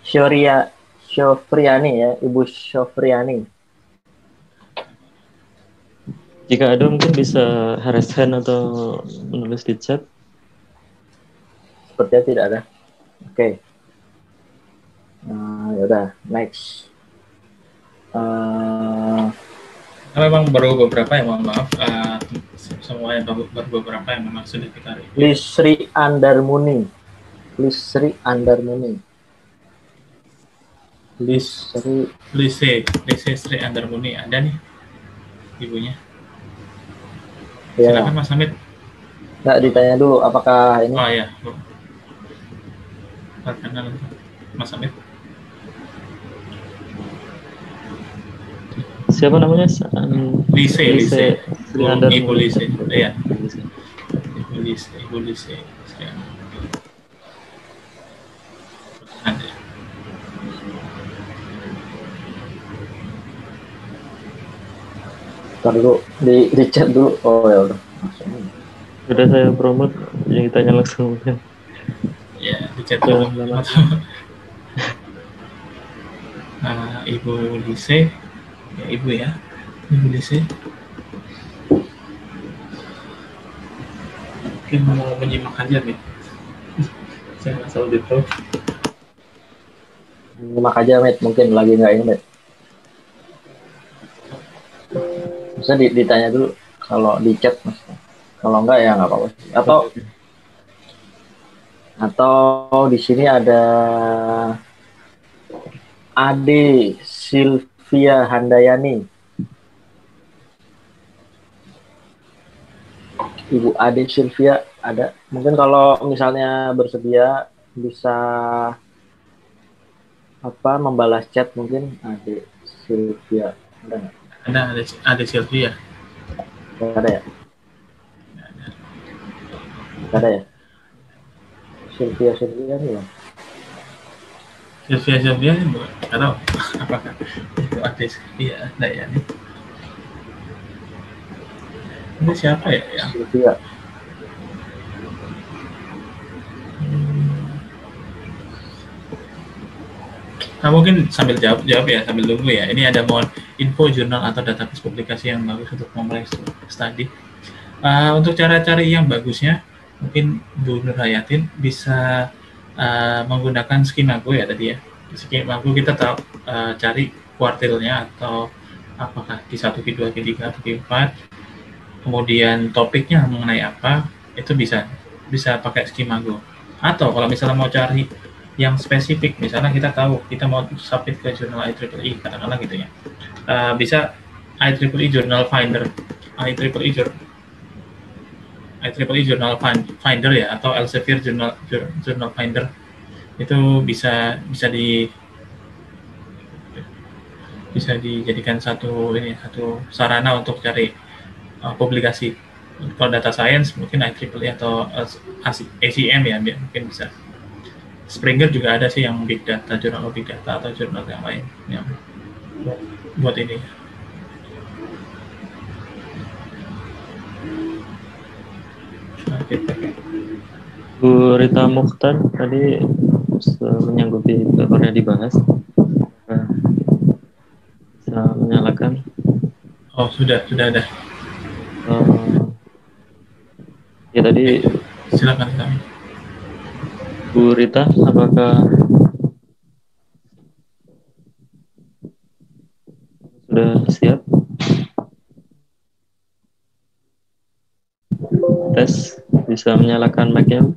Shoria Shofriani ya, Ibu Shofriani. Jika ada mungkin bisa harus hand atau menulis di chat. Sepertinya tidak ada. Oke. Okay. Uh, yaudah, next. Uh, nah, memang baru beberapa yang mohon maaf. Uh, semua yang baru, baru beberapa yang memang sudah kita review. Lisri Andarmuni. Lisri Andarmuni. Lisri Lisri Lisri Andarmuni ada nih ibunya. Ya. Silakan Mas Hamid. Nggak ditanya dulu apakah ini? Oh iya. Perkenalan Mas Hamid. Siapa namanya? Lise, Lise. Lise. Ibu Lise. Iya. Ibu Lise, Ibu Lise. Saya. Ada. Ntar dulu di, di chat dulu. Oh ya udah. Udah saya promote yang ditanya langsung. Ya, di chat dulu. nah Ibu Lise, ya Ibu ya. Ibu Lise. Mungkin mau menyimak aja nih. saya nggak selalu gitu. Menyimak aja, Met. Mungkin lagi nggak ingat. Maksudnya ditanya dulu kalau di chat maksudnya. Kalau enggak ya nggak apa-apa Atau atau di sini ada Ade Silvia Handayani. Ibu Ade Silvia ada. Mungkin kalau misalnya bersedia bisa apa membalas chat mungkin Ade Silvia ada nggak? Ada ada ada Silvia. Ya? Ya? Ya? Kan kan ya? Gak ada ya? Gak ada. ada ya? Silvia Silvia nih Silvia Silvia nih bukan? Gak tahu. Apakah itu ada Silvia? Ada ya nih? Ini siapa ya? ya? Silvia. Nah, mungkin sambil jawab jawab ya sambil tunggu ya. Ini ada mohon info jurnal atau database publikasi yang bagus untuk memulai studi. Uh, untuk cara cara yang bagusnya, mungkin Bu Nur Hayatin bisa uh, menggunakan skimago ya tadi ya. skimago kita tahu uh, cari kuartilnya atau apakah di satu, di dua, di tiga, di empat, Kemudian topiknya mengenai apa, itu bisa bisa pakai skimago Atau kalau misalnya mau cari yang spesifik, misalnya kita tahu kita mau submit ke jurnal IEEE, e, katakanlah gitu ya uh, bisa IEEE e Journal Finder, IEEE e e Journal IEEE Journal Finder ya atau Elsevier Journal Journal Finder itu bisa bisa di bisa dijadikan satu ini satu sarana untuk cari uh, publikasi kalau data science mungkin IEEE atau ACM ya mungkin bisa Springer juga ada sih yang big data jurnal big data atau jurnal yang lain yang buat ini Bu Rita Mukhtar tadi menyanggupi pernah dibahas nah, bisa menyalakan oh sudah sudah ada uh, oh. ya tadi silakan kami Bu Rita apakah Udah siap? Tes, bisa menyalakan mic-nya?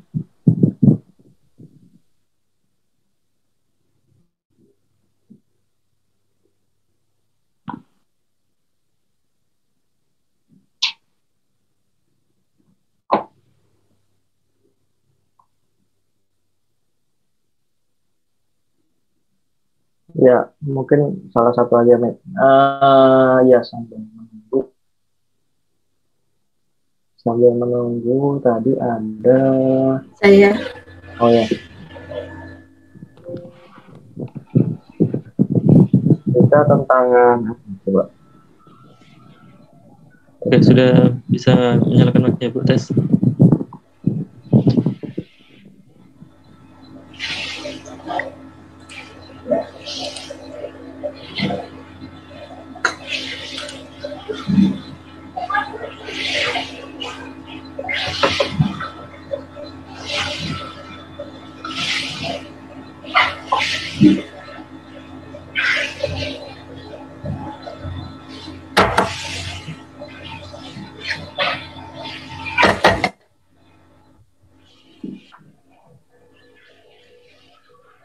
ya mungkin salah satu aja met uh, eh, ya sambil menunggu sambil menunggu tadi ada saya oh ya kita tentang coba Oke, sudah bisa menyalakan mic-nya Bu Tes.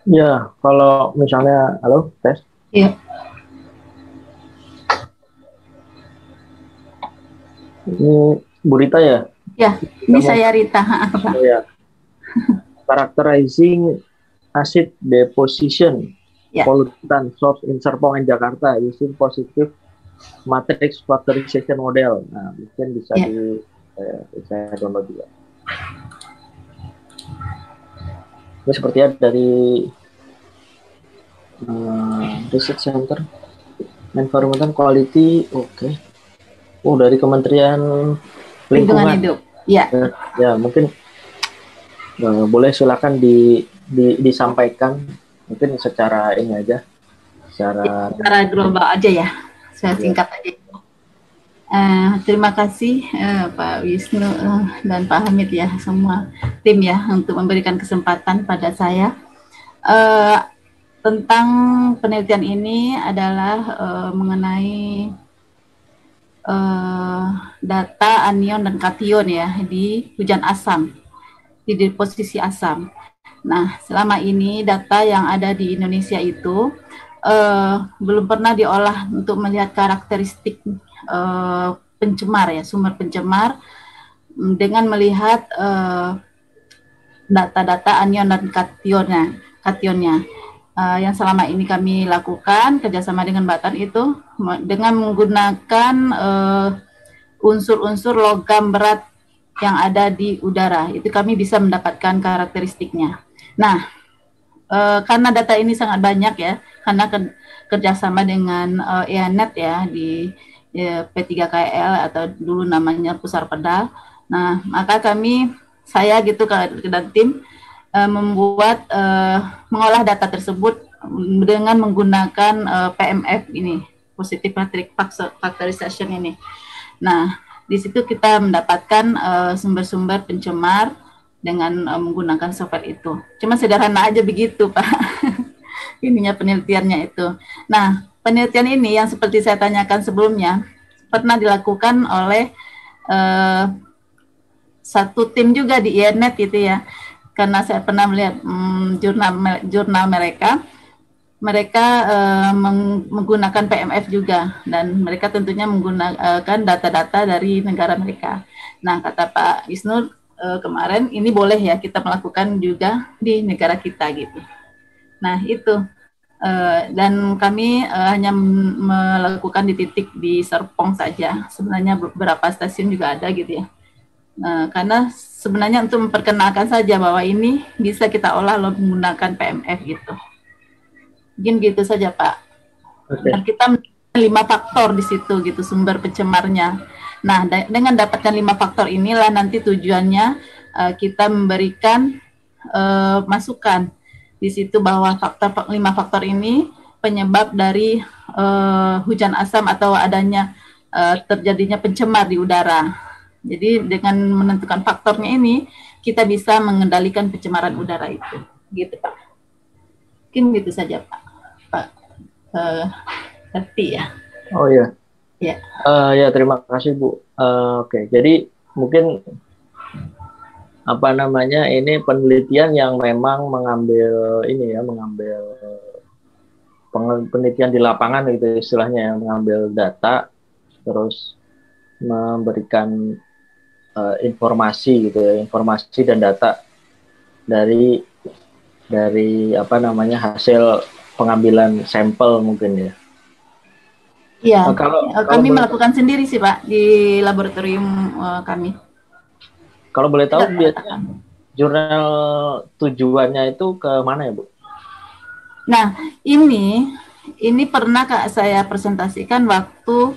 Ya, kalau misalnya, halo, tes. Iya. Ini Bu Rita ya? Ya, ini Kamu, saya Rita. Apa? Oh, ya. Characterizing acid deposition, ya. pollutant source in Serpong and Jakarta using positive matrix factorization model. Nah, mungkin bisa ya. di, eh, saya download juga. Gue sepertinya dari uh, Research Center Environmental Quality, oke. Okay. Oh, dari Kementerian Lingkungan, Lingkungan Hidup. Ya. Yeah. Ya, mungkin uh, boleh silakan di, di disampaikan mungkin secara ini aja. Secara secara global aja ya. Saya singkat aja. Uh, terima kasih uh, Pak Wisnu uh, dan Pak Hamid ya semua tim ya untuk memberikan kesempatan pada saya uh, tentang penelitian ini adalah uh, mengenai uh, data anion dan kation ya di hujan asam di deposisi asam. Nah, selama ini data yang ada di Indonesia itu uh, belum pernah diolah untuk melihat karakteristik uh, pencemar ya sumber pencemar mm, dengan melihat uh, data-data anion dan kationnya kationnya uh, eh, yang selama ini kami lakukan kerjasama dengan Batan itu dengan menggunakan uh, unsur-unsur logam berat yang ada di udara itu kami bisa mendapatkan karakteristiknya. Nah uh, karena data ini sangat banyak ya karena kerjasama dengan uh, EANET ya di Ya, P3KL atau dulu namanya Pusar Pedal. Nah, maka kami saya gitu dan tim uh, membuat eh, mengolah data tersebut dengan menggunakan eh, PMF ini, positive metric factorization ini. Nah, di situ kita mendapatkan sumber-sumber pencemar dengan menggunakan software itu. Cuma sederhana aja begitu, Pak. ininya penelitiannya itu. Nah, penelitian ini yang seperti saya tanyakan sebelumnya pernah dilakukan oleh uh, satu tim juga di INET gitu ya. Karena saya pernah melihat um, jurnal jurnal mereka mereka uh, menggunakan PMF juga dan mereka tentunya menggunakan data-data dari negara mereka. Nah, kata Pak Isnur eh, kemarin ini boleh ya kita melakukan juga di negara kita gitu. Nah itu Uh, dan kami uh, hanya melakukan di titik di Serpong saja. Sebenarnya beberapa stasiun juga ada gitu ya. Uh, karena sebenarnya untuk memperkenalkan saja bahwa ini bisa kita olah loh menggunakan PMF gitu. Mungkin gitu saja Pak. Okay. Dan kita lima faktor di situ gitu sumber pencemarnya. Nah da dengan dapatkan lima faktor inilah nanti tujuannya uh, kita memberikan uh, masukan di situ bahwa faktor lima faktor ini penyebab dari uh, hujan asam atau adanya uh, terjadinya pencemar di udara. Jadi dengan menentukan faktornya ini kita bisa mengendalikan pencemaran udara itu. Gitu Pak. Mungkin gitu saja Pak. Pak uh, ya. Oh iya. Ya. Yeah. Uh, ya terima kasih Bu. Uh, Oke okay. jadi mungkin apa namanya ini penelitian yang memang mengambil ini ya mengambil penelitian di lapangan gitu istilahnya yang mengambil data terus memberikan uh, informasi gitu ya informasi dan data dari dari apa namanya hasil pengambilan sampel mungkin ya Iya, kalau, eh, kami melakukan sendiri sih Pak di laboratorium uh, kami. Kalau boleh tahu biasanya jurnal tujuannya itu ke mana ya, Bu? Nah, ini ini pernah Kak saya presentasikan waktu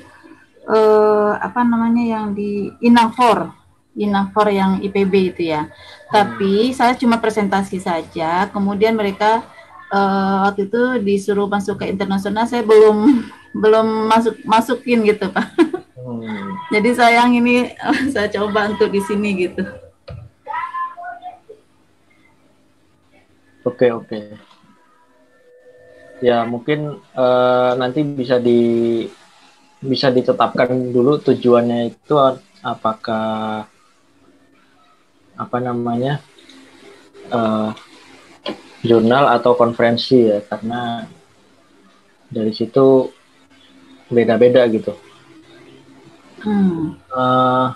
eh, apa namanya yang di Inafor, Inafor yang IPB itu ya. Tapi saya cuma presentasi saja, kemudian mereka eh, waktu itu disuruh masuk ke internasional, saya belum belum masuk masukin gitu, Pak. Hmm. Jadi sayang ini saya coba untuk di sini gitu. Oke okay, oke. Okay. Ya mungkin uh, nanti bisa di bisa ditetapkan dulu tujuannya itu apakah apa namanya uh, jurnal atau konferensi ya karena dari situ beda-beda gitu. Hmm. Uh,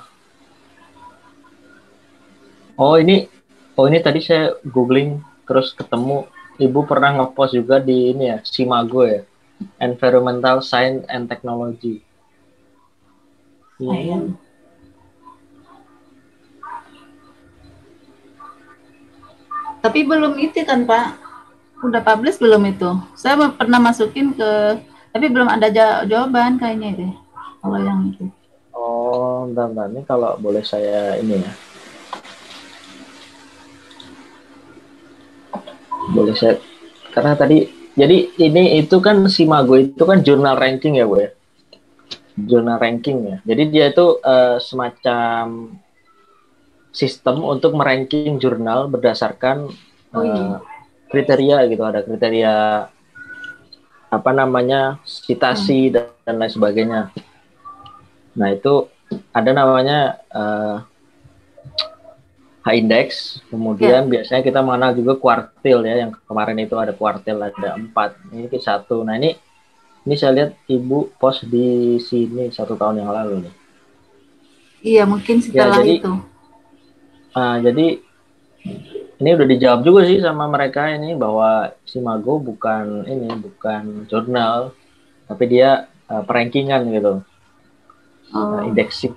oh ini, oh ini tadi saya googling terus ketemu ibu pernah ngepost juga di ini ya Simago ya, Environmental Science and Technology. Hmm. Tapi belum itu kan Pak, udah publish belum itu? Saya pernah masukin ke, tapi belum ada jawaban kayaknya deh, kalau yang itu. Oh, bentar, bentar. Ini kalau boleh saya ini ya. Boleh saya karena tadi jadi ini itu kan si mago itu kan jurnal ranking ya, Bu ya. Jurnal ranking ya. Jadi dia itu uh, semacam sistem untuk meranking jurnal berdasarkan oh, iya. eh, kriteria gitu, ada kriteria apa namanya, citasi hmm. dan, dan lain sebagainya. Nah itu ada namanya uh, eh, high index, kemudian ya. biasanya kita mengenal juga kuartil ya, yang kemarin itu ada kuartil ada empat, ini satu. Nah ini ini saya lihat ibu post di sini satu tahun yang lalu nih. Iya mungkin ya, setelah ya, jadi, itu. Uh, jadi ini udah dijawab juga sih sama mereka ini bahwa Simago bukan ini bukan jurnal, tapi dia uh, perankingan gitu. Nah, oh. indexing.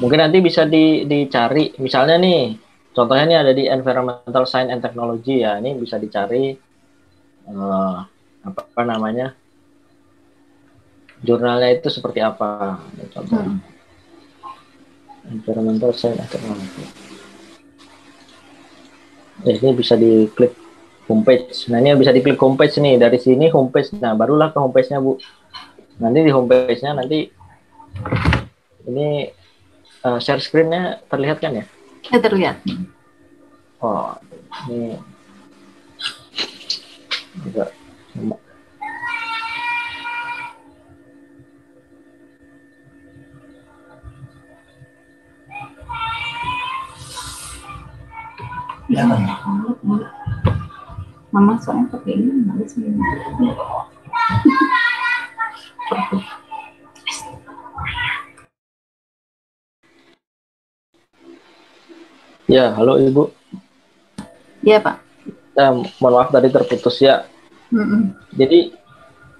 Mungkin nanti bisa di, dicari, misalnya nih, contohnya ini ada di Environmental Science and Technology ya, ini bisa dicari uh, eh, apa, apa namanya jurnalnya itu seperti apa, contohnya Hmm. Environmental Science and Technology. Ya, ini bisa di klik homepage. Nah, ini bisa diklik homepage nih dari sini homepage. Nah, barulah ke homepage-nya, Bu. Nanti di homepage-nya nanti ini uh, share screen-nya terlihat kan ya? Ya terlihat. Oh, ini juga Ya. Mama soalnya pakai ini, males minum. Ya, halo Ibu. Iya, Pak. Ya, mohon maaf tadi terputus ya. Mm-mm. Jadi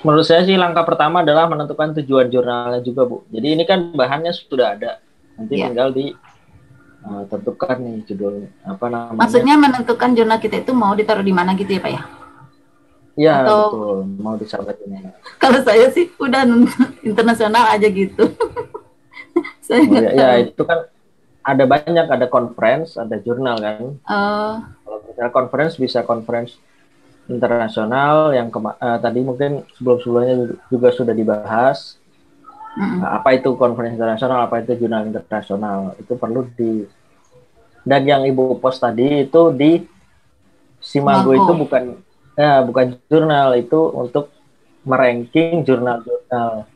menurut saya sih langkah pertama adalah menentukan tujuan jurnalnya juga, Bu. Jadi ini kan bahannya sudah ada. Nanti yeah. tinggal di uh, tentukan nih judul apa namanya. Maksudnya menentukan jurnal kita itu mau ditaruh di mana gitu ya, Pak ya? Iya, Atau... betul. Mau disahabatin ya. Kalau saya sih udah internasional aja gitu. saya oh, ya, ya, itu kan ada banyak, ada conference, ada jurnal kan. Uh. Kalau misalnya conference bisa conference internasional yang uh, tadi mungkin sebelum-sebelumnya juga sudah dibahas. Uh -uh. apa itu conference internasional, apa itu jurnal internasional. Itu perlu di... Dan yang Ibu post tadi itu di Simago itu bukan ya, bukan jurnal, itu untuk meranking jurnal-jurnal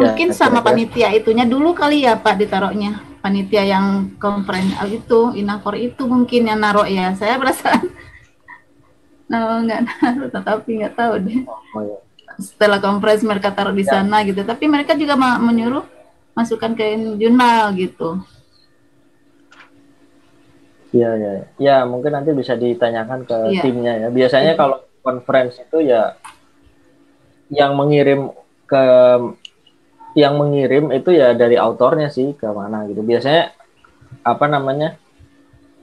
Ya, mungkin ya, sama ya, panitia itunya dulu kali ya Pak ditaruhnya. Panitia yang konferensi ah, itu, Inafor itu mungkin yang naruh ya. Saya perasaan nah nggak naruh, tapi nggak tahu deh. Oh, oh, Setelah konferensi mereka taruh di ya. sana gitu. Tapi mereka juga menyuruh masukkan ke jurnal gitu. Iya, ya. Ya, mungkin nanti bisa ditanyakan ke ya. timnya ya. Biasanya ya. kalau konferensi itu ya yang mengirim ke yang mengirim itu ya dari autornya sih ke mana gitu. Biasanya apa namanya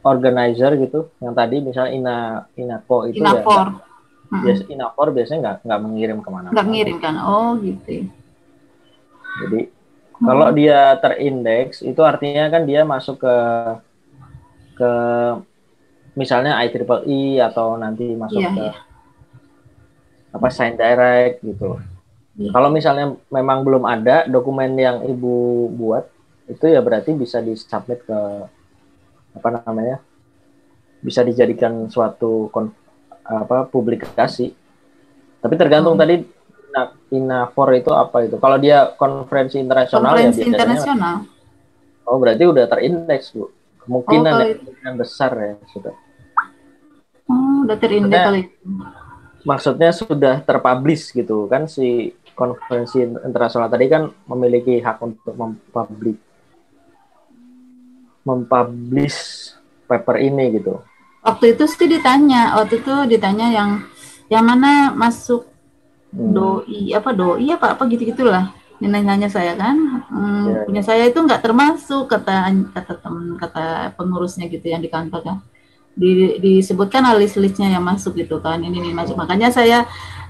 organizer gitu yang tadi misalnya Ina Inako itu Inafor. ya hmm. Biasa, Inafor biasanya nggak nggak mengirim ke mana Nggak mengirim kan? Oh gitu. Ya. Jadi hmm. kalau dia terindeks itu artinya kan dia masuk ke ke misalnya IEEE e atau nanti masuk yeah, ke yeah. apa Sign Direct gitu. Hmm. Kalau misalnya memang belum ada dokumen yang ibu buat, itu ya berarti bisa disubmit ke apa namanya? Bisa dijadikan suatu kon, apa publikasi. Tapi tergantung hmm. tadi Inafor itu apa itu? Kalau dia konferensi internasional ya konferensi ya biasanya. internasional. Oh berarti udah terindeks bu. Kemungkinan oh, yang besar ya sudah. Oh udah terindeks kali. Maksudnya sudah terpublish gitu kan si konferensi internasional tadi kan memiliki hak untuk mempublik mempublish paper ini gitu. Waktu itu sih ditanya, waktu itu ditanya yang yang mana masuk hmm. doi apa doi apa apa gitu gitulah. Nanya saya kan, hmm, ya, ya. punya saya itu nggak termasuk kata kata temen kata pengurusnya gitu yang di kantor kan. Di, disebutkan alis listnya yang masuk gitu kan ini ini masuk hmm. makanya saya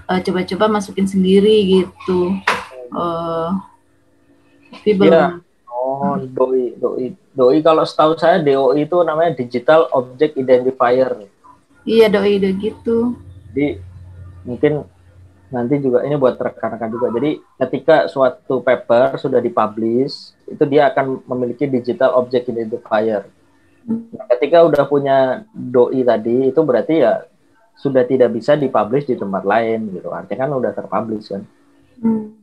uh, coba-coba uh, masukin sendiri gitu uh, iya. Yeah. oh doi doi doi kalau setahu saya DOI itu namanya digital object identifier iya doi udah gitu jadi mungkin nanti juga ini buat rekan-rekan juga. Jadi ketika suatu paper sudah dipublish, itu dia akan memiliki digital object identifier. Nah, ketika udah punya doi tadi, itu berarti ya sudah tidak bisa dipublish di tempat lain gitu. Artinya kan udah terpublish kan. Hmm.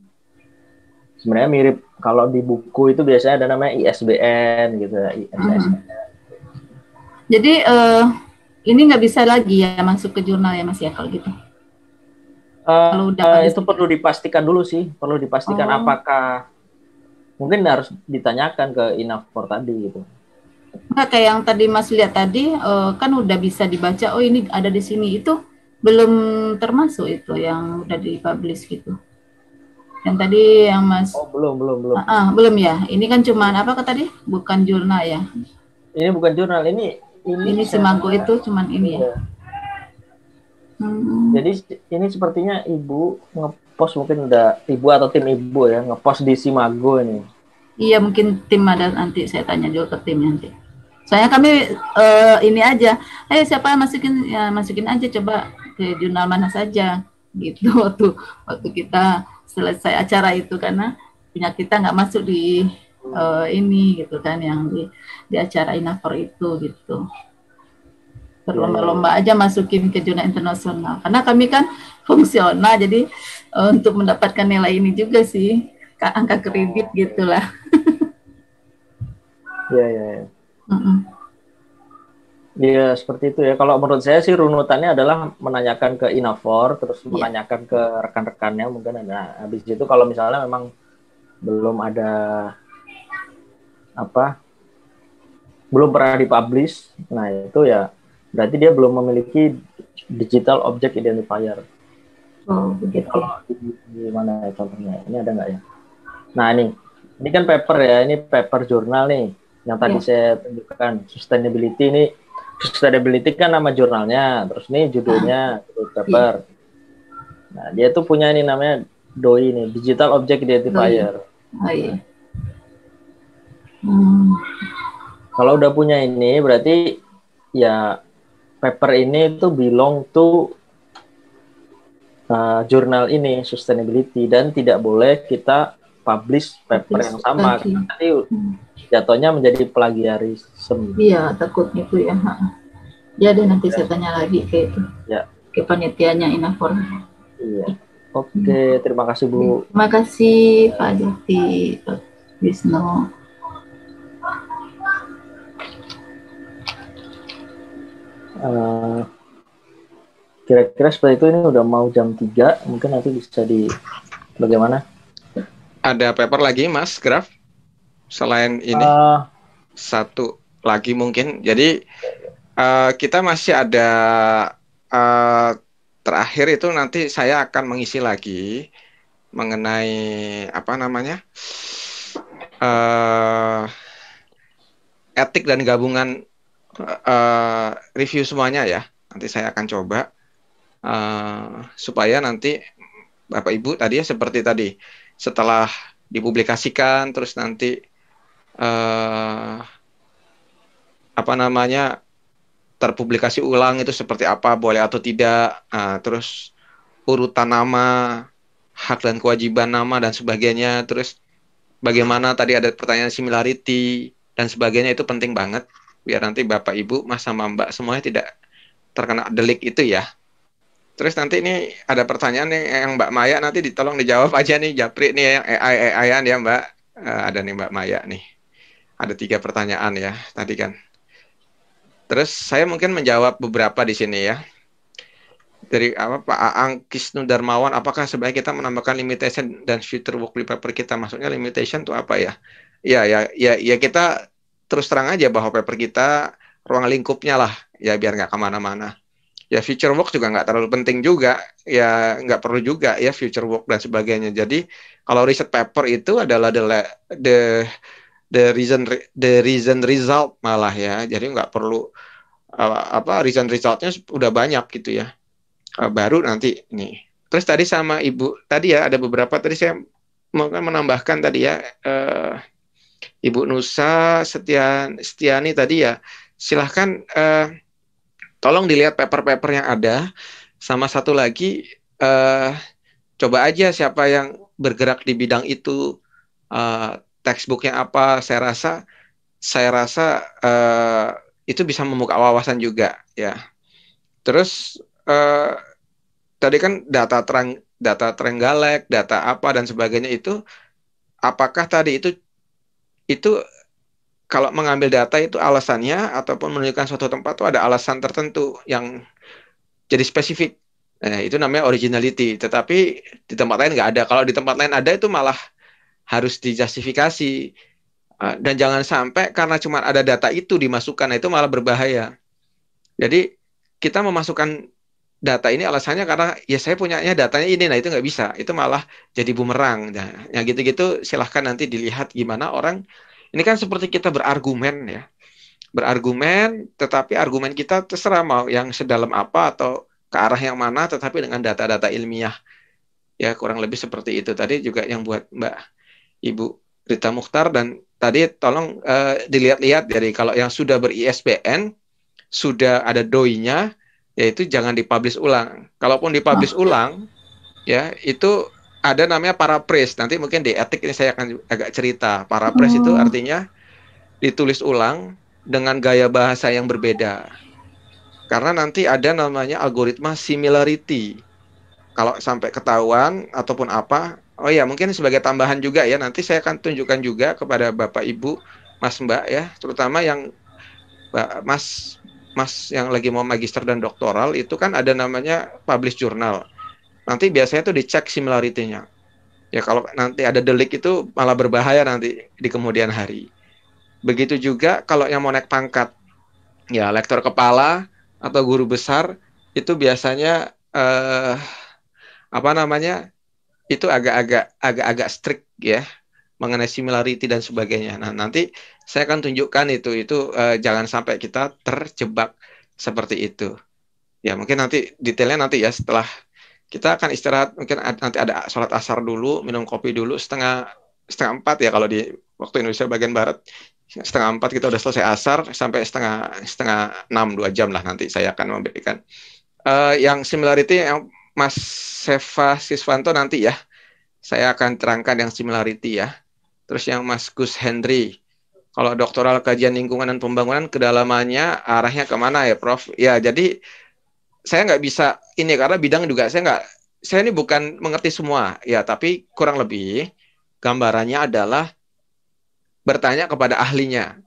Sebenarnya mirip kalau di buku itu biasanya ada namanya ISBN gitu, ISSN. Hmm. Jadi uh, ini nggak bisa lagi ya masuk ke jurnal ya Mas ya kalau gitu. Uh, kalau udah uh, itu perlu dipastikan dulu sih, perlu dipastikan oh. apakah mungkin harus ditanyakan ke Inafor tadi gitu. Nah, kayak yang tadi Mas lihat tadi uh, kan udah bisa dibaca oh ini ada di sini itu belum termasuk itu yang udah dipublish gitu. Yang tadi yang Mas Oh, belum belum belum. Uh, uh, belum ya. Ini kan cuman apa tadi? Bukan jurnal ya. Ini bukan jurnal, ini ini, ini semangku itu cuman ini ya. Iya. Hmm. Jadi ini sepertinya ibu ngepost mungkin udah ibu atau tim ibu ya ngepost di Simago ini. Iya mungkin tim ada nanti saya tanya juga ke tim nanti. Soalnya kami uh, ini aja, eh hey, siapa masukin ya masukin aja coba ke jurnal mana saja gitu waktu waktu kita selesai acara itu karena punya kita nggak masuk di uh, ini gitu kan yang di di acara Inafor itu gitu berlomba-lomba aja masukin ke jurnal internasional karena kami kan fungsional jadi uh, untuk mendapatkan nilai ini juga sih angka kredit gitulah ya ya, ya. Iya, seperti itu ya. Kalau menurut saya sih runutannya adalah menanyakan ke Inafor, terus yeah. menanyakan ke rekan-rekannya mungkin ada. Habis itu kalau misalnya memang belum ada apa belum pernah dipublish, nah itu ya berarti dia belum memiliki digital object identifier. Oh, begitu. Kalau di, di mana ya contohnya? Ini ada nggak ya? Nah ini, ini kan paper ya, ini paper jurnal nih yang tadi yeah. saya tunjukkan sustainability ini sustainability kan nama jurnalnya terus ini judulnya Good iya. Paper yeah. nah dia tuh punya ini namanya DOI ini Digital Object Identifier oh, iya. hmm. kalau udah punya ini berarti ya paper ini itu belong to uh, jurnal ini sustainability dan tidak boleh kita publish paper yang sama lagi. nanti hmm. jatuhnya menjadi plagiarisme. Iya, takutnya itu ya. Ya deh nanti ya. saya tanya lagi ke itu. Ya. Ke panitianya Inafor. Iya. Oke, okay, hmm. terima kasih Bu. Terima kasih Pak Jati, Pak Wisnu. kira eh, kira-kira seperti itu ini udah mau jam 3 mungkin nanti bisa di bagaimana ada paper lagi Mas Graf selain ini uh, satu lagi mungkin. Jadi uh, kita masih ada uh, terakhir itu nanti saya akan mengisi lagi mengenai apa namanya uh, etik dan gabungan uh, review semuanya ya. Nanti saya akan coba uh, supaya nanti Bapak Ibu tadi ya seperti tadi setelah dipublikasikan terus nanti uh, apa namanya terpublikasi ulang itu seperti apa boleh atau tidak uh, terus urutan nama hak dan kewajiban nama dan sebagainya terus bagaimana tadi ada pertanyaan similarity dan sebagainya itu penting banget biar nanti bapak ibu mas sama mbak semuanya tidak terkena delik itu ya Terus nanti ini ada pertanyaan nih yang eh, Mbak Maya nanti ditolong dijawab aja nih Japri nih yang AI AI-an ya Mbak. Uh, ada nih Mbak Maya nih. Ada tiga pertanyaan ya tadi kan. Terus saya mungkin menjawab beberapa di sini ya. Dari apa Pak Aang Kisnu Darmawan, apakah sebaiknya kita menambahkan limitation dan future work paper kita? Maksudnya limitation itu apa ya? Ya ya ya ya kita terus terang aja bahwa paper kita ruang lingkupnya lah ya biar nggak kemana-mana ya future work juga nggak terlalu penting juga ya nggak perlu juga ya future work dan sebagainya jadi kalau riset paper itu adalah the the the reason the reason result malah ya jadi nggak perlu eh, apa reason resultnya udah banyak gitu ya eh, baru nanti nih terus tadi sama ibu tadi ya ada beberapa tadi saya mungkin menambahkan tadi ya uh, ibu Nusa Setian Setiani tadi ya silahkan uh, Tolong dilihat paper-paper yang ada. Sama satu lagi, uh, coba aja siapa yang bergerak di bidang itu, uh, textbooknya apa. Saya rasa, saya rasa uh, itu bisa membuka wawasan juga, ya. Terus uh, tadi kan data terang, data Trenggalek, data apa dan sebagainya itu, apakah tadi itu itu kalau mengambil data itu alasannya ataupun menunjukkan suatu tempat itu ada alasan tertentu yang jadi spesifik. Nah, itu namanya originality. Tetapi di tempat lain nggak ada. Kalau di tempat lain ada itu malah harus dijustifikasi. Ah, dan jangan sampai karena cuma ada data itu dimasukkan, nah, itu malah berbahaya. Jadi kita memasukkan data ini alasannya karena ya saya punyanya datanya ini, nah itu nggak bisa. Itu malah jadi bumerang. Nah, yang gitu-gitu silahkan nanti dilihat gimana orang ini kan seperti kita berargumen ya. Berargumen, tetapi argumen kita terserah mau yang sedalam apa atau ke arah yang mana, tetapi dengan data-data ilmiah. Ya, kurang lebih seperti itu. Tadi juga yang buat Mbak Ibu Rita Mukhtar dan tadi tolong uh, dilihat-lihat dari kalau yang sudah ber-ISBN, sudah ada doinya yaitu jangan dipublish ulang. Kalaupun dipublish nah. ulang, ya itu ada namanya para pres. Nanti mungkin di etik ini saya akan agak cerita. pres oh. itu artinya ditulis ulang dengan gaya bahasa yang berbeda. Karena nanti ada namanya algoritma similarity. Kalau sampai ketahuan ataupun apa, oh ya mungkin sebagai tambahan juga ya nanti saya akan tunjukkan juga kepada Bapak Ibu, Mas Mbak ya, terutama yang Mas Mas yang lagi mau magister dan doktoral itu kan ada namanya publish jurnal nanti biasanya tuh dicek similarity-nya. Ya kalau nanti ada delik itu malah berbahaya nanti di kemudian hari. Begitu juga kalau yang mau naik pangkat, ya lektor kepala atau guru besar itu biasanya eh, apa namanya itu agak-agak agak-agak strict ya mengenai similarity dan sebagainya. Nah nanti saya akan tunjukkan itu itu eh, jangan sampai kita terjebak seperti itu. Ya mungkin nanti detailnya nanti ya setelah kita akan istirahat mungkin nanti ada sholat asar dulu, minum kopi dulu setengah setengah empat ya kalau di waktu Indonesia bagian barat setengah empat kita udah selesai asar sampai setengah setengah enam dua jam lah nanti saya akan memberikan uh, yang similarity yang Mas Seva Siswanto nanti ya saya akan terangkan yang similarity ya terus yang Mas Gus Henry kalau doktoral kajian lingkungan dan pembangunan kedalamannya arahnya kemana ya Prof ya jadi saya nggak bisa ini karena bidang juga saya nggak saya ini bukan mengerti semua ya tapi kurang lebih gambarannya adalah bertanya kepada ahlinya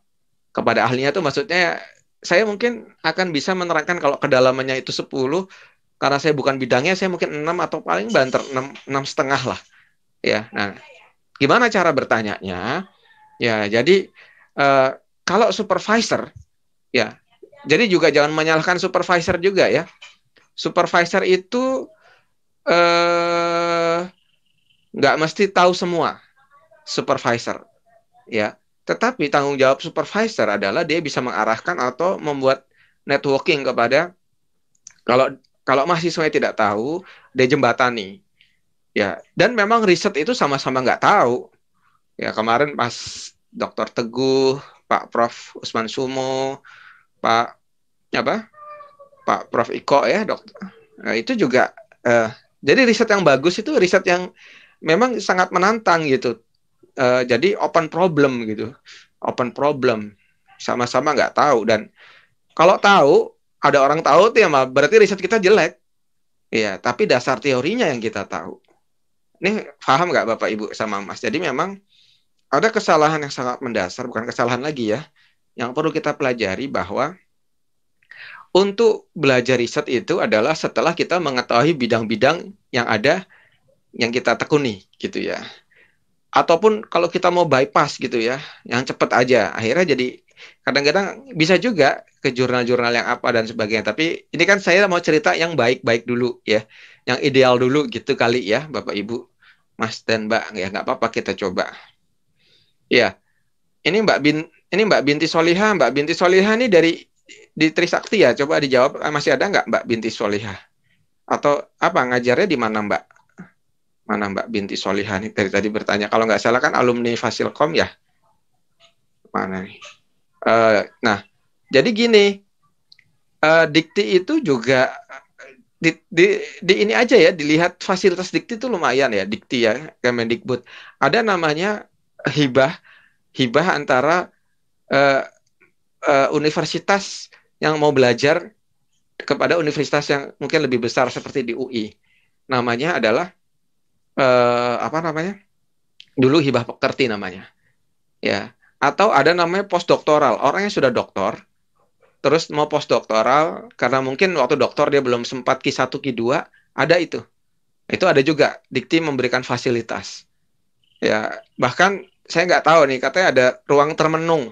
kepada ahlinya itu maksudnya saya mungkin akan bisa menerangkan kalau kedalamannya itu 10 karena saya bukan bidangnya saya mungkin enam atau paling banter 6 enam setengah lah ya nah gimana cara bertanyanya ya jadi eh, kalau supervisor ya jadi juga jangan menyalahkan supervisor juga ya. Supervisor itu eh, nggak mesti tahu semua supervisor, ya. Tetapi tanggung jawab supervisor adalah dia bisa mengarahkan atau membuat networking kepada kalau kalau mahasiswanya tidak tahu, dia jembatani, ya. Dan memang riset itu sama-sama nggak tahu. Ya kemarin pas Dr. Teguh, Pak Prof. Usman Sumo, Pak apa Pak Prof Iko ya dok, nah, itu juga uh, jadi riset yang bagus itu riset yang memang sangat menantang gitu uh, jadi open problem gitu open problem sama-sama nggak tahu dan kalau tahu ada orang tahu tuh ya berarti riset kita jelek ya tapi dasar teorinya yang kita tahu ini paham nggak bapak ibu sama mas jadi memang ada kesalahan yang sangat mendasar bukan kesalahan lagi ya yang perlu kita pelajari bahwa untuk belajar riset itu adalah setelah kita mengetahui bidang-bidang yang ada yang kita tekuni gitu ya. Ataupun kalau kita mau bypass gitu ya, yang cepat aja. Akhirnya jadi kadang-kadang bisa juga ke jurnal-jurnal yang apa dan sebagainya. Tapi ini kan saya mau cerita yang baik-baik dulu ya, yang ideal dulu gitu kali ya, Bapak Ibu, Mas dan Mbak ya nggak apa-apa kita coba. Ya, ini Mbak Bin, ini Mbak Binti Soliha, Mbak Binti Soliha ini dari di Trisakti ya coba dijawab eh, masih ada nggak Mbak Binti Solihah atau apa ngajarnya di mana Mbak mana Mbak Binti solihani nih dari tadi bertanya kalau nggak salah kan alumni Fasilkom ya mana nih uh, nah jadi gini uh, dikti itu juga di, di, di ini aja ya dilihat fasilitas dikti itu lumayan ya dikti ya Kemendikbud ada namanya hibah hibah antara uh, uh, universitas yang mau belajar kepada universitas yang mungkin lebih besar seperti di UI. Namanya adalah eh, apa namanya? Dulu hibah pekerti namanya. Ya, atau ada namanya postdoktoral. Orang yang sudah doktor terus mau postdoktoral karena mungkin waktu doktor dia belum sempat Q1 Q2, ada itu. Itu ada juga Dikti memberikan fasilitas. Ya, bahkan saya nggak tahu nih katanya ada ruang termenung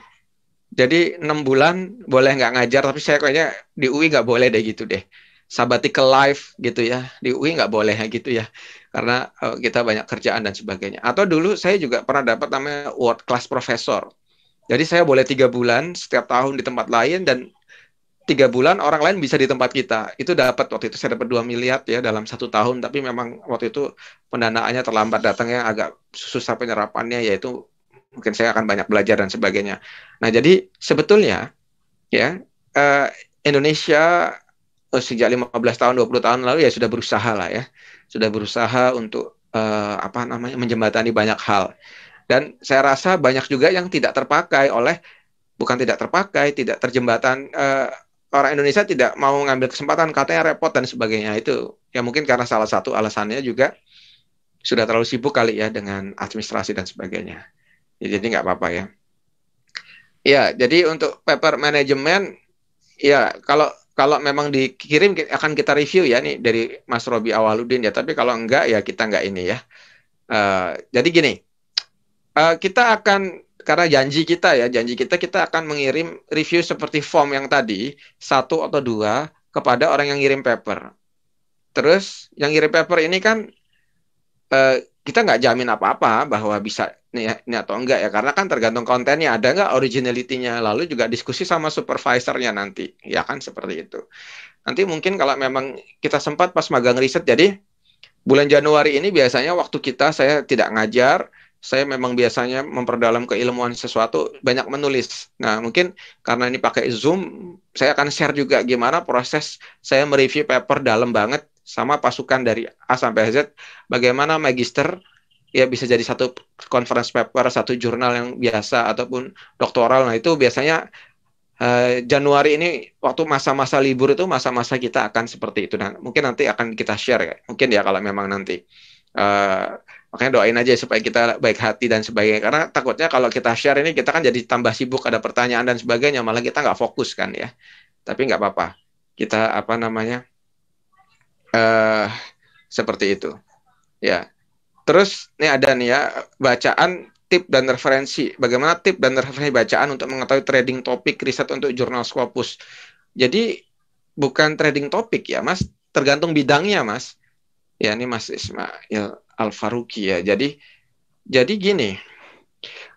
jadi enam bulan boleh nggak ngajar, tapi saya kayaknya di UI nggak boleh deh gitu deh. Sabbatical life gitu ya, di UI nggak boleh gitu ya, karena uh, kita banyak kerjaan dan sebagainya. Atau dulu saya juga pernah dapat namanya world class professor. Jadi saya boleh tiga bulan setiap tahun di tempat lain dan tiga bulan orang lain bisa di tempat kita. Itu dapat waktu itu saya dapat dua miliar ya dalam satu tahun, tapi memang waktu itu pendanaannya terlambat datangnya agak susah penyerapannya yaitu mungkin saya akan banyak belajar dan sebagainya. Nah, jadi sebetulnya ya eh, Indonesia oh, sejak 15 tahun 20 tahun lalu ya sudah berusaha lah ya. Sudah berusaha untuk eh, apa namanya menjembatani banyak hal. Dan saya rasa banyak juga yang tidak terpakai oleh bukan tidak terpakai, tidak terjembatan eh, orang Indonesia tidak mau mengambil kesempatan katanya repot dan sebagainya itu ya mungkin karena salah satu alasannya juga sudah terlalu sibuk kali ya dengan administrasi dan sebagainya ya, jadi nggak apa-apa ya ya jadi untuk paper management, ya kalau kalau memang dikirim akan kita review ya nih dari Mas Robi Awaludin ya tapi kalau enggak ya kita enggak ini ya uh, jadi gini uh, kita akan karena janji kita ya janji kita kita akan mengirim review seperti form yang tadi satu atau dua kepada orang yang ngirim paper terus yang ngirim paper ini kan eh, kita nggak jamin apa-apa bahwa bisa ini atau enggak ya karena kan tergantung kontennya ada nggak originalitinya lalu juga diskusi sama supervisornya nanti ya kan seperti itu nanti mungkin kalau memang kita sempat pas magang riset jadi bulan Januari ini biasanya waktu kita saya tidak ngajar saya memang biasanya memperdalam keilmuan sesuatu banyak menulis nah mungkin karena ini pakai zoom saya akan share juga gimana proses saya mereview paper dalam banget sama pasukan dari A sampai Z bagaimana magister ya bisa jadi satu conference paper satu jurnal yang biasa ataupun doktoral nah itu biasanya Uh, Januari ini waktu masa-masa libur itu masa-masa kita akan seperti itu dan nah, mungkin nanti akan kita share ya mungkin ya kalau memang nanti uh, makanya doain aja supaya kita baik hati dan sebagainya karena takutnya kalau kita share ini kita kan jadi tambah sibuk ada pertanyaan dan sebagainya malah kita nggak fokus kan ya tapi nggak apa-apa kita apa namanya uh, seperti itu ya terus ini ada nih ya bacaan tip dan referensi bagaimana tip dan referensi bacaan untuk mengetahui trading topik riset untuk jurnal Scopus jadi bukan trading topik ya mas tergantung bidangnya mas ya ini mas Ismail Al Faruki ya jadi jadi gini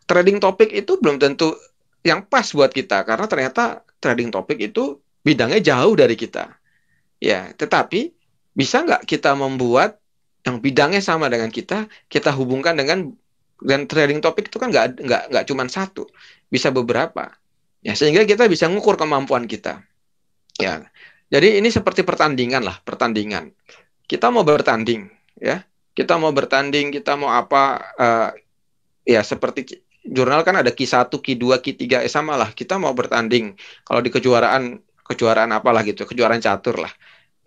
trading topik itu belum tentu yang pas buat kita karena ternyata trading topik itu bidangnya jauh dari kita. Ya, tetapi bisa nggak kita membuat yang bidangnya sama dengan kita kita hubungkan dengan dan trading topik itu kan nggak nggak nggak cuma satu bisa beberapa ya sehingga kita bisa mengukur kemampuan kita ya jadi ini seperti pertandingan lah pertandingan kita mau bertanding ya kita mau bertanding kita mau apa uh, ya seperti jurnal kan ada Q1, Q2, Q3 eh, sama lah kita mau bertanding kalau di kejuaraan kejuaraan apalah gitu kejuaraan catur lah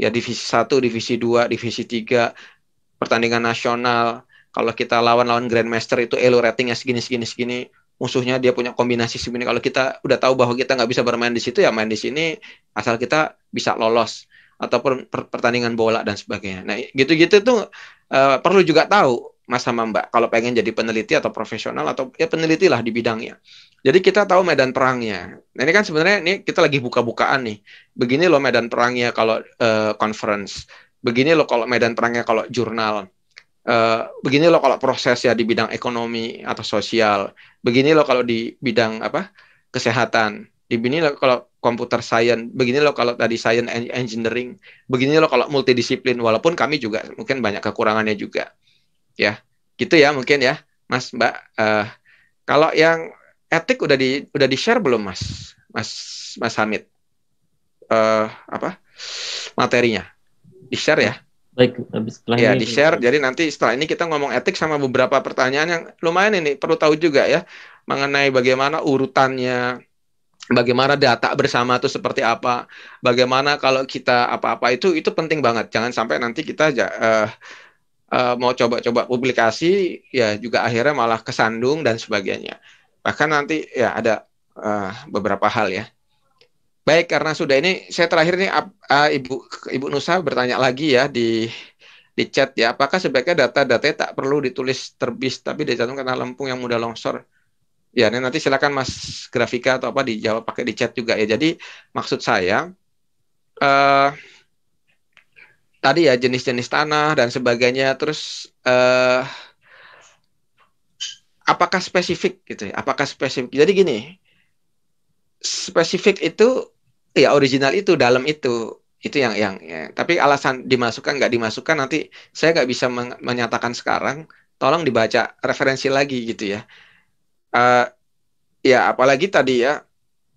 ya divisi 1, divisi 2, divisi 3, pertandingan nasional. Kalau kita lawan-lawan Grandmaster itu elo eh, ratingnya segini segini segini, musuhnya dia punya kombinasi segini. Kalau kita udah tahu bahwa kita nggak bisa bermain di situ ya main di sini asal kita bisa lolos ataupun pertandingan bola dan sebagainya. Nah, gitu-gitu tuh uh, perlu juga tahu mas sama mbak kalau pengen jadi peneliti atau profesional atau ya peneliti lah di bidangnya jadi kita tahu medan perangnya nah, ini kan sebenarnya ini kita lagi buka-bukaan nih begini loh medan perangnya kalau uh, conference begini loh kalau medan perangnya kalau jurnal Uh, begini loh kalau proses ya di bidang ekonomi atau sosial, begini loh kalau di bidang apa kesehatan, begini loh kalau komputer science, begini loh kalau tadi science engineering, begini loh kalau multidisiplin, walaupun kami juga mungkin banyak kekurangannya juga ya gitu ya mungkin ya mas mbak uh, kalau yang etik udah di udah di share belum mas mas mas Hamid uh, apa materinya di share ya baik habis setelah ya ini... di share jadi nanti setelah ini kita ngomong etik sama beberapa pertanyaan yang lumayan ini perlu tahu juga ya mengenai bagaimana urutannya bagaimana data bersama itu seperti apa bagaimana kalau kita apa-apa itu itu penting banget jangan sampai nanti kita uh, uh, mau coba-coba publikasi ya juga akhirnya malah kesandung dan sebagainya. Bahkan nanti ya ada uh, beberapa hal ya. Baik, karena sudah ini saya terakhir nih uh, Ibu Ibu Nusa bertanya lagi ya di di chat ya, apakah sebaiknya data-data tak perlu ditulis terbis tapi dicantumkan karena lempung yang mudah longsor? Ya, nanti silakan Mas Grafika atau apa dijawab pakai di chat juga ya. Jadi maksud saya uh, tadi ya jenis-jenis tanah dan sebagainya terus eh, apakah spesifik gitu ya apakah spesifik jadi gini spesifik itu ya original itu dalam itu itu yang yang ya. tapi alasan dimasukkan nggak dimasukkan nanti saya nggak bisa men menyatakan sekarang tolong dibaca referensi lagi gitu ya uh, ya apalagi tadi ya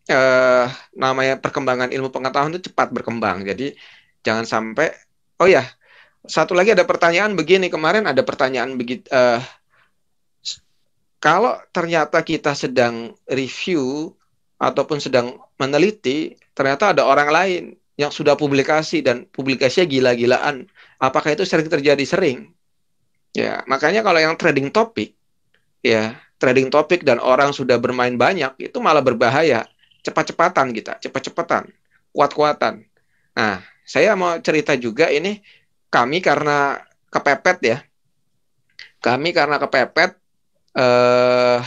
uh, namanya perkembangan ilmu pengetahuan itu cepat berkembang jadi jangan sampai oh ya satu lagi ada pertanyaan begini kemarin ada pertanyaan begitu uh, eh, kalau ternyata kita sedang review ataupun sedang meneliti ternyata ada orang lain yang sudah publikasi dan publikasinya gila-gilaan apakah itu sering terjadi sering ya makanya kalau yang trading topik ya trading topik dan orang sudah bermain banyak itu malah berbahaya cepat-cepatan kita cepat-cepatan kuat-kuatan nah saya mau cerita juga ini kami karena kepepet ya. Kami karena kepepet eh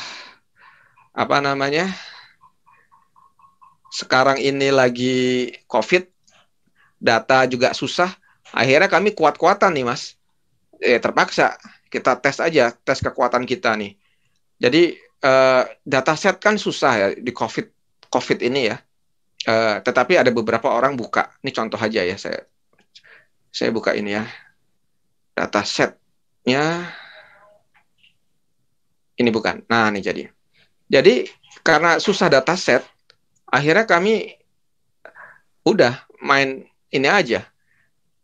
apa namanya? Sekarang ini lagi Covid, data juga susah. Akhirnya kami kuat-kuatan nih, Mas. Eh terpaksa kita tes aja, tes kekuatan kita nih. Jadi eh data set kan susah ya di Covid Covid ini ya. Eh, tetapi ada beberapa orang buka. Ini contoh aja ya saya saya buka ini ya. data setnya. ini bukan. Nah, ini jadi. Jadi karena susah data set, akhirnya kami udah main ini aja.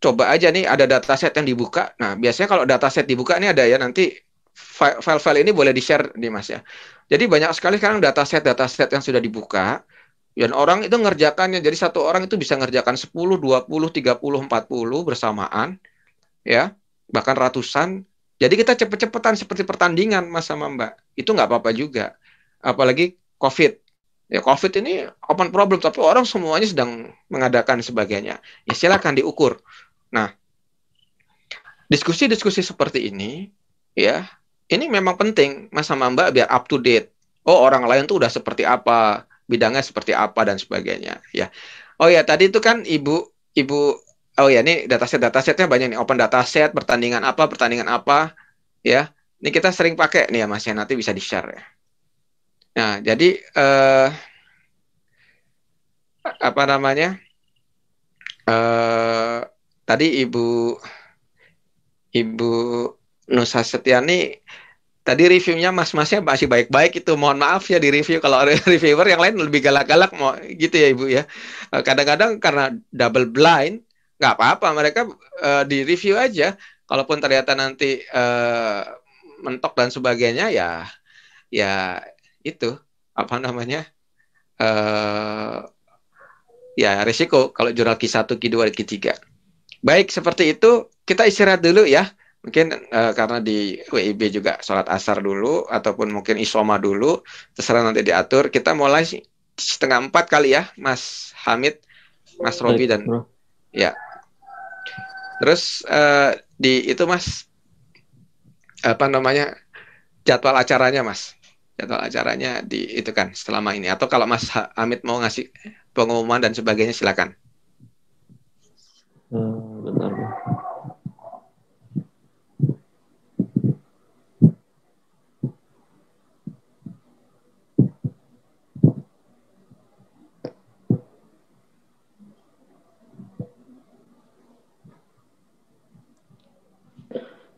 Coba aja nih ada data set yang dibuka. Nah, biasanya kalau data set dibuka ini ada ya nanti file-file ini boleh di-share di Mas ya. Jadi banyak sekali sekarang data set, data set yang sudah dibuka dan orang itu ngerjakannya, jadi satu orang itu bisa ngerjakan 10, 20, 30, 40 bersamaan, ya bahkan ratusan. Jadi kita cepet-cepetan seperti pertandingan mas sama mbak. Itu nggak apa-apa juga. Apalagi COVID. Ya COVID ini open problem, tapi orang semuanya sedang mengadakan sebagainya. Ya silakan diukur. Nah, diskusi-diskusi seperti ini, ya ini memang penting mas sama mbak biar up to date. Oh orang lain tuh udah seperti apa, bidangnya seperti apa dan sebagainya ya oh ya tadi itu kan ibu ibu oh ya ini dataset datasetnya banyak nih open dataset pertandingan apa pertandingan apa ya ini kita sering pakai nih ya mas ya nanti bisa di share ya nah jadi eh, apa namanya eh, tadi ibu ibu Nusa Setiani Tadi reviewnya mas-masnya masih baik-baik itu. Mohon maaf ya di review kalau reviewer yang lain lebih galak-galak mau gitu ya Ibu ya. Eh, kadang-kadang karena double blind nggak apa-apa mereka uh, di review aja. Kalaupun ternyata nanti uh, mentok dan sebagainya ya ya itu apa namanya uh, ya risiko kalau jurnal Q1, Q2, Q3. Baik, seperti itu kita istirahat dulu ya. Mungkin uh, karena di WIB juga sholat asar dulu ataupun mungkin isoma dulu, terserah nanti diatur. Kita mulai setengah empat kali ya, Mas Hamid, Mas Robi dan bro. ya. Terus uh, di itu Mas apa namanya jadwal acaranya Mas? Jadwal acaranya di itu kan selama ini atau kalau Mas Hamid mau ngasih pengumuman dan sebagainya silakan. Hmm, eh, benar.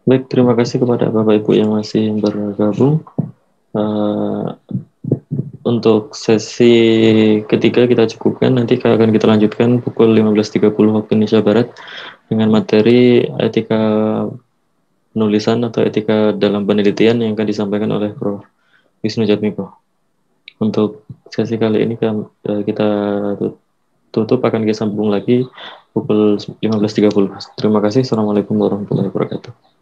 Baik, terima kasih kepada Bapak Ibu yang masih bergabung. Uh, untuk sesi ketiga kita cukupkan, nanti akan kita lanjutkan pukul 15.30 waktu Indonesia Barat dengan materi etika penulisan atau etika dalam penelitian yang akan disampaikan oleh Prof. Wisnu Jatmiko. Untuk sesi kali ini eh, kita tutup, akan kita sambung lagi pukul 15.30. Terima kasih. Assalamualaikum warahmatullahi wabarakatuh.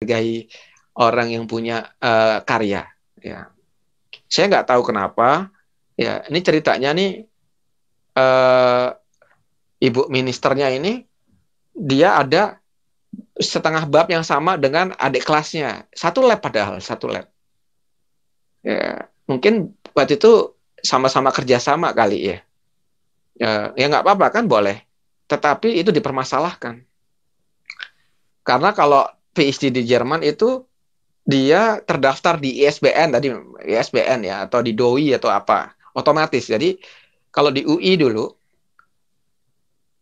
menghargai orang yang punya uh, karya. Ya. Saya nggak tahu kenapa. Ya, ini ceritanya nih uh, ibu ministernya ini dia ada setengah bab yang sama dengan adik kelasnya. Satu lab padahal, satu lab. Ya, mungkin waktu itu sama-sama kerjasama kali ya. Ya, ya nggak apa-apa kan boleh. Tetapi itu dipermasalahkan. Karena kalau PhD di Jerman itu dia terdaftar di ISBN tadi ISBN ya atau di DOI atau apa otomatis jadi kalau di UI dulu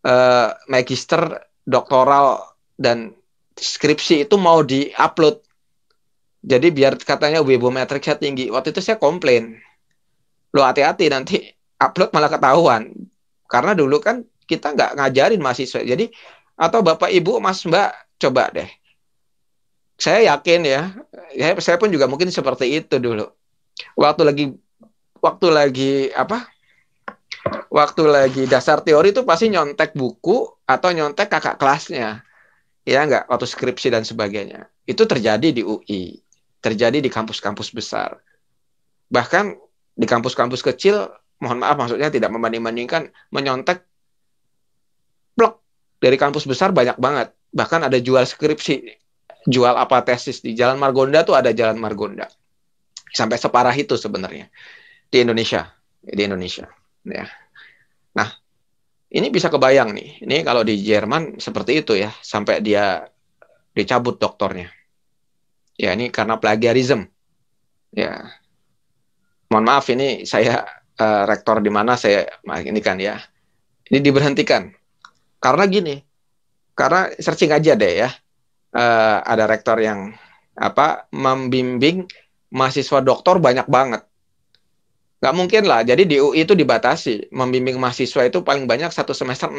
eh, magister doktoral dan skripsi itu mau di upload jadi biar katanya webometricnya tinggi waktu itu saya komplain lo hati-hati nanti upload malah ketahuan karena dulu kan kita nggak ngajarin mahasiswa jadi atau bapak ibu mas mbak coba deh saya yakin ya. ya, saya pun juga mungkin seperti itu dulu. Waktu lagi waktu lagi apa? Waktu lagi dasar teori itu pasti nyontek buku atau nyontek kakak kelasnya. Ya enggak, waktu skripsi dan sebagainya. Itu terjadi di UI, terjadi di kampus-kampus besar. Bahkan di kampus-kampus kecil, mohon maaf maksudnya tidak membanding-bandingkan menyontek blok dari kampus besar banyak banget. Bahkan ada jual skripsi jual apa tesis di Jalan Margonda tuh ada Jalan Margonda. Sampai separah itu sebenarnya di Indonesia, di Indonesia. Ya. Nah, ini bisa kebayang nih. Ini kalau di Jerman seperti itu ya, sampai dia dicabut doktornya. Ya, ini karena plagiarism. Ya. Mohon maaf ini saya uh, rektor di mana saya ini kan ya. Ini diberhentikan. Karena gini. Karena searching aja deh ya uh, ada rektor yang apa membimbing mahasiswa doktor banyak banget. Gak mungkin lah. Jadi di UI itu dibatasi. Membimbing mahasiswa itu paling banyak satu semester 16.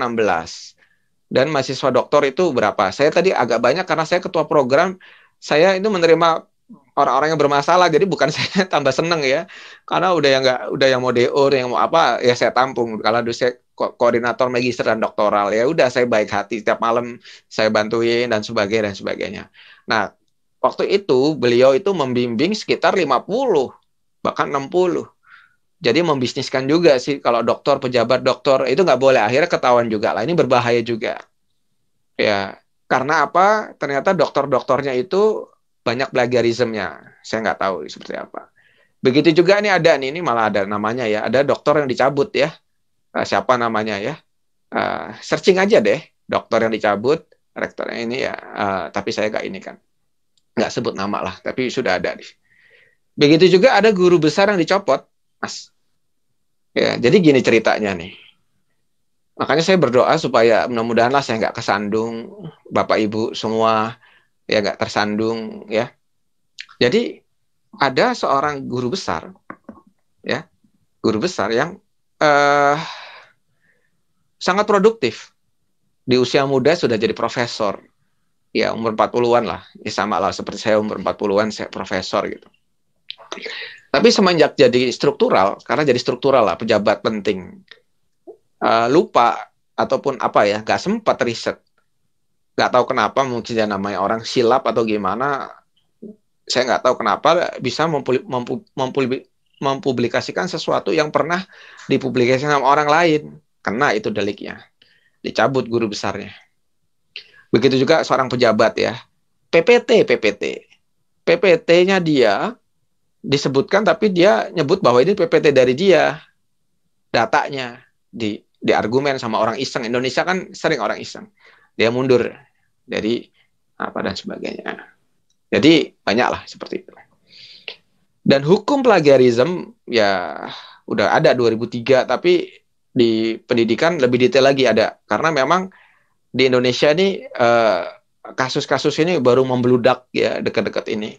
Dan mahasiswa doktor itu berapa? Saya tadi agak banyak karena saya ketua program. Saya itu menerima orang-orang yang bermasalah. Jadi bukan saya tambah seneng ya. Karena udah yang nggak, udah yang mau DO, yang mau apa, ya saya tampung. Kalau saya koordinator magister dan doktoral ya udah saya baik hati setiap malam saya bantuin dan sebagainya dan sebagainya nah waktu itu beliau itu membimbing sekitar 50 bahkan 60 jadi membisniskan juga sih kalau dokter pejabat dokter itu nggak boleh akhirnya ketahuan juga lah ini berbahaya juga ya karena apa ternyata dokter-dokternya itu banyak plagiarismnya saya nggak tahu seperti apa begitu juga ini ada nih ini malah ada namanya ya ada dokter yang dicabut ya uh, siapa namanya ya uh, searching aja deh dokter yang dicabut rektornya ini ya uh, tapi saya gak ini kan nggak sebut nama lah tapi sudah ada Deh. begitu juga ada guru besar yang dicopot mas ya jadi gini ceritanya nih makanya saya berdoa supaya mudah-mudahanlah saya nggak kesandung bapak ibu semua ya nggak tersandung ya jadi ada seorang guru besar ya guru besar yang uh, sangat produktif. Di usia muda sudah jadi profesor. Ya, umur 40-an lah. Ya sama lah seperti saya umur 40-an saya profesor gitu. Tapi semenjak jadi struktural, karena jadi struktural lah pejabat penting. Uh, lupa ataupun apa ya, gak sempat riset. Gak tahu kenapa mungkin dia namanya orang silap atau gimana. Saya nggak tahu kenapa bisa mempul, mempul, mempul, mempublikasikan sesuatu yang pernah dipublikasikan sama orang lain, kena itu deliknya. Dicabut guru besarnya. Begitu juga seorang pejabat ya. PPT, PPT. PPT-nya dia disebutkan tapi dia nyebut bahwa ini PPT dari dia. Datanya di di argumen sama orang iseng. Indonesia kan sering orang iseng. Dia mundur dari apa dan sebagainya. Jadi banyaklah seperti itu. Dan hukum plagiarisme ya udah ada 2003 tapi di pendidikan lebih detail lagi ada karena memang di Indonesia ini kasus eh, kasus-kasus ini baru membludak ya dekat-dekat ini.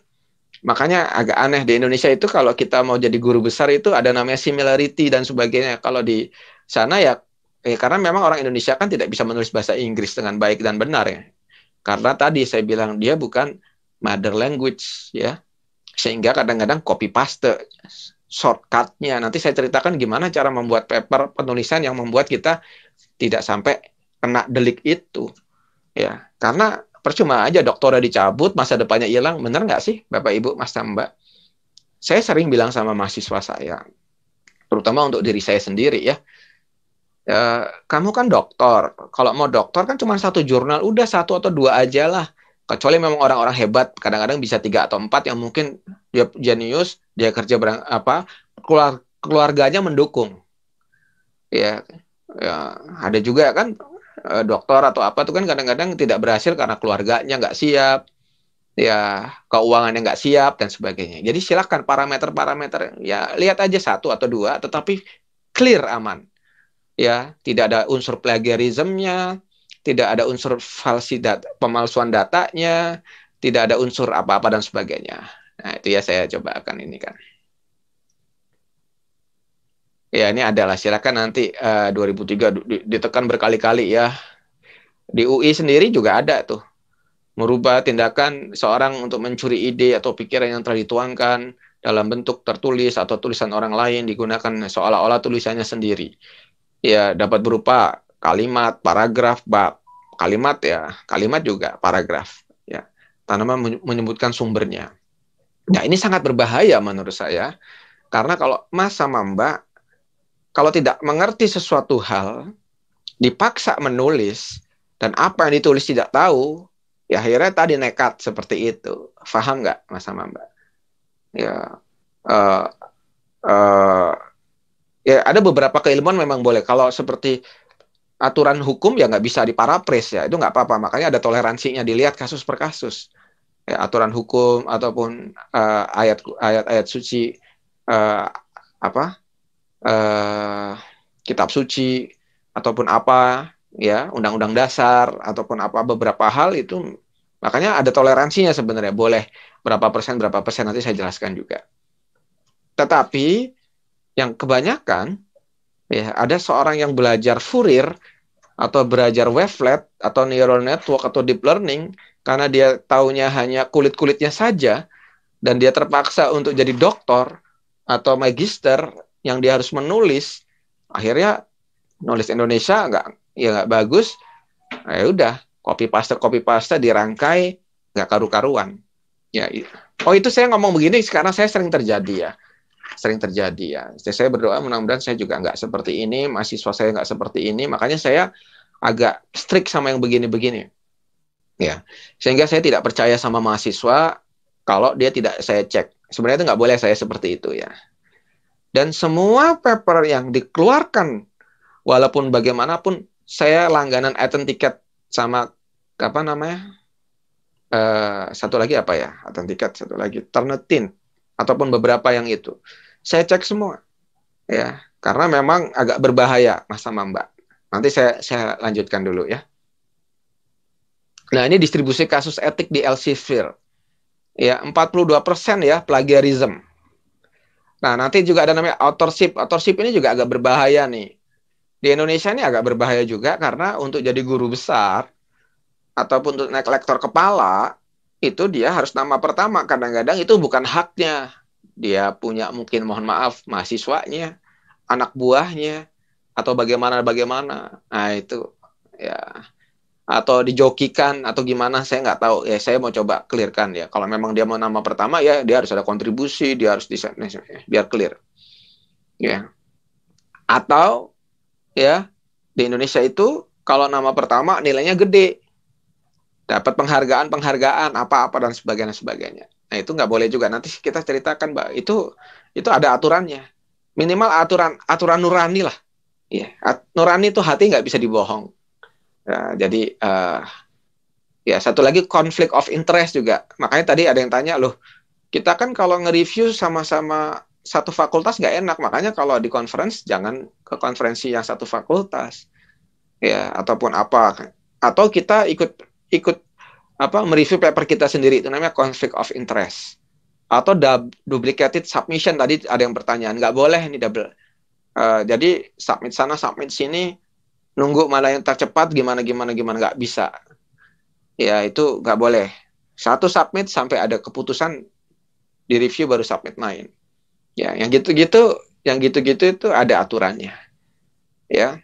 Makanya agak aneh di Indonesia itu kalau kita mau jadi guru besar itu ada namanya similarity dan sebagainya. Kalau di sana ya, ya karena memang orang Indonesia kan tidak bisa menulis bahasa Inggris dengan baik dan benar ya. Karena tadi saya bilang dia bukan mother language ya sehingga kadang-kadang copy paste shortcutnya. Nanti saya ceritakan gimana cara membuat paper penulisan yang membuat kita tidak sampai kena delik itu. Ya, karena percuma aja doktornya dicabut, masa depannya hilang, bener nggak sih Bapak Ibu, Mas Tamba? Saya sering bilang sama mahasiswa saya, terutama untuk diri saya sendiri ya, e, kamu kan dokter kalau mau dokter kan cuma satu jurnal, udah satu atau dua aja lah kecuali memang orang-orang hebat kadang-kadang bisa tiga atau empat yang mungkin dia jenius dia kerja berang, apa keluar, keluarganya mendukung ya, ya ada juga kan e, dokter atau apa tuh kan kadang-kadang tidak berhasil karena keluarganya nggak siap ya keuangannya nggak siap dan sebagainya jadi silahkan parameter-parameter ya lihat aja satu atau dua tetapi clear aman ya tidak ada unsur plagiarismnya tidak ada unsur falsi data, pemalsuan datanya, tidak ada unsur apa-apa dan sebagainya. Nah, itu ya saya coba akan ini kan. Ya, ini adalah silakan nanti uh, eh, 2003 ditekan berkali-kali ya. Di UI sendiri juga ada tuh. Merubah tindakan seorang untuk mencuri ide atau pikiran yang telah dituangkan dalam bentuk tertulis atau tulisan orang lain digunakan seolah-olah tulisannya sendiri. Ya, dapat berupa kalimat, paragraf, bab. Kalimat ya, kalimat juga paragraf. Ya, tanaman menyebutkan sumbernya. Nah ini sangat berbahaya menurut saya karena kalau Mas sama Mbak kalau tidak mengerti sesuatu hal dipaksa menulis dan apa yang ditulis tidak tahu ya akhirnya tadi nekat seperti itu Faham nggak Mas sama Mbak? Ya. Uh, uh, ya ada beberapa keilmuan memang boleh. Kalau seperti aturan hukum ya nggak bisa diparapres ya itu nggak apa-apa makanya ada toleransinya dilihat kasus per kasus ya, aturan hukum ataupun uh, ayat ayat ayat suci uh, apa uh, kitab suci ataupun apa ya undang-undang dasar ataupun apa beberapa hal itu makanya ada toleransinya sebenarnya boleh berapa persen berapa persen nanti saya jelaskan juga tetapi yang kebanyakan ya ada seorang yang belajar furir atau belajar wavelet atau neural network atau deep learning karena dia taunya hanya kulit-kulitnya saja dan dia terpaksa untuk jadi doktor atau magister yang dia harus menulis akhirnya nulis Indonesia nggak ya nggak bagus nah, ya udah copy paste copy paste dirangkai nggak karu-karuan ya oh itu saya ngomong begini sekarang saya sering terjadi ya sering terjadi ya. Saya berdoa mudah-mudahan saya juga nggak seperti ini, mahasiswa saya nggak seperti ini, makanya saya agak strict sama yang begini-begini. Ya, sehingga saya tidak percaya sama mahasiswa kalau dia tidak saya cek. Sebenarnya itu nggak boleh saya seperti itu ya. Dan semua paper yang dikeluarkan, walaupun bagaimanapun, saya langganan Aten Ticket sama apa namanya? Uh, satu lagi apa ya? Aten Ticket, satu lagi Ternetin ataupun beberapa yang itu. Saya cek semua. Ya, karena memang agak berbahaya Mas sama Mbak. Nanti saya saya lanjutkan dulu ya. Nah, ini distribusi kasus etik di Elsevier. Ya, 42% ya plagiarism. Nah, nanti juga ada namanya authorship. Authorship ini juga agak berbahaya nih. Di Indonesia ini agak berbahaya juga karena untuk jadi guru besar ataupun untuk naik lektor kepala itu dia harus nama pertama. Kadang-kadang itu bukan haknya. Dia punya mungkin mohon maaf mahasiswanya, anak buahnya, atau bagaimana bagaimana. Nah itu ya atau dijokikan atau gimana saya nggak tahu ya saya mau coba clearkan ya kalau memang dia mau nama pertama ya dia harus ada kontribusi dia harus di nah, ya, biar clear ya atau ya di Indonesia itu kalau nama pertama nilainya gede dapat penghargaan penghargaan apa-apa dan sebagainya sebagainya nah itu nggak boleh juga nanti kita ceritakan mbak itu itu ada aturannya minimal aturan aturan nurani lah ya nurani itu hati nggak bisa dibohong ya, jadi uh, ya satu lagi konflik of interest juga makanya tadi ada yang tanya loh kita kan kalau nge-review sama-sama satu fakultas nggak enak makanya kalau di conference jangan ke konferensi yang satu fakultas ya ataupun apa atau kita ikut ikut apa mereview paper kita sendiri itu namanya conflict of interest atau duplicated submission tadi ada yang pertanyaan nggak boleh ini double uh, jadi submit sana submit sini nunggu malah yang tercepat gimana gimana gimana nggak bisa ya itu nggak boleh satu submit sampai ada keputusan di review baru submit lain ya yang gitu-gitu yang gitu-gitu itu ada aturannya ya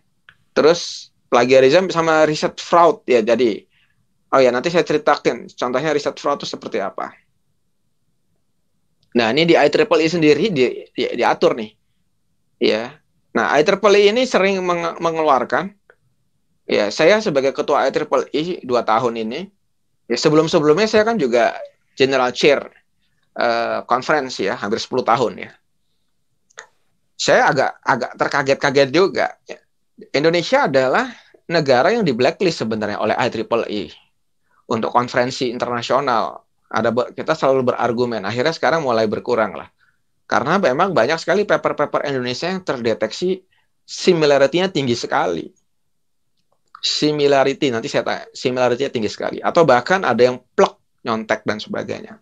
terus plagiarism sama riset fraud ya jadi Oh ya, nanti saya ceritakan contohnya riset fraud itu seperti apa. Nah, ini di IEEE e sendiri di, di, diatur nih. Ya. Nah, IEEE e ini sering meng, mengeluarkan ya, saya sebagai ketua IEEE 2 e tahun ini, ya sebelum-sebelumnya saya kan juga general chair uh, conference ya, hampir 10 tahun ya. Saya agak agak terkaget-kaget juga. Indonesia adalah negara yang di blacklist sebenarnya oleh IEEE untuk konferensi internasional ada kita selalu berargumen akhirnya sekarang mulai berkurang lah karena memang banyak sekali paper-paper Indonesia yang terdeteksi similarity-nya tinggi sekali similarity nanti saya tanya similarity-nya tinggi sekali atau bahkan ada yang plek nyontek dan sebagainya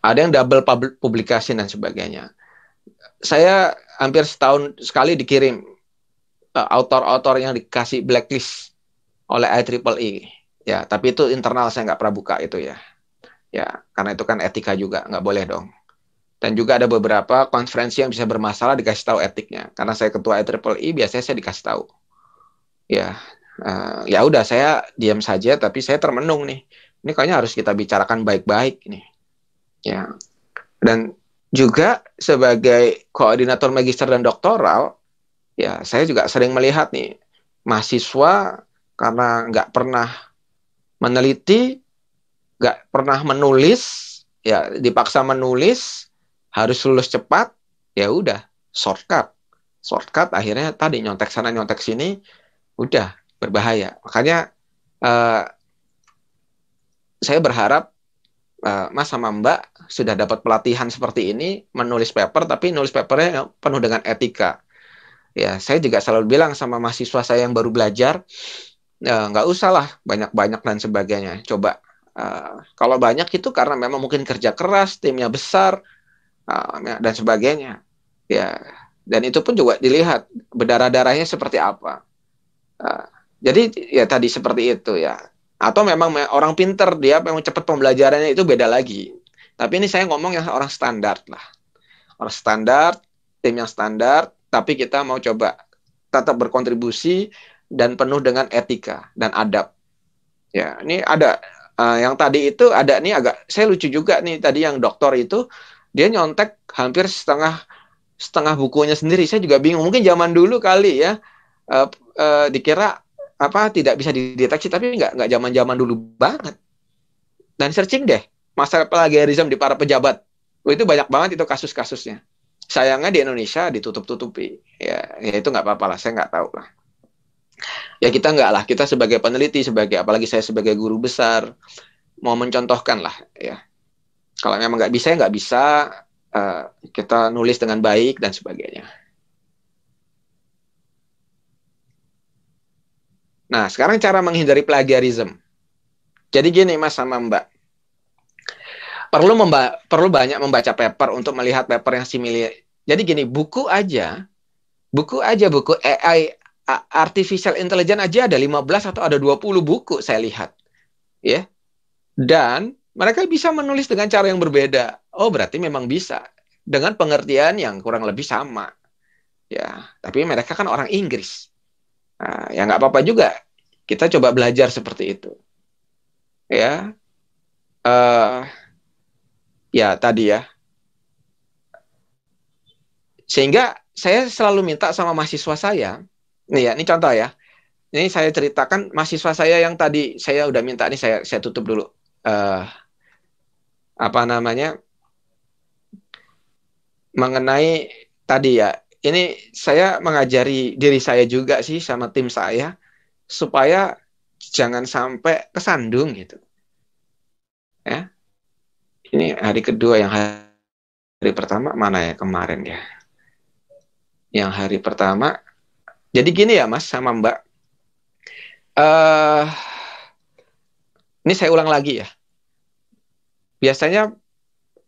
ada yang double publikasi dan sebagainya saya hampir setahun sekali dikirim eh, autor-autor yang dikasih blacklist oleh IEEE Ya, tapi itu internal saya nggak pernah buka itu ya. Ya, karena itu kan etika juga, nggak boleh dong. Dan juga ada beberapa konferensi yang bisa bermasalah dikasih tahu etiknya. Karena saya ketua IEEE, biasanya saya dikasih tahu. Ya, uh, ya udah saya diam saja, tapi saya termenung nih. Ini kayaknya harus kita bicarakan baik-baik nih. Ya, dan juga sebagai koordinator magister dan doktoral, ya saya juga sering melihat nih mahasiswa karena nggak pernah meneliti, nggak pernah menulis, ya dipaksa menulis, harus lulus cepat, ya udah shortcut. Shortcut akhirnya tadi nyontek sana nyontek sini, udah berbahaya. Makanya eh, saya berharap eh, Mas sama Mbak sudah dapat pelatihan seperti ini menulis paper, tapi nulis papernya penuh dengan etika. Ya, saya juga selalu bilang sama mahasiswa saya yang baru belajar, Ya, nggak uh, usah lah banyak-banyak dan sebagainya. Coba uh, kalau banyak itu karena memang mungkin kerja keras, timnya besar uh, dan sebagainya. Ya, dan itu pun juga dilihat berdarah-darahnya seperti apa. Uh, jadi ya tadi seperti itu ya. Atau memang orang pinter dia memang cepat pembelajarannya itu beda lagi. Tapi ini saya ngomong yang orang standar lah. Orang standar, tim yang standar, tapi kita mau coba tetap berkontribusi dan penuh dengan etika dan adab. Ya, ini ada uh, yang tadi itu ada nih agak saya lucu juga nih tadi yang dokter itu dia nyontek hampir setengah setengah bukunya sendiri. Saya juga bingung. Mungkin zaman dulu kali ya uh, uh, dikira apa tidak bisa dideteksi, tapi nggak nggak zaman zaman dulu banget. Dan searching deh masalah plagiarisme di para pejabat. Oh, itu banyak banget itu kasus-kasusnya. Sayangnya di Indonesia ditutup-tutupi. Ya, ya itu nggak apa-apa lah. Saya nggak tahu lah ya kita nggak lah kita sebagai peneliti sebagai apalagi saya sebagai guru besar mau mencontohkan lah ya kalau memang nggak bisa ya nggak bisa uh, kita nulis dengan baik dan sebagainya nah sekarang cara menghindari plagiarisme jadi gini mas sama mbak perlu memba perlu banyak membaca paper untuk melihat paper yang similar jadi gini buku aja buku aja buku AI artificial intelligence aja ada 15 atau ada 20 buku saya lihat. Ya. Dan mereka bisa menulis dengan cara yang berbeda. Oh, berarti memang bisa dengan pengertian yang kurang lebih sama. Ya, tapi mereka kan orang Inggris. Nah, ya nggak apa-apa juga. Kita coba belajar seperti itu. Ya. Uh, ya tadi ya. Sehingga saya selalu minta sama mahasiswa saya Nih ya, ini contoh ya. Ini saya ceritakan mahasiswa saya yang tadi saya udah minta ini saya saya tutup dulu. Uh, apa namanya? Mengenai tadi ya. Ini saya mengajari diri saya juga sih sama tim saya supaya jangan sampai kesandung gitu. Ya. Ini hari kedua yang hari, hari pertama mana ya kemarin ya. Yang hari pertama jadi gini ya Mas sama Mbak. Uh, ini saya ulang lagi ya. Biasanya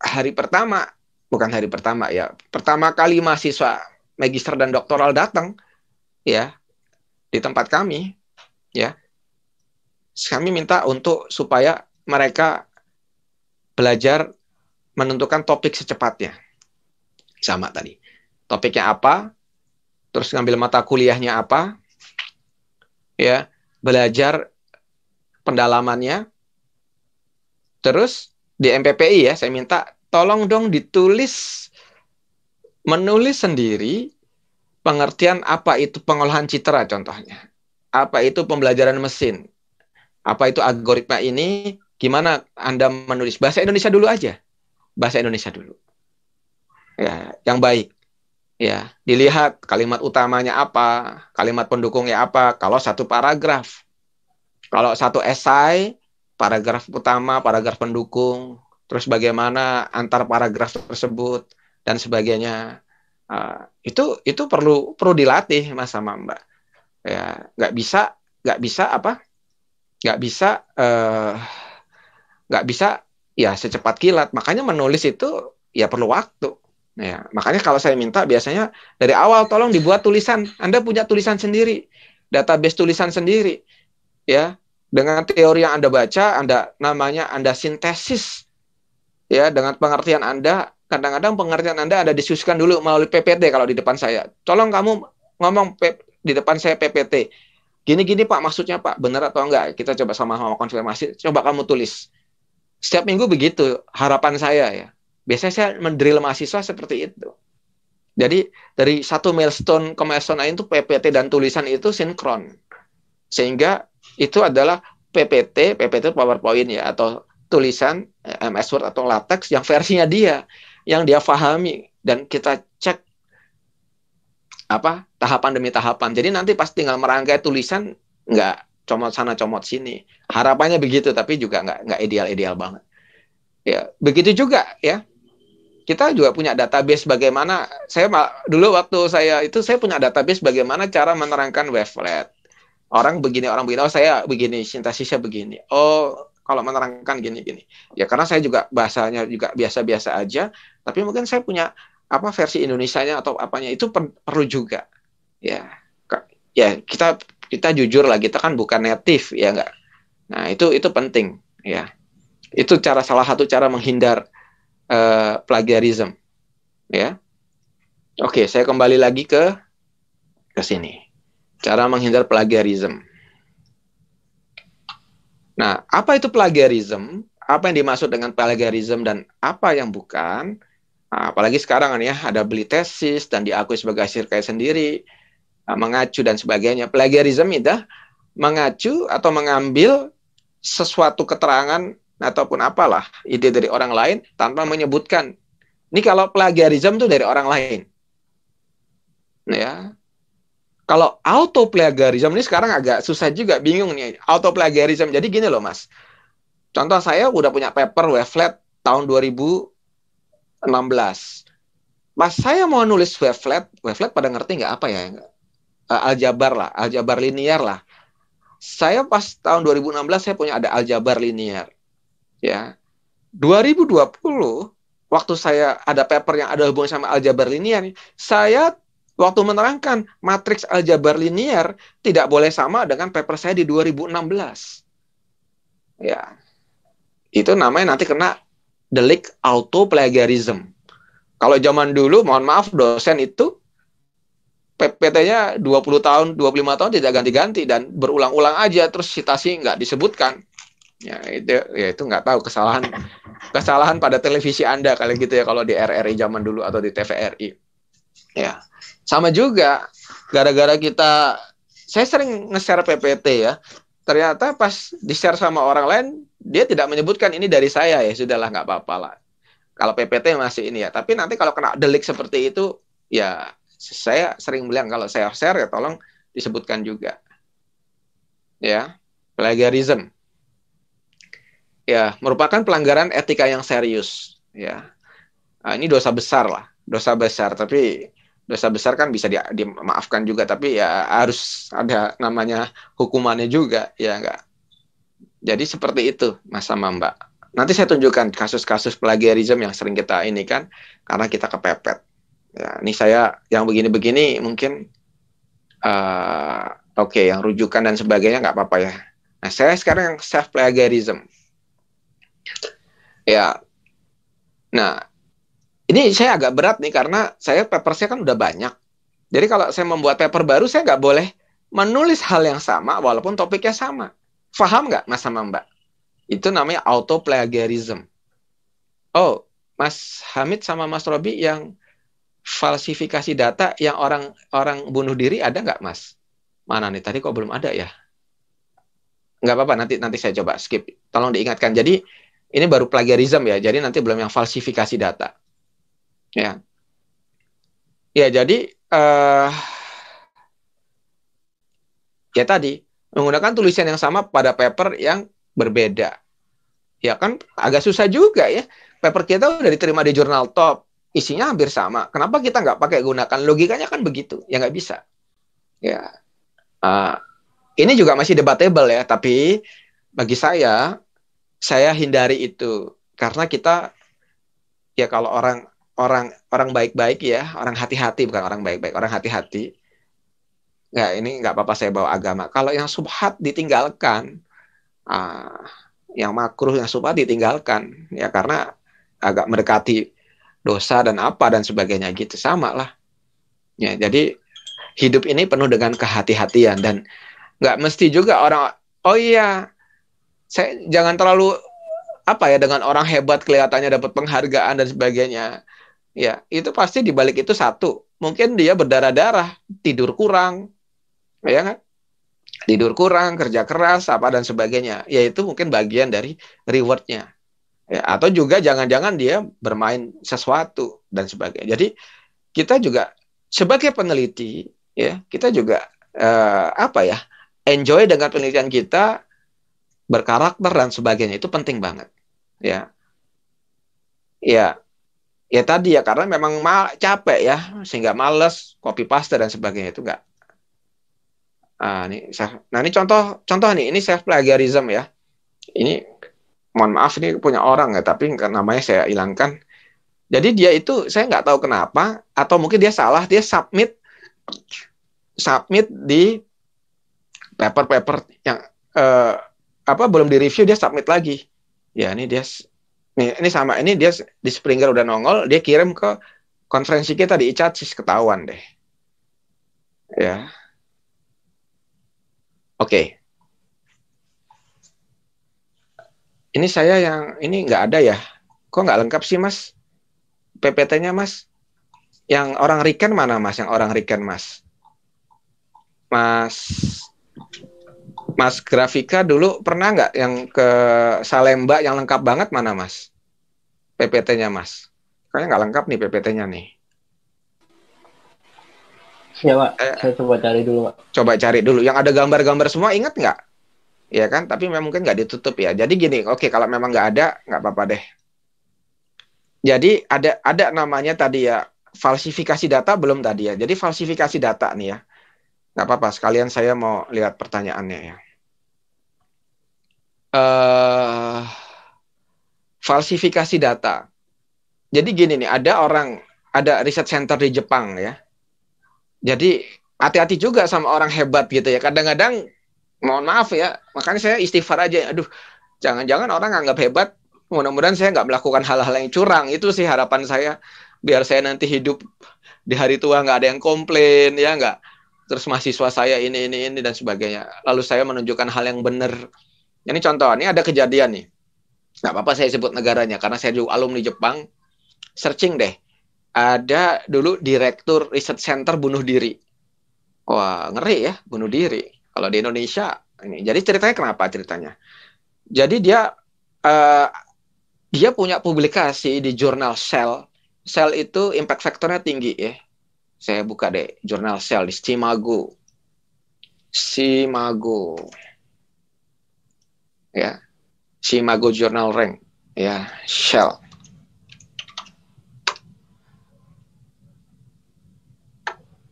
hari pertama, bukan hari pertama ya, pertama kali mahasiswa magister dan doktoral datang ya di tempat kami ya. Kami minta untuk supaya mereka belajar menentukan topik secepatnya. Sama tadi. Topiknya apa, terus ngambil mata kuliahnya apa, ya belajar pendalamannya, terus di MPPI ya saya minta tolong dong ditulis menulis sendiri pengertian apa itu pengolahan citra contohnya. Apa itu pembelajaran mesin? Apa itu algoritma ini? Gimana Anda menulis bahasa Indonesia dulu aja. Bahasa Indonesia dulu. Ya, yang baik ya dilihat kalimat utamanya apa kalimat pendukungnya apa kalau satu paragraf kalau satu esai paragraf utama paragraf pendukung terus bagaimana antar paragraf tersebut dan sebagainya uh, itu itu perlu perlu dilatih mas sama mbak ya nggak bisa nggak bisa apa nggak bisa uh, bisa ya secepat kilat makanya menulis itu ya perlu waktu Nah, ya, makanya kalau saya minta biasanya dari awal tolong dibuat tulisan. Anda punya tulisan sendiri, database tulisan sendiri, ya. Dengan teori yang Anda baca, Anda namanya Anda sintesis, ya. Dengan pengertian Anda, kadang-kadang pengertian Anda ada disusukan dulu melalui PPT kalau di depan saya. Tolong kamu ngomong di depan saya PPT. Gini-gini Pak, maksudnya Pak, benar atau enggak? Kita coba sama-sama konfirmasi. Coba kamu tulis. Setiap minggu begitu harapan saya ya Biasanya saya mendrill mahasiswa seperti itu. Jadi dari satu milestone ke milestone lain itu PPT dan tulisan itu sinkron. Sehingga itu adalah PPT, PPT PowerPoint ya atau tulisan eh, MS Word atau LaTeX yang versinya dia, yang dia pahami dan kita cek apa tahapan demi tahapan. Jadi nanti pas tinggal merangkai tulisan nggak comot sana comot sini. Harapannya begitu tapi juga nggak nggak ideal ideal banget. Ya begitu juga ya kita juga punya database bagaimana saya dulu waktu saya itu saya punya database bagaimana cara menerangkan wavelet. Orang begini, orang begini, oh saya begini, sintesisnya begini. Oh, kalau menerangkan gini-gini. Ya karena saya juga bahasanya juga biasa-biasa aja, tapi mungkin saya punya apa versi Indonesianya atau apanya itu per perlu juga. Ya. Ya, kita kita jujur lah kita kan bukan native ya enggak. Nah, itu itu penting ya. Itu cara salah satu cara menghindar Eh, plagiarism ya oke okay, saya kembali lagi ke ke sini cara menghindar plagiarism nah apa itu plagiarism apa yang dimaksud dengan plagiarism dan apa yang bukan nah, apalagi sekarang kan ya ada beli tesis dan diakui sebagai hasil kaya sendiri eh, mengacu dan sebagainya plagiarism itu mengacu atau mengambil sesuatu keterangan Nah, ataupun apalah ide dari orang lain tanpa menyebutkan. Ini kalau plagiarisme itu dari orang lain. Nah, ya. Kalau auto plagiarisme ini sekarang agak susah juga bingung nih auto plagiarisme. Jadi gini loh Mas. Contoh saya udah punya paper wavelet tahun 2016. mas saya mau nulis wavelet, wavelet pada ngerti nggak apa ya? Eh, aljabar lah, aljabar linear lah. Saya pas tahun 2016 saya punya ada aljabar linear ya 2020 waktu saya ada paper yang ada hubungan sama aljabar linear saya waktu menerangkan matriks aljabar linear tidak boleh sama dengan paper saya di 2016 ya itu namanya nanti kena delik auto plagiarism kalau zaman dulu mohon maaf dosen itu PPT-nya 20 tahun, 25 tahun tidak ganti-ganti dan berulang-ulang aja terus citasi nggak disebutkan ya itu ya itu nggak tahu kesalahan kesalahan pada televisi anda kali gitu ya kalau di RRI zaman dulu atau di TVRI ya sama juga gara-gara kita saya sering nge-share PPT ya ternyata pas di-share sama orang lain dia tidak menyebutkan ini dari saya ya sudahlah nggak apa-apa lah kalau PPT masih ini ya tapi nanti kalau kena delik seperti itu ya saya sering bilang kalau saya share ya tolong disebutkan juga ya plagiarism ya merupakan pelanggaran etika yang serius ya nah, ini dosa besar lah dosa besar tapi dosa besar kan bisa dimaafkan juga tapi ya harus ada namanya hukumannya juga ya enggak jadi seperti itu mas sama mbak nanti saya tunjukkan kasus-kasus plagiarisme yang sering kita ini kan karena kita kepepet ya ini saya yang begini-begini mungkin uh, oke okay, yang rujukan dan sebagainya nggak apa-apa ya nah saya sekarang yang self plagiarism Ya. Nah, ini saya agak berat nih karena saya paper saya kan udah banyak. Jadi kalau saya membuat paper baru, saya nggak boleh menulis hal yang sama walaupun topiknya sama. Faham nggak mas sama mbak? Itu namanya auto plagiarism. Oh, Mas Hamid sama Mas Robi yang falsifikasi data yang orang orang bunuh diri ada nggak mas? Mana nih tadi kok belum ada ya? Nggak apa-apa nanti nanti saya coba skip. Tolong diingatkan. Jadi ini baru plagiarism ya, jadi nanti belum yang falsifikasi data. Ya, ya jadi uh, ya tadi menggunakan tulisan yang sama pada paper yang berbeda. Ya kan agak susah juga ya. Paper kita udah diterima di jurnal top, isinya hampir sama. Kenapa kita nggak pakai gunakan? Logikanya kan begitu, ya nggak bisa. Ya, uh, ini juga masih debatable ya. Tapi bagi saya saya hindari itu karena kita ya kalau orang orang orang baik-baik ya orang hati-hati bukan orang baik-baik orang hati-hati nggak ini nggak apa-apa saya bawa agama kalau yang subhat ditinggalkan ah, yang makruh yang subhat ditinggalkan ya karena agak mendekati dosa dan apa dan sebagainya gitu sama lah ya jadi hidup ini penuh dengan kehati-hatian dan nggak mesti juga orang oh iya saya jangan terlalu apa ya dengan orang hebat kelihatannya dapat penghargaan dan sebagainya. Ya, itu pasti dibalik itu satu, mungkin dia berdarah-darah, tidur kurang. Ya kan? Tidur kurang, kerja keras, apa dan sebagainya. Ya itu mungkin bagian dari rewardnya. Ya, atau juga jangan-jangan dia bermain sesuatu dan sebagainya. Jadi kita juga sebagai peneliti ya, kita juga eh, apa ya? enjoy dengan penelitian kita berkarakter dan sebagainya itu penting banget ya ya ya tadi ya karena memang mal, capek ya sehingga males copy paste dan sebagainya itu enggak nah ini nah ini contoh contoh nih ini self plagiarism ya ini mohon maaf ini punya orang ya tapi namanya saya hilangkan jadi dia itu saya nggak tahu kenapa atau mungkin dia salah dia submit submit di paper-paper yang eh, apa belum di review dia submit lagi ya ini dia nih ini sama ini dia di Springer udah nongol dia kirim ke konferensi kita di Icacis ketahuan deh ya oke okay. ini saya yang ini nggak ada ya kok nggak lengkap sih mas PPT-nya mas yang orang Riken mana mas yang orang Riken mas mas Mas Grafika dulu pernah nggak yang ke Salemba yang lengkap banget mana Mas? PPT-nya Mas. Kayaknya nggak lengkap nih PPT-nya nih. Ya Pak, eh, saya coba cari dulu Pak. Coba cari dulu. Yang ada gambar-gambar semua ingat nggak? Ya kan, tapi memang mungkin nggak ditutup ya. Jadi gini, oke okay, kalau memang nggak ada, nggak apa-apa deh. Jadi ada ada namanya tadi ya falsifikasi data belum tadi ya. Jadi falsifikasi data nih ya. Nggak apa-apa, sekalian saya mau lihat pertanyaannya ya. Uh, falsifikasi data. Jadi gini nih, ada orang, ada riset center di Jepang ya. Jadi hati-hati juga sama orang hebat gitu ya. Kadang-kadang, mohon maaf ya, makanya saya istighfar aja. Ya. Aduh, jangan-jangan orang anggap hebat, mudah-mudahan saya nggak melakukan hal-hal yang curang. Itu sih harapan saya, biar saya nanti hidup di hari tua nggak ada yang komplain, ya nggak terus mahasiswa saya ini ini ini dan sebagainya lalu saya menunjukkan hal yang benar ini contoh ini ada kejadian nih nggak apa-apa saya sebut negaranya karena saya juga alumni Jepang searching deh ada dulu direktur riset center bunuh diri wah ngeri ya bunuh diri kalau di Indonesia ini jadi ceritanya kenapa ceritanya jadi dia uh, dia punya publikasi di jurnal Cell Cell itu impact faktornya tinggi ya saya buka deh jurnal sel di Simago. Simago. Ya. Simago Journal Rank. Ya, Shell.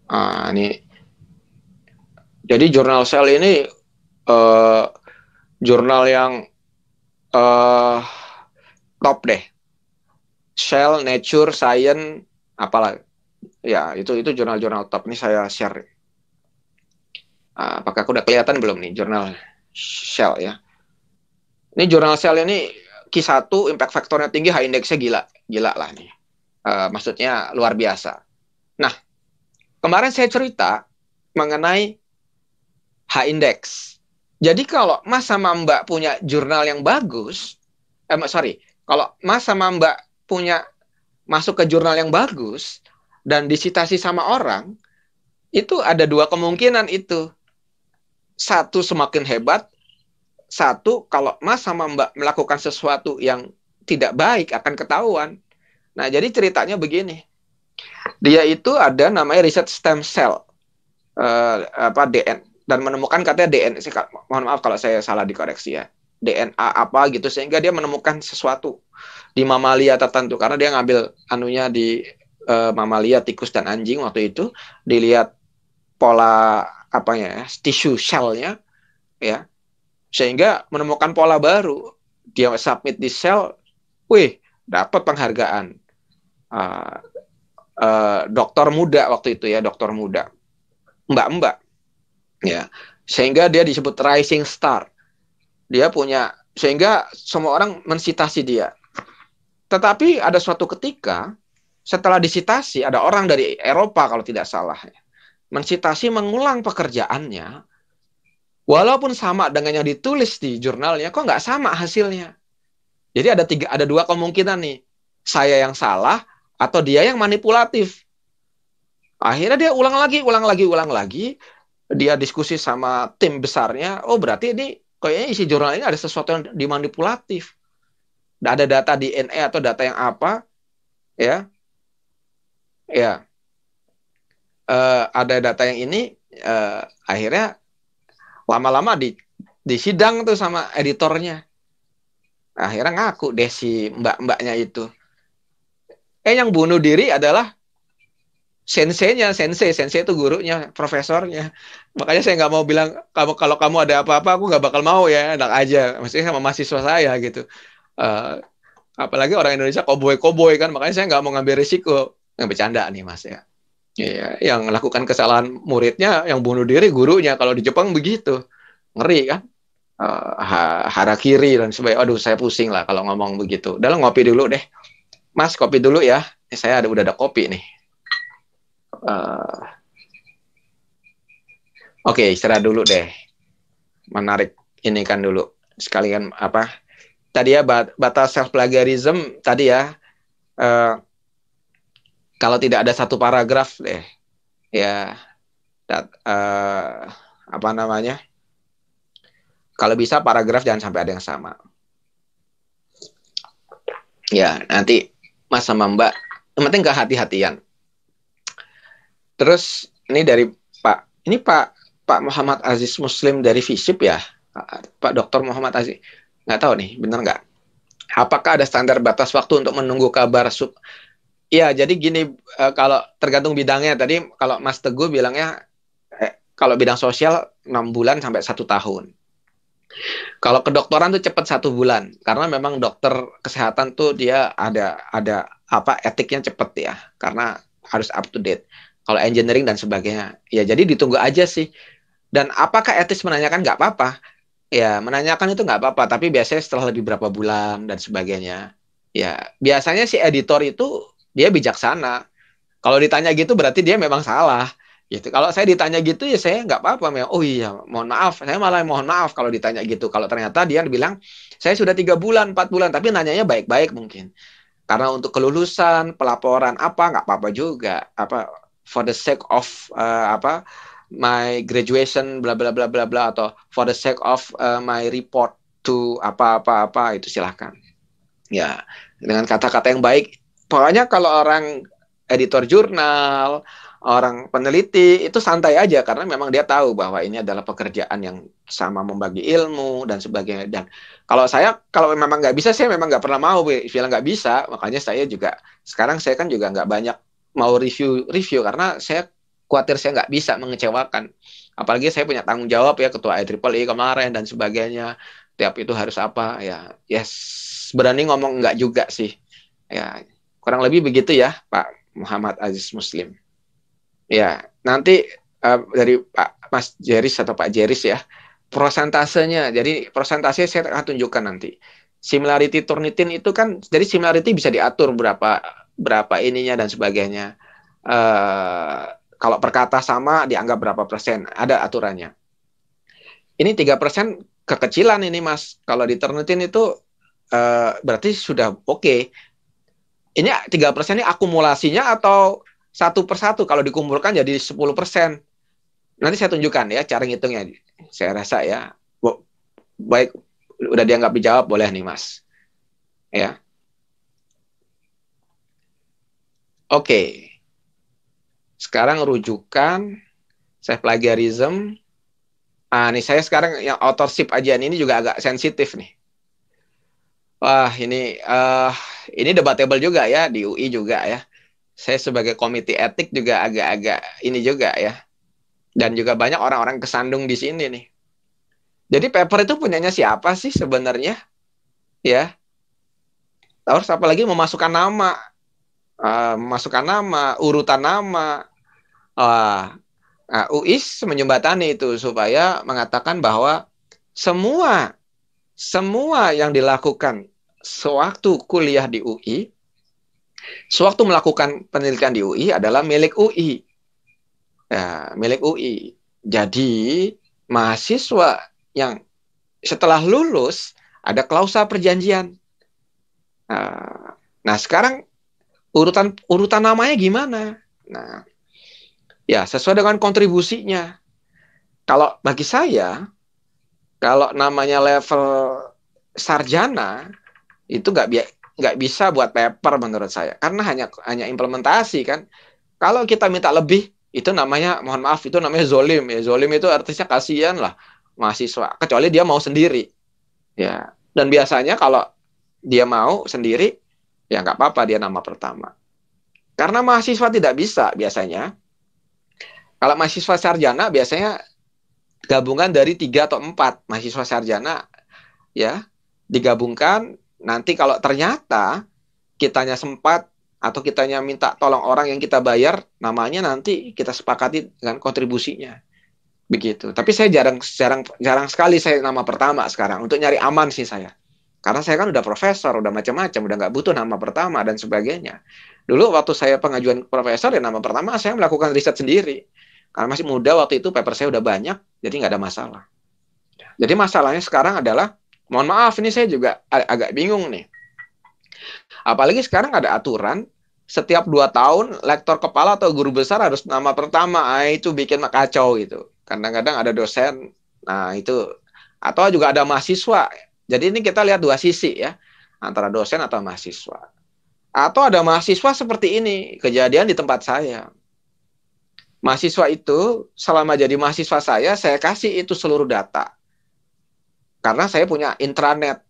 Ah, ini. Jadi jurnal sel ini uh, jurnal yang uh, top deh. Shell, Nature, Science, apalah ya itu itu jurnal-jurnal top ini saya share ah, Apakah aku udah kelihatan belum nih jurnal Shell ya ini jurnal Shell ini Q1 impact faktornya tinggi high indexnya gila gila lah nih uh, maksudnya luar biasa nah kemarin saya cerita mengenai high index jadi kalau mas sama mbak punya jurnal yang bagus eh sorry kalau mas sama mbak punya masuk ke jurnal yang bagus dan disitasi sama orang, itu ada dua kemungkinan itu. Satu semakin hebat, satu kalau Mas sama Mbak melakukan sesuatu yang tidak baik akan ketahuan. Nah, jadi ceritanya begini. Dia itu ada namanya riset stem cell eh, apa DN dan menemukan katanya DNA mohon maaf kalau saya salah dikoreksi ya. DNA apa gitu sehingga dia menemukan sesuatu di mamalia tertentu karena dia ngambil anunya di uh, mamalia tikus dan anjing waktu itu dilihat pola apa ya tissue shellnya ya sehingga menemukan pola baru dia submit di sel wih dapat penghargaan uh, ah, uh, eh, dokter muda waktu itu ya dokter muda mbak-mbak ya sehingga dia disebut rising star dia punya sehingga semua orang mensitasi dia tetapi ada suatu ketika setelah disitasi ada orang dari Eropa kalau tidak salah ya. mensitasi mengulang pekerjaannya walaupun sama dengan yang ditulis di jurnalnya kok nggak sama hasilnya jadi ada tiga ada dua kemungkinan nih saya yang salah atau dia yang manipulatif akhirnya dia ulang lagi ulang lagi ulang lagi dia diskusi sama tim besarnya oh berarti ini kayaknya isi jurnal ini ada sesuatu yang dimanipulatif ada data DNA atau data yang apa ya ya uh, ada data yang ini uh, akhirnya lama-lama di di sidang tuh sama editornya akhirnya ngaku deh si mbak-mbaknya itu eh yang bunuh diri adalah senseinya sensei sensei itu gurunya profesornya makanya saya nggak mau bilang kamu kalau kamu ada apa-apa aku nggak bakal mau ya enak aja maksudnya sama mahasiswa saya gitu uh, apalagi orang Indonesia koboi koboi kan makanya saya nggak mau ngambil risiko yang bercanda nih mas ya. Iya, yang melakukan kesalahan muridnya, yang bunuh diri gurunya. Kalau di Jepang begitu, ngeri kan? Uh, eh, harakiri dan sebagainya. Aduh, saya pusing lah kalau ngomong begitu. dalam ngopi dulu deh, Mas kopi dulu ya. Ini eh, saya ada udah ada kopi nih. Uh, Oke, okay, istirahat dulu deh. Menarik ini kan dulu sekalian apa? Tadi ya batas self plagiarism tadi ya. Uh, kalau tidak ada satu paragraf deh ya that, uh, eh, apa namanya kalau bisa paragraf jangan sampai ada yang sama ya nanti mas sama mbak yang penting kehati-hatian terus ini dari pak ini pak pak Muhammad Aziz Muslim dari Visip ya pak Dokter Muhammad Aziz nggak tahu nih benar nggak apakah ada standar batas waktu untuk menunggu kabar sub Iya, jadi gini eh, kalau tergantung bidangnya. Tadi kalau Mas Teguh bilangnya eh, kalau bidang sosial 6 bulan sampai satu tahun. Kalau kedokteran tuh cepat satu bulan karena memang dokter kesehatan tuh dia ada ada apa etiknya cepet ya karena harus up to date. Kalau engineering dan sebagainya ya jadi ditunggu aja sih. Dan apakah etis menanyakan nggak apa-apa? Ya menanyakan itu nggak apa-apa tapi biasanya setelah lebih berapa bulan dan sebagainya. Ya biasanya si editor itu dia bijaksana. Kalau ditanya gitu berarti dia memang salah. Gitu. Kalau saya ditanya gitu ya saya nggak apa-apa. Memang, oh iya, mohon maaf. Saya malah mohon maaf kalau ditanya gitu. Kalau ternyata dia bilang, saya sudah tiga bulan, empat bulan. Tapi nanyanya baik-baik mungkin. Karena untuk kelulusan, pelaporan apa nggak apa-apa juga. Apa for the sake of uh, apa my graduation bla bla bla bla bla atau for the sake of uh, my report to apa apa apa itu silahkan ya dengan kata-kata yang baik pokoknya kalau orang editor jurnal, orang peneliti itu santai aja karena memang dia tahu bahwa ini adalah pekerjaan yang sama membagi ilmu dan sebagainya dan kalau saya kalau memang nggak bisa saya memang nggak pernah mau bilang nggak bisa makanya saya juga sekarang saya kan juga nggak banyak mau review review karena saya khawatir saya nggak bisa mengecewakan apalagi saya punya tanggung jawab ya ketua IEEE kemarin dan sebagainya tiap itu harus apa ya yes berani ngomong nggak juga sih ya Kurang lebih begitu ya, Pak Muhammad Aziz Muslim. Ya, nanti uh, dari Pak Mas Jeris atau Pak Jeris ya, prosentasenya. Jadi prosentasenya saya akan tunjukkan nanti. Similarity Turnitin itu kan jadi similarity bisa diatur berapa berapa ininya dan sebagainya. Uh, kalau perkata sama dianggap berapa persen, ada aturannya. Ini tiga persen kekecilan ini mas. Kalau di Turnitin itu uh, berarti sudah oke. Okay ini tiga persen ini akumulasinya atau satu persatu kalau dikumpulkan jadi 10 persen. Nanti saya tunjukkan ya cara ngitungnya. Saya rasa ya baik udah dianggap dijawab boleh nih Mas. Ya. Oke. Sekarang rujukan saya plagiarism. Ah, nih saya sekarang yang authorship aja ini juga agak sensitif nih. Wah, ini uh, ini debatable juga ya di UI juga ya. Saya sebagai komite etik juga agak-agak ini juga ya. Dan juga banyak orang-orang kesandung di sini nih. Jadi paper itu punyanya siapa sih sebenarnya? Ya. Terus apalagi memasukkan nama. Uh, memasukkan nama, urutan nama. Uh, nah, UIS menyembatani itu supaya mengatakan bahwa semua semua yang dilakukan sewaktu kuliah di UI, sewaktu melakukan penelitian di UI adalah milik UI. Ya, milik UI. Jadi, mahasiswa yang setelah lulus ada klausa perjanjian. Ah, nah, sekarang urutan urutan namanya gimana? Nah, ya sesuai dengan kontribusinya. Kalau bagi saya, kalau namanya level sarjana itu nggak bi nggak bisa buat paper menurut saya karena hanya hanya implementasi kan. Kalau kita minta lebih itu namanya mohon maaf itu namanya zolim ya zolim itu artinya kasihan lah mahasiswa kecuali dia mau sendiri ya dan biasanya kalau dia mau sendiri ya nggak apa-apa dia nama pertama karena mahasiswa tidak bisa biasanya kalau mahasiswa sarjana biasanya gabungan dari tiga atau empat mahasiswa sarjana ya digabungkan nanti kalau ternyata kitanya sempat atau kitanya minta tolong orang yang kita bayar namanya nanti kita sepakati dengan kontribusinya begitu tapi saya jarang jarang jarang sekali saya nama pertama sekarang untuk nyari aman sih saya karena saya kan udah profesor, udah macam-macam, udah nggak butuh nama pertama dan sebagainya. Dulu waktu saya pengajuan profesor ya nama pertama saya melakukan riset sendiri. Karena masih muda waktu itu paper saya udah banyak, jadi nggak ada masalah. Jadi masalahnya sekarang adalah, mohon maaf ini saya juga ag agak bingung nih. Apalagi sekarang ada aturan setiap dua tahun lektor kepala atau guru besar harus nama pertama, ah, itu bikin kacau gitu. Kadang-kadang ada dosen, nah itu atau juga ada mahasiswa. Jadi ini kita lihat dua sisi ya, antara dosen atau mahasiswa. Atau ada mahasiswa seperti ini, kejadian di tempat saya mahasiswa itu selama jadi mahasiswa saya saya kasih itu seluruh data karena saya punya intranet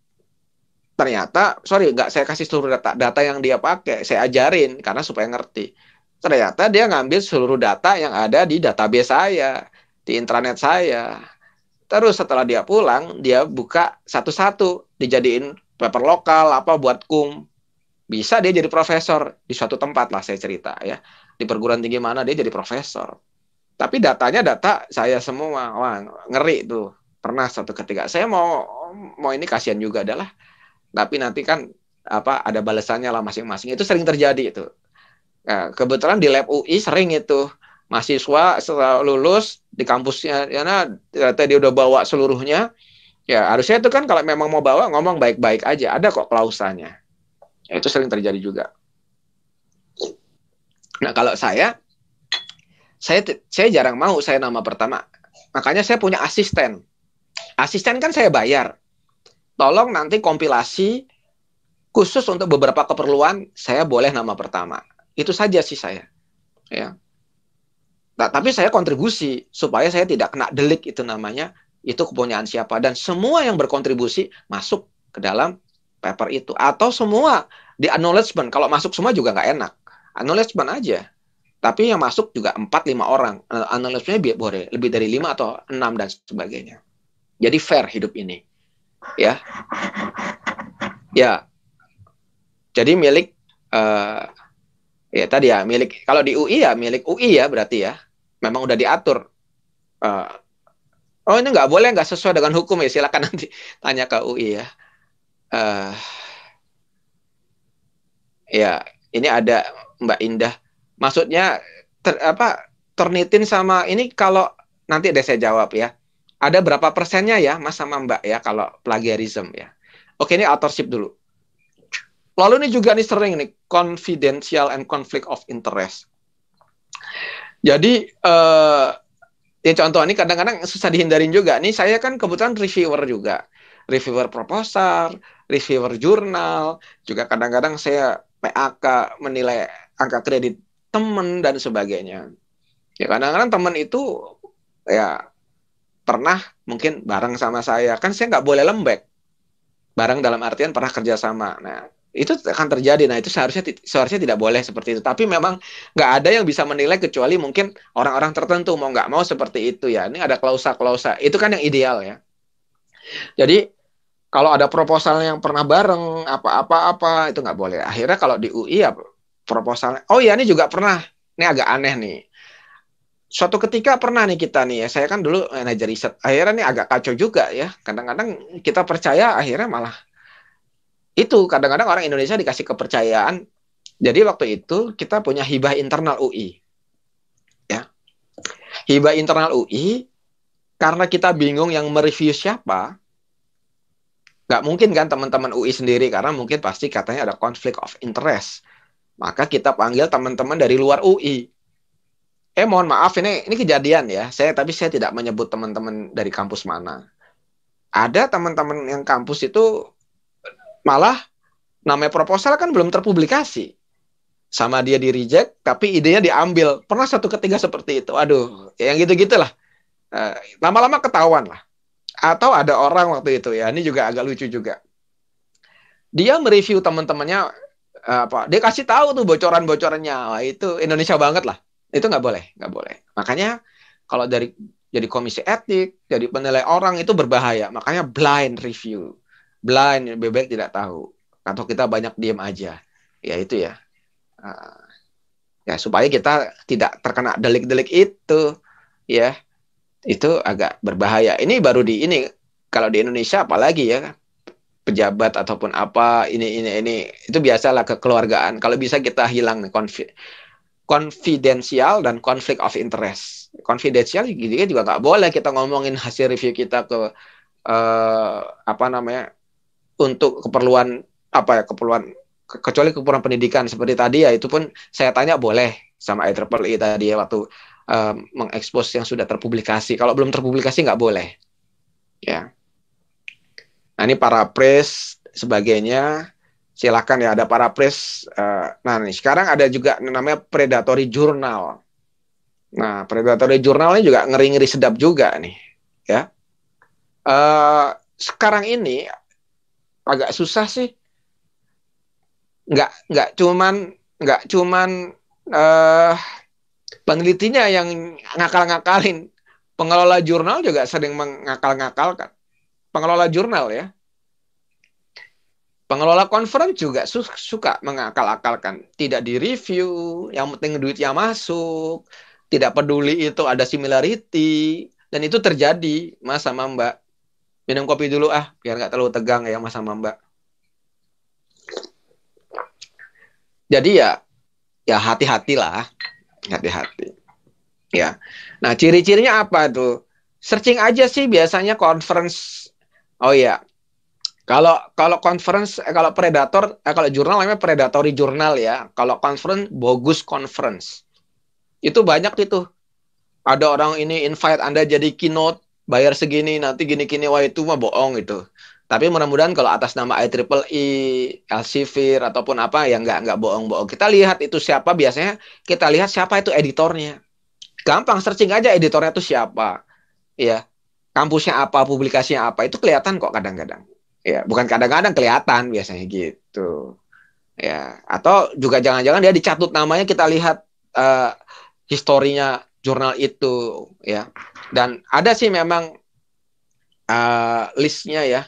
ternyata sorry nggak saya kasih seluruh data data yang dia pakai saya ajarin karena supaya ngerti ternyata dia ngambil seluruh data yang ada di database saya di intranet saya terus setelah dia pulang dia buka satu-satu dijadiin paper lokal apa buat kum bisa dia jadi profesor di suatu tempat lah saya cerita ya di perguruan tinggi mana dia jadi profesor. Tapi datanya data saya semua, wah ngeri tuh. Pernah satu ketika saya mau mau ini kasihan juga adalah, tapi nanti kan apa ada balasannya lah masing-masing. Itu sering terjadi itu. Nah, kebetulan di lab UI sering itu mahasiswa setelah lulus di kampusnya, ya nah, ternyata dia udah bawa seluruhnya. Ya harusnya itu kan kalau memang mau bawa ngomong baik-baik aja, ada kok klausanya. Ya, itu sering terjadi juga. Nah, kalau saya saya saya jarang mau saya nama pertama. Makanya saya punya asisten. Asisten kan saya bayar. Tolong nanti kompilasi khusus untuk beberapa keperluan saya boleh nama pertama. Itu saja sih saya. Ya. Nah, tapi saya kontribusi supaya saya tidak kena delik itu namanya itu kepunyaan siapa dan semua yang berkontribusi masuk ke dalam paper itu atau semua di acknowledgement kalau masuk semua juga nggak enak Acknowledgement aja. Tapi yang masuk juga 4-5 orang. Eh, Acknowledgementnya boleh lebih dari 5 atau 6 dan sebagainya. Jadi fair hidup ini. Ya. Ya. Jadi milik uh, ya tadi ya milik kalau di UI ya milik UI ya berarti ya. Memang udah diatur. Uh, oh ini nggak boleh nggak sesuai dengan hukum ya silakan nanti tanya ke UI ya. Uh, ya ini ada Mbak Indah. Maksudnya ter, apa ternitin sama ini kalau nanti ada saya jawab ya. Ada berapa persennya ya Mas sama Mbak ya kalau plagiarism ya. Oke ini authorship dulu. Lalu ini juga nih sering nih confidential and conflict of interest. Jadi eh, ya contoh ini kadang-kadang susah dihindarin juga. Nih saya kan kebetulan reviewer juga, reviewer proposal, reviewer jurnal, juga kadang-kadang saya PAK menilai angka kredit temen dan sebagainya. Ya kadang-kadang teman itu ya pernah mungkin bareng sama saya kan saya nggak boleh lembek bareng dalam artian pernah kerja sama. Nah itu akan terjadi. Nah itu seharusnya seharusnya tidak boleh seperti itu. Tapi memang nggak ada yang bisa menilai kecuali mungkin orang-orang tertentu mau nggak mau seperti itu ya. Ini ada klausa-klausa. Itu kan yang ideal ya. Jadi kalau ada proposal yang pernah bareng apa-apa apa itu nggak boleh. Akhirnya kalau di UI ya proposal. Oh iya ini juga pernah. Ini agak aneh nih. Suatu ketika pernah nih kita nih ya, saya kan dulu manajer riset. Akhirnya nih agak kacau juga ya. Kadang-kadang kita percaya akhirnya malah itu kadang-kadang orang Indonesia dikasih kepercayaan. Jadi waktu itu kita punya hibah internal UI. Ya. Hibah internal UI karena kita bingung yang mereview siapa, nggak mungkin kan teman-teman UI sendiri karena mungkin pasti katanya ada konflik of interest maka kita panggil teman-teman dari luar UI. Eh mohon maaf ini ini kejadian ya. Saya tapi saya tidak menyebut teman-teman dari kampus mana. Ada teman-teman yang kampus itu malah namanya proposal kan belum terpublikasi. Sama dia di reject tapi idenya diambil. Pernah satu ketiga seperti itu. Aduh, yang gitu-gitulah. Eh, lama-lama ketahuan lah. Atau ada orang waktu itu ya, ini juga agak lucu juga. Dia mereview teman-temannya Eh, apa dia kasih tahu tuh bocoran-bocorannya Wah, itu Indonesia banget lah itu nggak boleh nggak boleh makanya kalau dari jadi komisi etik jadi penilai orang itu berbahaya makanya blind review blind bebek tidak tahu atau kita banyak diem aja ya itu ya eh, ya supaya kita tidak terkena delik-delik itu ya itu agak berbahaya ini baru di ini kalau di Indonesia apalagi ya pejabat ataupun apa ini ini ini itu biasalah kekeluargaan. Kalau bisa kita hilang konfi konfidensial dan konflik of interest. Konfidensial juga juga nggak boleh kita ngomongin hasil review kita ke uh, apa namanya untuk keperluan apa ya keperluan ke, kecuali keperluan pendidikan seperti tadi ya itu pun saya tanya boleh sama IEEE tadi ya waktu uh, mengekspos yang sudah terpublikasi. Kalau belum terpublikasi nggak boleh. Ya. Nah ini para pres sebagainya silakan ya ada para pres. Uh, eh, nah nih sekarang ada juga namanya predatory jurnal. Nah predatory jurnalnya juga ngeri-ngeri sedap juga nih ya. Uh, sekarang ini agak susah sih. Nggak nggak cuman nggak cuman uh, penelitinya yang ngakal-ngakalin, pengelola jurnal juga sering mengakal-ngakalkan pengelola jurnal ya. Pengelola conference juga suka mengakal-akalkan. Tidak direview, yang penting duitnya masuk, tidak peduli itu ada similarity. Dan itu terjadi, Mas sama Mbak. Minum kopi dulu ah, biar nggak terlalu tegang ya Mas sama Mbak. Jadi ya, ya hati-hatilah. Hati-hati. Ya. Nah, ciri-cirinya apa tuh? Searching aja sih biasanya conference Oh iya. Kalau kalau conference eh, kalau predator eh, kalau jurnal namanya predatory jurnal ya. Kalau conference bagus conference. Itu banyak itu. Ada orang ini invite Anda jadi keynote, bayar segini, nanti gini-gini wah itu mah bohong itu. Tapi mudah-mudahan kalau atas nama IEEE, Elsevier ataupun apa ya nggak nggak bohong-bohong. Kita lihat itu siapa biasanya kita lihat siapa itu editornya. Gampang searching aja editornya itu siapa. Ya kampusnya apa, publikasinya apa, itu kelihatan kok kadang-kadang. Ya, bukan kadang-kadang kelihatan biasanya gitu. Ya, atau juga jangan-jangan dia dicatut namanya kita lihat uh, historinya jurnal itu ya. Dan ada sih memang uh, listnya ya.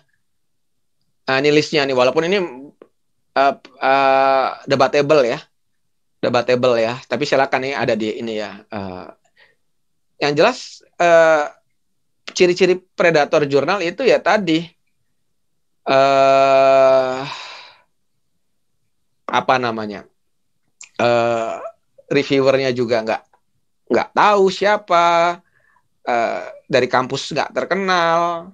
Nah, ini listnya nih walaupun ini uh, uh, debatable ya. Debatable ya, tapi silakan nih ada di ini ya. Uh, yang jelas uh, ciri-ciri predator jurnal itu ya tadi eh apa namanya? Eh reviewernya juga nggak nggak tahu siapa uh, dari kampus nggak terkenal.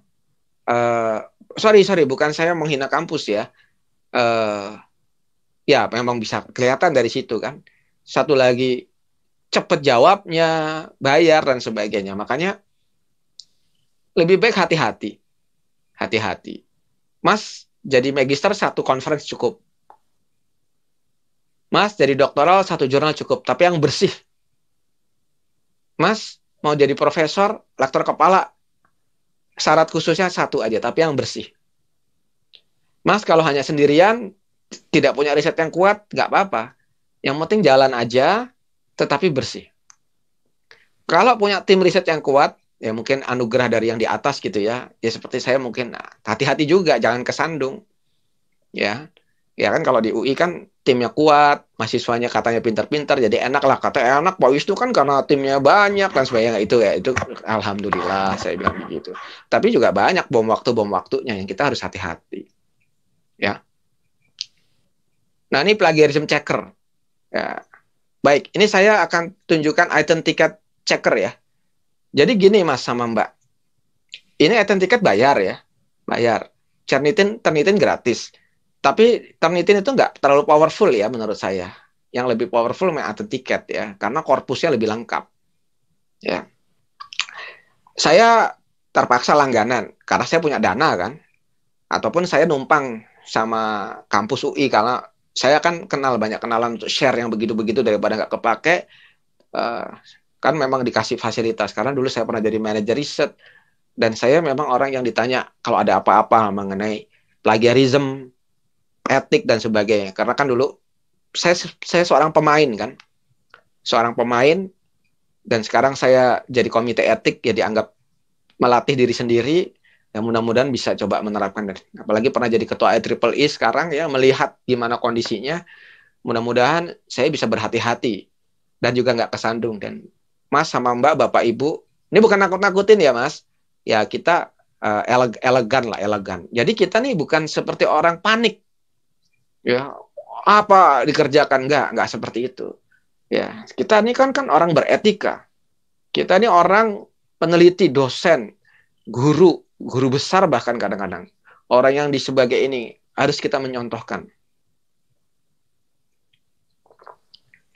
Eh, sorry sorry bukan saya menghina kampus ya. Eh, ya memang bisa kelihatan dari situ kan. Satu lagi cepet jawabnya, bayar dan sebagainya. Makanya lebih baik hati-hati. Hati-hati. Mas, jadi magister satu conference cukup. Mas, jadi doktoral satu jurnal cukup, tapi yang bersih. Mas, mau jadi profesor, lektor kepala, syarat khususnya satu aja, tapi yang bersih. Mas, kalau hanya sendirian, tidak punya riset yang kuat, nggak apa-apa. Yang penting jalan aja, tetapi bersih. Kalau punya tim riset yang kuat, ya mungkin anugerah dari yang di atas gitu ya ya seperti saya mungkin ah, hati-hati juga jangan kesandung ya ya kan kalau di UI kan timnya kuat mahasiswanya katanya pintar-pintar jadi enak lah kata enak Pak Wisnu kan karena timnya banyak dan sebagainya itu ya itu alhamdulillah saya bilang begitu tapi juga banyak bom waktu bom waktunya yang kita harus hati-hati ya nah ini plagiarism checker ya. baik ini saya akan tunjukkan item tiket checker ya jadi gini Mas sama Mbak. Ini eten tiket bayar ya. Bayar. Ternitin ternitin gratis. Tapi ternitin itu nggak terlalu powerful ya menurut saya. Yang lebih powerful memang eten tiket ya. Karena korpusnya lebih lengkap. Ya. Saya terpaksa langganan karena saya punya dana kan. Ataupun saya numpang sama kampus UI karena saya kan kenal banyak kenalan untuk share yang begitu-begitu daripada nggak kepake. Eh, kan memang dikasih fasilitas karena dulu saya pernah jadi manajer riset dan saya memang orang yang ditanya kalau ada apa-apa mengenai plagiarism, etik dan sebagainya. Karena kan dulu saya saya seorang pemain kan. Seorang pemain dan sekarang saya jadi komite etik ya dianggap melatih diri sendiri dan ya mudah-mudahan bisa coba menerapkan apalagi pernah jadi ketua Triple E sekarang ya melihat gimana kondisinya mudah-mudahan saya bisa berhati-hati dan juga nggak kesandung dan Mas sama Mbak, Bapak Ibu, ini bukan nakut-nakutin ya Mas. Ya kita uh, eh, ele elegan lah, elegan. Jadi kita nih bukan seperti orang panik. Ya, apa dikerjakan nggak? Nggak seperti itu. Ya, kita ini kan kan orang beretika. Kita ini orang peneliti, dosen, guru, guru besar bahkan kadang-kadang. Orang yang di sebagai ini harus kita menyontohkan.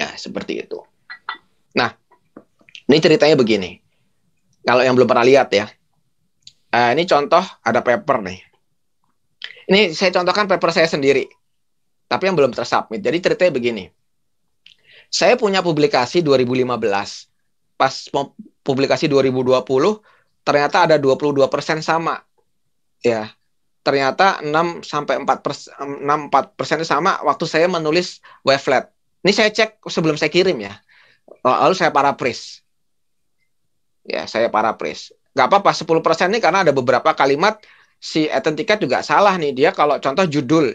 Ya, seperti itu. Ini ceritanya begini. Kalau yang belum pernah lihat ya. Uh, ini contoh ada paper nih. Ini saya contohkan paper saya sendiri. Tapi yang belum tersubmit. Jadi ceritanya begini. Saya punya publikasi 2015. Pas publikasi 2020 ternyata ada 22% sama. Ya. Ternyata 6 sampai 4 persen, 6 4 persen sama waktu saya menulis wavelet. Ini saya cek sebelum saya kirim ya. Lalu saya paraphrase ya saya paraphrase nggak apa-apa sepuluh persen ini karena ada beberapa kalimat si etentika juga salah nih dia kalau contoh judul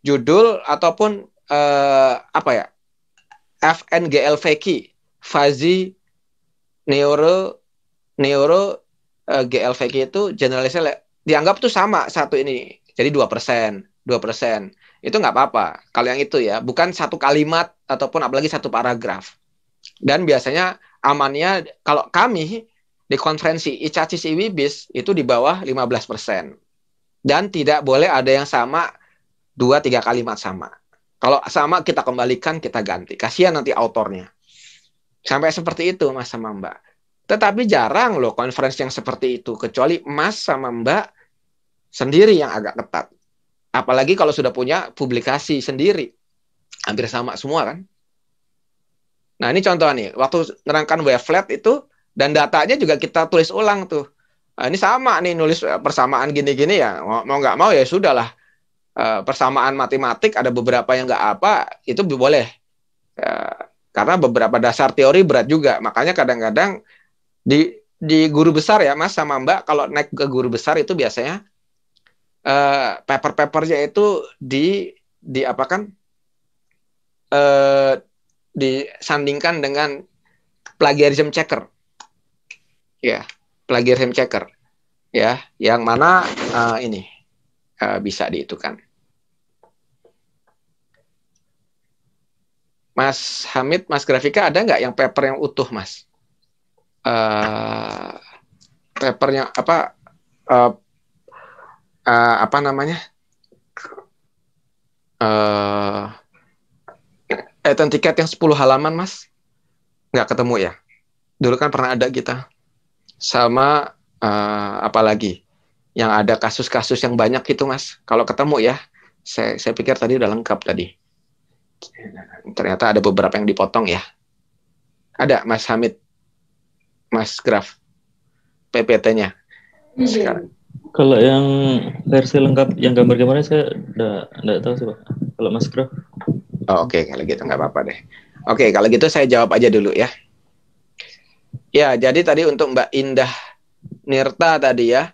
judul ataupun eh, apa ya FNGLVK Fazi Neuro Neuro eh, GLVK itu generalisnya dianggap tuh sama satu ini jadi dua persen dua persen itu nggak apa-apa kalau yang itu ya bukan satu kalimat ataupun apalagi satu paragraf dan biasanya amannya kalau kami di konferensi Icacis Iwibis itu di bawah 15%. Dan tidak boleh ada yang sama dua tiga kalimat sama. Kalau sama kita kembalikan, kita ganti. Kasihan nanti autornya. Sampai seperti itu Mas sama Mbak. Tetapi jarang loh konferensi yang seperti itu kecuali Mas sama Mbak sendiri yang agak ketat. Apalagi kalau sudah punya publikasi sendiri. Hampir sama semua kan? Nah, ini contoh nih, waktu nerangkan wavelet itu dan datanya juga kita tulis ulang tuh. Nah, ini sama nih nulis persamaan gini-gini ya, mau nggak mau ya sudahlah. Eh, persamaan matematik ada beberapa yang nggak apa, itu boleh. Eh, karena beberapa dasar teori berat juga, makanya kadang-kadang di di guru besar ya Mas sama Mbak kalau naik ke guru besar itu biasanya uh, paper-papernya itu di di apa kan uh, disandingkan dengan plagiarism checker. Ya, plagiarism checker. Ya, yang mana uh, ini uh, bisa dihitungkan. Mas Hamid, Mas Grafika ada nggak yang paper yang utuh, Mas? Uh, yang apa? Uh, uh, apa namanya? Uh, Return tiket yang 10 halaman, Mas. Nggak ketemu ya? Dulu kan pernah ada kita. Sama uh, eh, apalagi? Yang ada kasus-kasus yang banyak gitu, Mas. Kalau ketemu ya, saya, saya pikir tadi udah lengkap tadi. Ternyata ada beberapa yang dipotong ya. Ada, Mas Hamid. Mas Graf. PPT-nya. Iya. Sekarang. Kalau yang versi lengkap yang gambar gambarnya saya enggak enggak tahu sih, Pak. Kalau Mas Graf. Oh, Oke, okay. kalau gitu nggak apa-apa deh. Oke, okay, kalau gitu saya jawab aja dulu ya. Ya, jadi tadi untuk Mbak Indah Nirta tadi ya,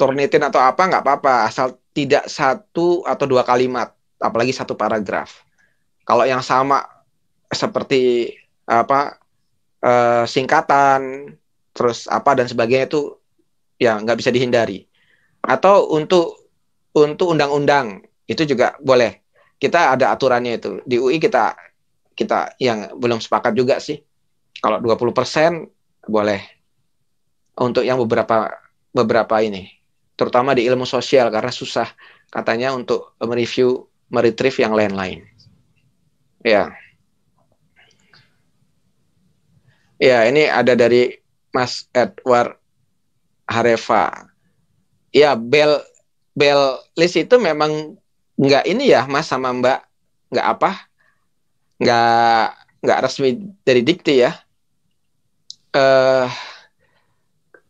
turnitin atau apa nggak apa-apa, asal tidak satu atau dua kalimat, apalagi satu paragraf. Kalau yang sama seperti apa eh, singkatan, terus apa dan sebagainya itu ya nggak bisa dihindari. Atau untuk untuk undang-undang itu juga boleh kita ada aturannya itu. Di UI kita kita yang belum sepakat juga sih. Kalau 20% boleh untuk yang beberapa beberapa ini, terutama di ilmu sosial karena susah katanya untuk mereview, meretrieve yang lain-lain. Ya. Ya, ini ada dari Mas Edward Hareva. Ya, bel bel list itu memang nggak ini ya Mas sama Mbak nggak apa nggak nggak resmi dari Dikti ya. uh,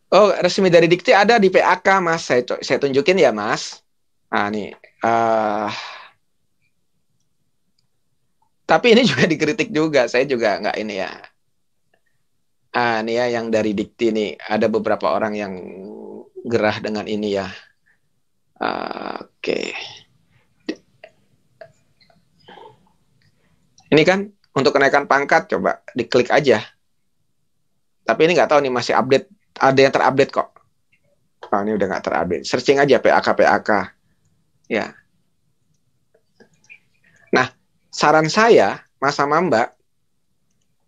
Oh, resmi dari Dikti ada di PAK, Mas. Saya saya tunjukin ya, Mas. ah nih. Uh, tapi ini juga dikritik juga. Saya juga nggak ini ya. Ah, nih ya yang dari Dikti nih. Ada beberapa orang yang gerah dengan ini ya. Uh, Oke. Okay. Ini kan untuk kenaikan pangkat coba diklik aja. Tapi ini nggak tahu nih masih update, ada yang terupdate kok. Oh, ini udah nggak terupdate. Searching aja PAK PAK. Ya. Nah, saran saya Mas sama Mbak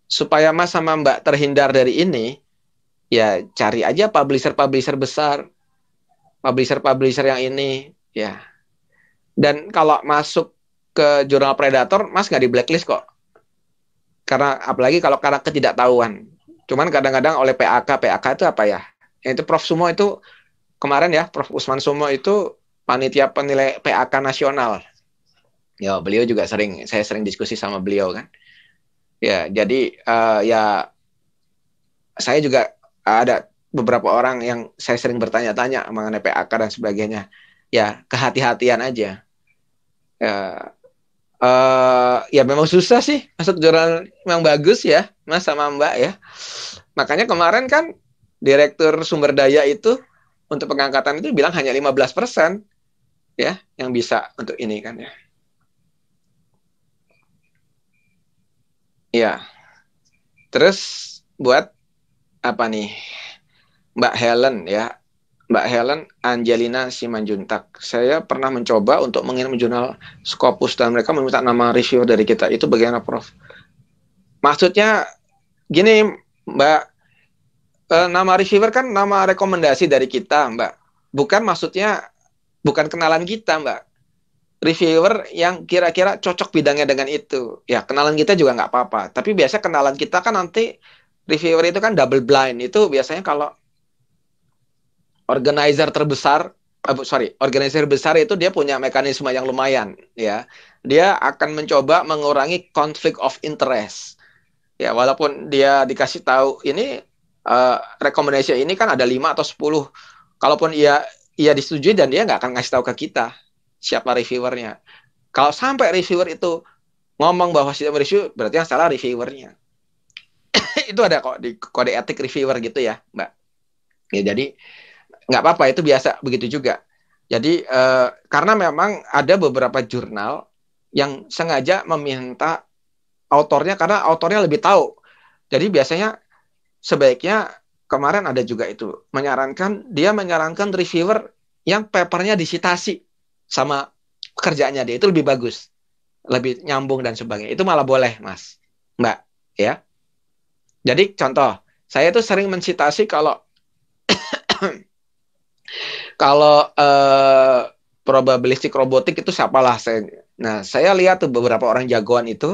supaya Mas sama Mbak terhindar dari ini, ya cari aja publisher-publisher besar, publisher-publisher yang ini, ya. Dan kalau masuk ke jurnal predator mas nggak di blacklist kok karena apalagi kalau karena ketidaktahuan cuman kadang-kadang oleh PAK PAK itu apa ya? ya itu Prof Sumo itu kemarin ya Prof Usman Sumo itu panitia penilai PAK nasional ya beliau juga sering saya sering diskusi sama beliau kan ya jadi uh, ya saya juga ada beberapa orang yang saya sering bertanya-tanya mengenai PAK dan sebagainya ya kehati-hatian aja ya, Eh, ya memang susah sih masuk jurnal memang bagus ya mas sama mbak ya makanya kemarin kan direktur sumber daya itu untuk pengangkatan itu bilang hanya 15 persen ya yang bisa untuk ini kan ya ya terus buat apa nih Mbak Helen ya Mbak Helen Angelina Simanjuntak. Saya pernah mencoba untuk mengirim jurnal Scopus dan mereka meminta nama reviewer dari kita. Itu bagaimana, Prof? Maksudnya gini, Mbak, e, nama reviewer kan nama rekomendasi dari kita, Mbak. Bukan maksudnya bukan kenalan kita, Mbak. Reviewer yang kira-kira cocok bidangnya dengan itu. Ya, kenalan kita juga nggak apa-apa. Tapi biasanya kenalan kita kan nanti reviewer itu kan double blind. Itu biasanya kalau organizer terbesar uh, sorry organizer besar itu dia punya mekanisme yang lumayan ya dia akan mencoba mengurangi konflik of interest ya walaupun dia dikasih tahu ini uh, rekomendasi ini kan ada lima atau sepuluh kalaupun ia ia disetujui dan dia nggak akan ngasih tahu ke kita siapa reviewernya kalau sampai reviewer itu ngomong bahwa sistem review berarti yang salah reviewernya itu ada kok di kode etik reviewer gitu ya mbak ya jadi nggak apa-apa itu biasa begitu juga. Jadi uh, karena memang ada beberapa jurnal yang sengaja meminta autornya karena autornya lebih tahu. Jadi biasanya sebaiknya kemarin ada juga itu menyarankan dia menyarankan reviewer yang papernya disitasi sama kerjaannya dia itu lebih bagus, lebih nyambung dan sebagainya. Itu malah boleh, Mas. Mbak, ya. Jadi contoh, saya itu sering mensitasi kalau kalau uh, probabilistik robotik itu siapalah saya. Nah, saya lihat tuh beberapa orang jagoan itu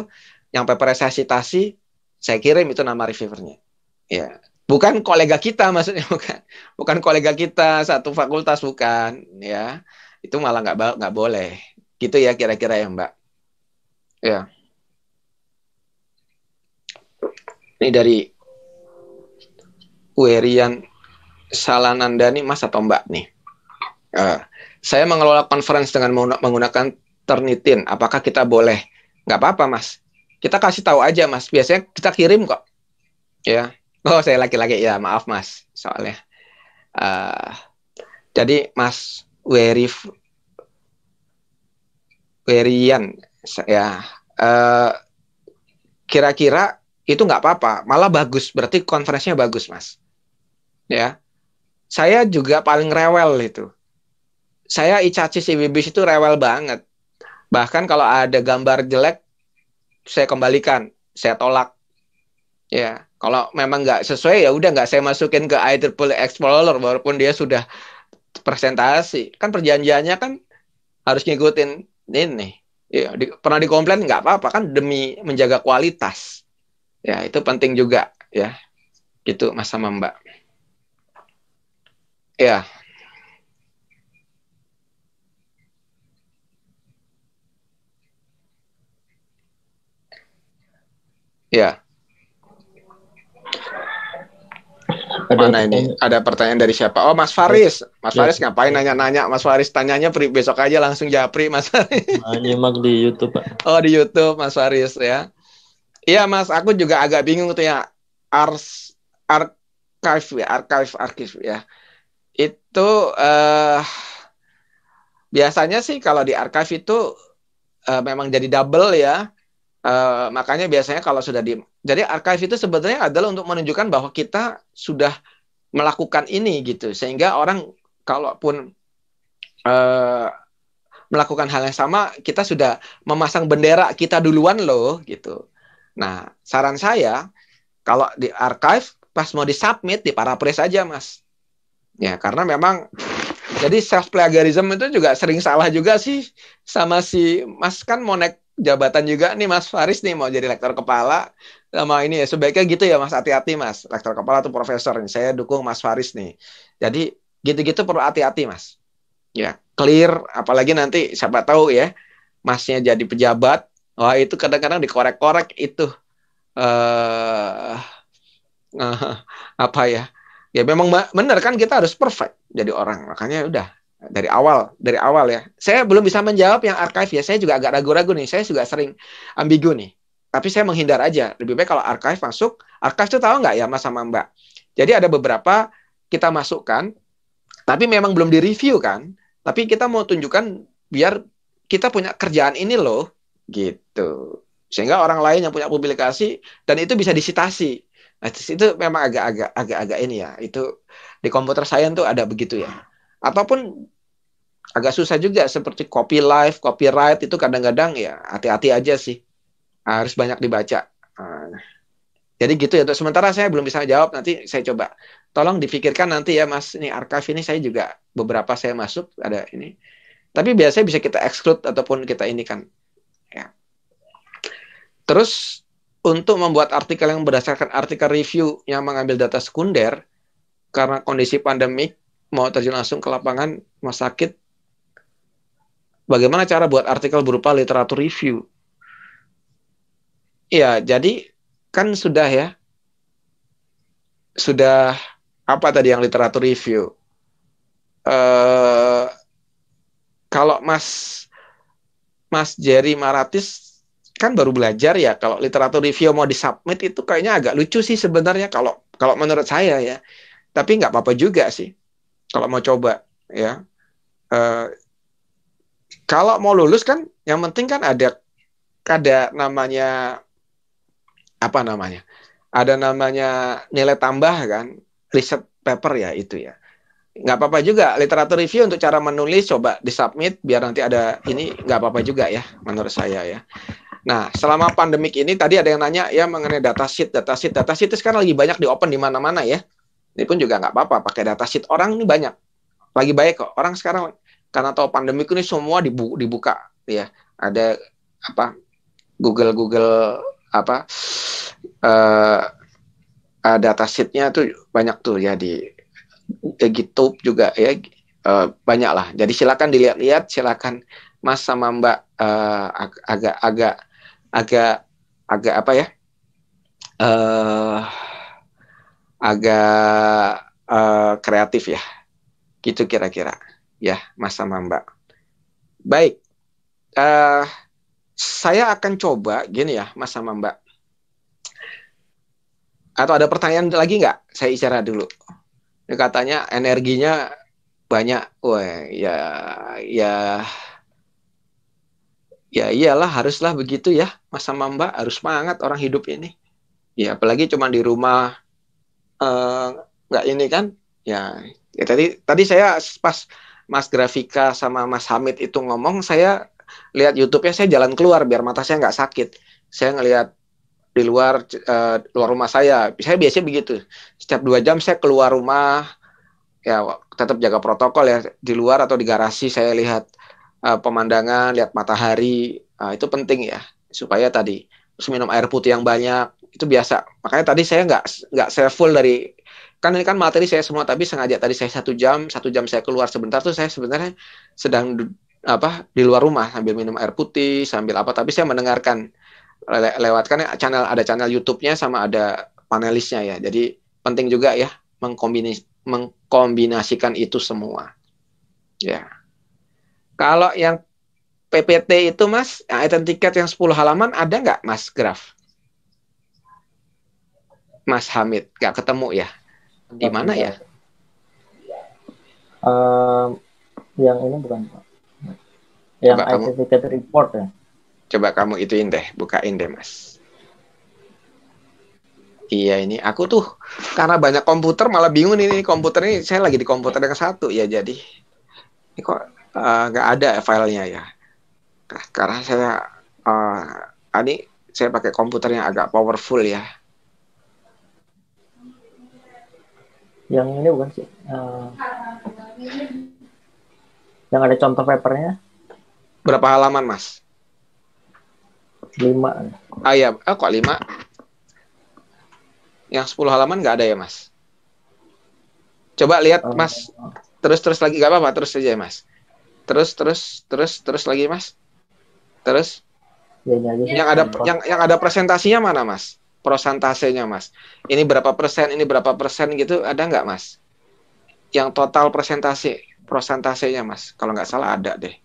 yang paper resusitasi saya kirim itu nama reviewernya. Ya, bukan kolega kita maksudnya bukan. Bukan kolega kita satu fakultas bukan, ya. Itu malah nggak nggak boleh. Gitu ya kira-kira ya, Mbak. Ya. Ini dari Werian salah nanda nih Mas atau Mbak nih. Uh, saya mengelola conference dengan menggunakan ternitin Apakah kita boleh? Nggak apa-apa, Mas. Kita kasih tahu aja, Mas. Biasanya kita kirim kok. Ya. Oh, saya laki-laki. Ya, maaf, Mas. Soalnya. Uh, jadi, Mas Werif Werian, ya. Uh, kira-kira itu nggak apa-apa. Malah bagus. Berarti konferensinya bagus, Mas. Ya saya juga paling rewel itu. Saya si Bibis itu rewel banget. Bahkan kalau ada gambar jelek, saya kembalikan, saya tolak. Ya, kalau memang nggak sesuai ya udah nggak saya masukin ke IEEE Explorer walaupun dia sudah presentasi. Kan perjanjiannya kan harus ngikutin ini. Ya, di, pernah dikomplain nggak apa-apa kan demi menjaga kualitas. Ya, itu penting juga ya. Gitu Mas sama Mbak. Ya. Ya. Ada Mana ini? Ada pertanyaan dari siapa? Oh, Mas Faris. Mas ya. Faris ngapain nanya-nanya? Mas Faris tanyanya pri, besok aja langsung japri Mas Faris. Nyimak di YouTube, Pak. Oh, di YouTube Mas Faris ya. Iya, Mas, aku juga agak bingung tuh ya. Ars archive ya, archive archive ya itu uh, biasanya sih kalau di archive itu uh, memang jadi double ya. Uh, makanya biasanya kalau sudah di jadi archive itu sebenarnya adalah untuk menunjukkan bahwa kita sudah melakukan ini gitu sehingga orang kalaupun uh, melakukan hal yang sama kita sudah memasang bendera kita duluan loh gitu. Nah saran saya kalau di archive pas mau disubmit di paraphrase aja mas Ya, karena memang jadi self plagiarism itu juga sering salah juga sih sama si Mas kan mau naik jabatan juga nih Mas Faris nih mau jadi lektor kepala sama ini ya sebaiknya gitu ya Mas hati-hati Mas lektor kepala tuh profesor nih saya dukung Mas Faris nih jadi gitu-gitu perlu hati-hati Mas ya clear apalagi nanti siapa tahu ya Masnya jadi pejabat wah itu kadang-kadang dikorek-korek itu eh uh, uh, apa ya ya memang benar kan kita harus perfect jadi orang makanya udah dari awal dari awal ya saya belum bisa menjawab yang archive ya saya juga agak ragu-ragu nih saya juga sering ambigu nih tapi saya menghindar aja lebih baik kalau archive masuk archive tuh tahu nggak ya mas sama mbak jadi ada beberapa kita masukkan tapi memang belum direview kan tapi kita mau tunjukkan biar kita punya kerjaan ini loh gitu sehingga orang lain yang punya publikasi dan itu bisa disitasi Nah, itu memang agak-agak agak-agak ini ya. Itu di komputer saya tuh ada begitu ya. Ataupun agak susah juga seperti copy live, copyright itu kadang-kadang ya hati-hati aja sih. Harus banyak dibaca. Ah. Jadi gitu ya. Untuk sementara saya belum bisa jawab. Nanti saya coba. Tolong dipikirkan nanti ya Mas. Ini archive ini saya juga beberapa saya masuk ada ini. Tapi biasanya bisa kita exclude ataupun kita ini kan. Ya. Terus untuk membuat artikel yang berdasarkan artikel review yang mengambil data sekunder karena kondisi pandemik mau terjun langsung ke lapangan rumah sakit bagaimana cara buat artikel berupa literatur review ya jadi kan sudah ya sudah apa tadi yang literatur review uh, kalau Mas Mas Jerry Maratis kan baru belajar ya kalau literatur review mau disubmit itu kayaknya agak lucu sih sebenarnya kalau kalau menurut saya ya tapi nggak apa-apa juga sih kalau mau coba ya uh, kalau mau lulus kan yang penting kan ada ada namanya apa namanya ada namanya nilai tambah kan riset paper ya itu ya nggak apa-apa juga literatur review untuk cara menulis coba disubmit biar nanti ada ini nggak apa-apa juga ya menurut saya ya Nah, selama pandemik ini tadi ada yang nanya ya mengenai data data datasheet, data datasheet itu sekarang lagi banyak di open di mana-mana ya. Ini pun juga nggak apa-apa pakai data datasheet orang ini banyak. Lagi baik kok orang sekarang karena tahu pandemik ini semua dibu dibuka ya. Ada apa Google Google apa uh, eh, uh, eh, datasheetnya tuh banyak tuh ya di di GitHub juga ya uh, eh, banyak lah. Jadi silakan dilihat-lihat, silakan Mas sama Mbak uh, agak-agak agak agak apa ya? Uh, agak uh, kreatif ya. Gitu kira-kira. Ya, Mas sama Mbak. Baik. Uh, saya akan coba gini ya, Mas sama Mbak. Atau ada pertanyaan lagi nggak? Saya isyarat dulu. katanya energinya banyak. Wah, ya ya ya iyalah haruslah begitu ya mas sama mbak harus semangat orang hidup ini ya apalagi cuma di rumah eh, nggak uh, ini kan ya, ya tadi tadi saya pas Mas Grafika sama Mas Hamid itu ngomong saya lihat YouTube-nya saya jalan keluar biar mata saya nggak sakit saya ngelihat di luar uh, luar rumah saya. Saya biasanya begitu. Setiap dua jam saya keluar rumah, ya tetap jaga protokol ya di luar atau di garasi saya lihat Eh, pemandangan, lihat matahari, uh, itu penting ya supaya tadi terus minum air putih yang banyak itu biasa. Makanya tadi saya nggak nggak saya full dari kan ini kan materi saya semua tapi sengaja tadi saya satu jam satu jam saya keluar sebentar tuh saya sebenarnya sedang apa di luar rumah sambil minum air putih sambil apa tapi saya mendengarkan le lewatkan channel ada channel YouTube-nya sama ada panelisnya ya jadi penting juga ya mengkombinasi mengkombinasikan itu semua ya yeah. Kalau yang PPT itu Mas, item tiket yang 10 halaman ada nggak Mas Graf? Mas Hamid, nggak ketemu ya? Di mana ya? Um, yang ini bukan Pak. Yang Coba item tiket report ya. Coba kamu ituin deh, bukain deh Mas. Iya ini aku tuh karena banyak komputer malah bingung ini komputer ini saya lagi di komputer yang satu ya jadi ini kok Eh, nggak uh, ada filenya ya nah, karena saya uh, ini saya pakai komputer yang agak powerful ya yang ini bukan sih uh, yang ada contoh papernya berapa halaman mas lima ah ya ah, kok lima yang sepuluh halaman nggak ada ya mas coba lihat oh. mas terus terus lagi nggak apa-apa terus saja ya mas terus terus terus terus lagi mas terus yang ada yang yang ada presentasinya mana mas prosentasenya mas ini berapa persen ini berapa persen gitu ada nggak mas yang total presentasi prosentasenya mas kalau nggak salah ada deh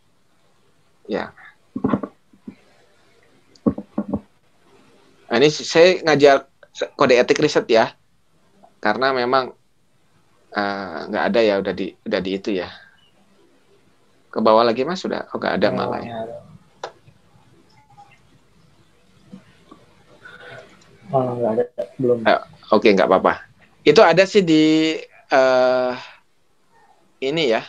ya nah, ini saya ngajar kode etik riset ya karena memang eh, nggak uh, ada ya udah di udah di itu ya ke bawah lagi mas sudah oh nggak ada oh, malah ya. Oh, nggak ada belum. Uh, Oke okay, nggak apa-apa. Itu ada sih di uh, ini ya.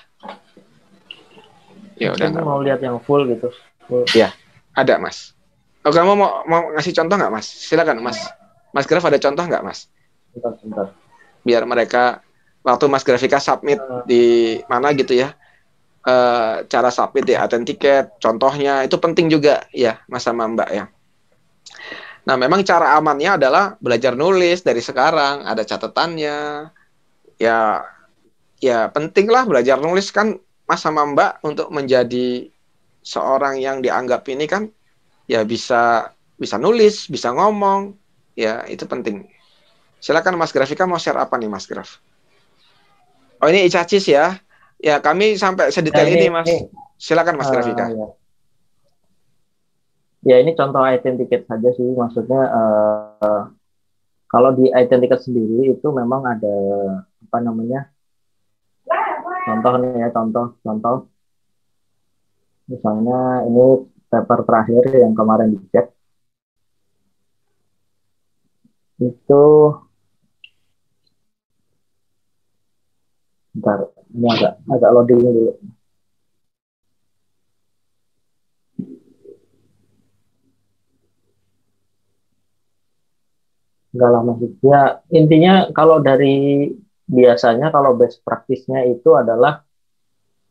Ya udah. Kamu mau lihat yang full gitu. Full. Ya ada mas. Oh kamu mau mau ngasih contoh nggak mas? Silakan mas. Mas Graf ada contoh nggak mas? Bentar, bentar. Biar mereka waktu mas Grafika submit uh, di mana gitu ya Eh, cara submit ya authenticate contohnya itu penting juga ya mas sama mbak ya nah memang cara amannya adalah belajar nulis dari sekarang ada catatannya ya ya pentinglah belajar nulis kan mas sama mbak untuk menjadi seorang yang dianggap ini kan ya bisa bisa nulis bisa ngomong ya itu penting silakan mas Grafika mau share apa nih mas Graf oh ini Icacis ya Ya, kami sampai sedetail nah, ini, ini, Mas. Ini, Silakan Mas uh, Grafika. Ya. ya, ini contoh item tiket saja sih. Maksudnya uh, kalau di item tiket sendiri itu memang ada apa namanya? Contoh nih ya, contoh, contoh. Misalnya ini paper terakhir yang kemarin dicek itu bentar ini agak agak loading dulu. Enggak lama sih. Ya intinya kalau dari biasanya kalau best praktisnya itu adalah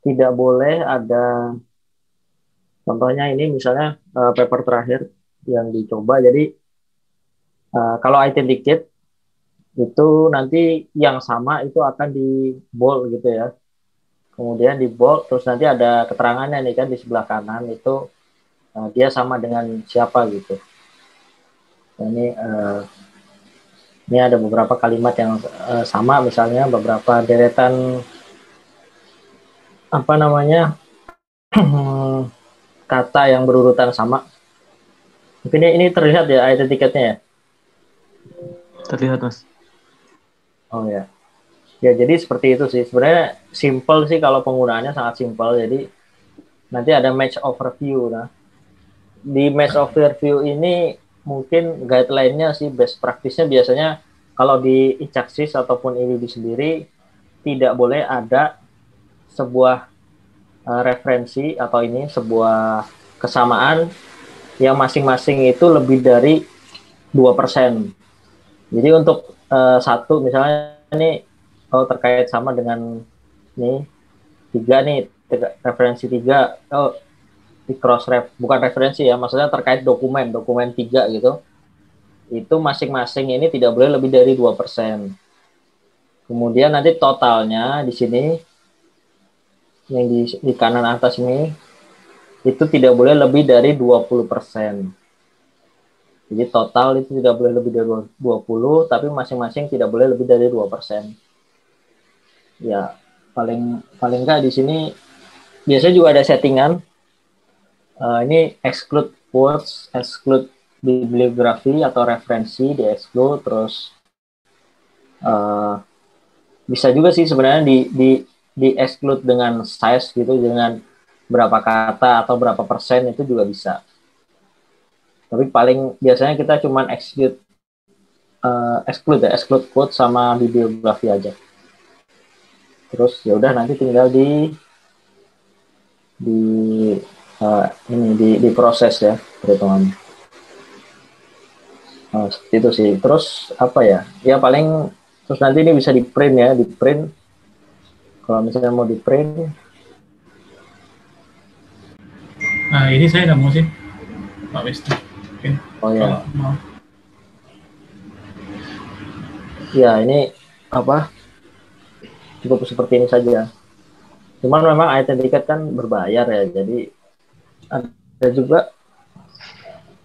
tidak boleh ada contohnya ini misalnya uh, paper terakhir yang dicoba jadi uh, kalau item dikit itu nanti yang sama itu akan di bold gitu ya kemudian di bold terus nanti ada keterangannya nih kan di sebelah kanan itu uh, dia sama dengan siapa gitu nah, ini uh, ini ada beberapa kalimat yang uh, sama misalnya beberapa deretan apa namanya kata yang berurutan sama. Mungkin ini, terlihat ya ayat tiketnya ya. Terlihat mas. Oh ya. Ya jadi seperti itu sih. Sebenarnya simple sih kalau penggunaannya sangat simple. Jadi nanti ada match overview nah. Di match overview ini mungkin guideline-nya sih best practice-nya biasanya kalau di Icaxis ataupun IWB sendiri tidak boleh ada sebuah uh, referensi atau ini sebuah kesamaan yang masing-masing itu lebih dari dua persen. Jadi untuk uh, satu misalnya ini oh, terkait sama dengan ini tiga nih tiga, referensi tiga oh, di cross ref bukan referensi ya maksudnya terkait dokumen dokumen tiga gitu itu masing-masing ini tidak boleh lebih dari dua persen kemudian nanti totalnya di sini yang di, di kanan atas ini itu tidak boleh lebih dari 20 persen jadi total itu tidak boleh lebih dari 20, tapi masing-masing tidak boleh lebih dari 2%. Ya, paling paling enggak di sini biasanya juga ada settingan. Uh, ini exclude words, exclude bibliografi atau referensi di exclude, terus uh, bisa juga sih sebenarnya di di di exclude dengan size gitu dengan berapa kata atau berapa persen itu juga bisa tapi paling biasanya kita cuma execute uh, eh, exclude ya exclude quote sama bibliografi aja terus ya udah nanti tinggal di di uh, ini di, di proses ya perhitungannya seperti eh, itu sih terus apa ya ya paling terus nanti ini bisa di print ya di print kalau misalnya mau di print nah ini saya nemu sih Pak Wisnu mungkin. Oh iya. ya ini apa cukup seperti ini saja. Cuman memang item tiket kan berbayar ya, jadi ada juga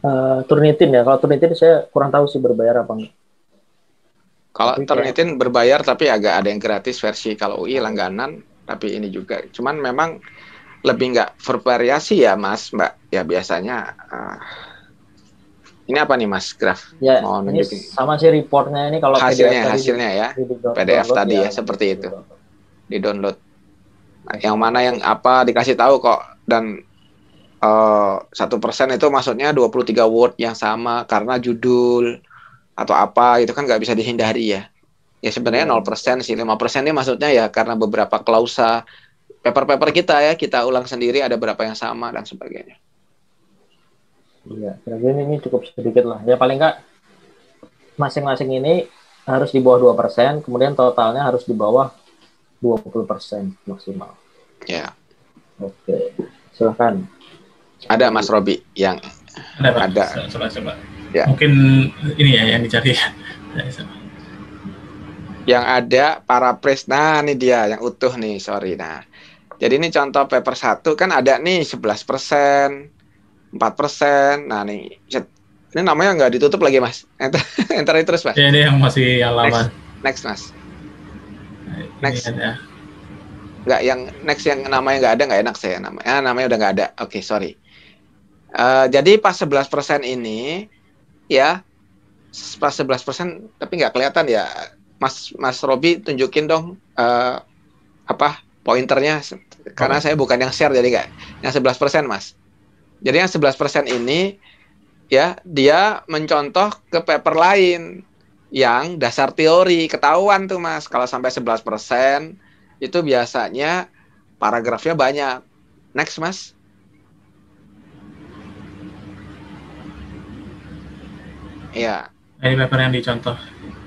uh, Turnitin ya. Kalau Turnitin saya kurang tahu sih berbayar apa enggak. Kalau Turnitin kayak... berbayar tapi agak ada yang gratis versi kalau UI langganan, tapi ini juga. Cuman memang lebih nggak bervariasi ya Mas Mbak. Ya biasanya uh, ini apa nih Mas Graf? Ya, mau ini sama sih reportnya ini kalau hasilnya PDF ya, hasilnya ya. di PDF tadi ya, ya seperti di itu. Di download. Nah, yang mana yang apa dikasih tahu kok dan eh, satu uh, persen itu maksudnya 23 word yang sama karena judul atau apa itu kan nggak bisa dihindari ya. Ya sebenarnya iya. nol persen sih lima persen ini maksudnya ya karena beberapa klausa paper-paper kita ya kita ulang sendiri ada berapa yang sama dan sebagainya. Iya, kira ini cukup sedikit lah. Ya paling enggak masing-masing ini harus di bawah 2%, kemudian totalnya harus di bawah 20% maksimal. Ya. Oke, silakan Ada Mas Robi yang ada. Pak. ada. Coba, coba. Ya. Mungkin ini ya yang dicari. Ya. yang ada para pres, nah ini dia yang utuh nih, sorry. Nah, jadi ini contoh paper satu kan ada nih 11 persen, empat persen. Nah nih, ini namanya nggak ditutup lagi mas. Enter, enter terus mas. Ya, ini yang masih lama. Next, next mas. Nah, next. ya. Nggak yang next yang namanya nggak ada nggak enak saya namanya. Ah, namanya udah nggak ada. Oke okay, sorry. Uh, jadi pas sebelas persen ini ya pas sebelas persen tapi nggak kelihatan ya Mas Mas Robi tunjukin dong uh, apa pointernya karena oh. saya bukan yang share jadi nggak yang 11 persen Mas. Jadi yang 11% ini ya dia mencontoh ke paper lain yang dasar teori ketahuan tuh Mas. Kalau sampai 11% itu biasanya paragrafnya banyak. Next Mas. Iya. Ini paper yang dicontoh.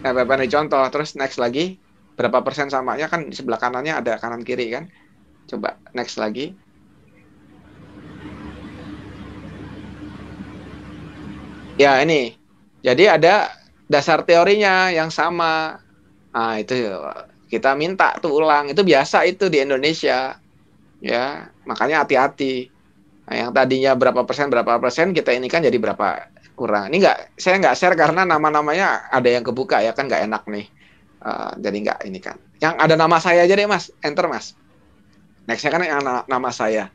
Nah, paper yang dicontoh. Terus next lagi. Berapa persen samanya kan di sebelah kanannya ada kanan kiri kan. Coba next lagi. Ya ini. Jadi ada dasar teorinya yang sama. Nah, itu kita minta tuh ulang. Itu biasa itu di Indonesia. Ya, makanya hati-hati. Nah, yang tadinya berapa persen berapa persen kita ini kan jadi berapa kurang. Ini nggak saya nggak share karena nama-namanya ada yang kebuka ya kan nggak enak nih. Uh, jadi nggak ini kan. Yang ada nama saya aja deh Mas, enter Mas. Nextnya kan yang nama saya.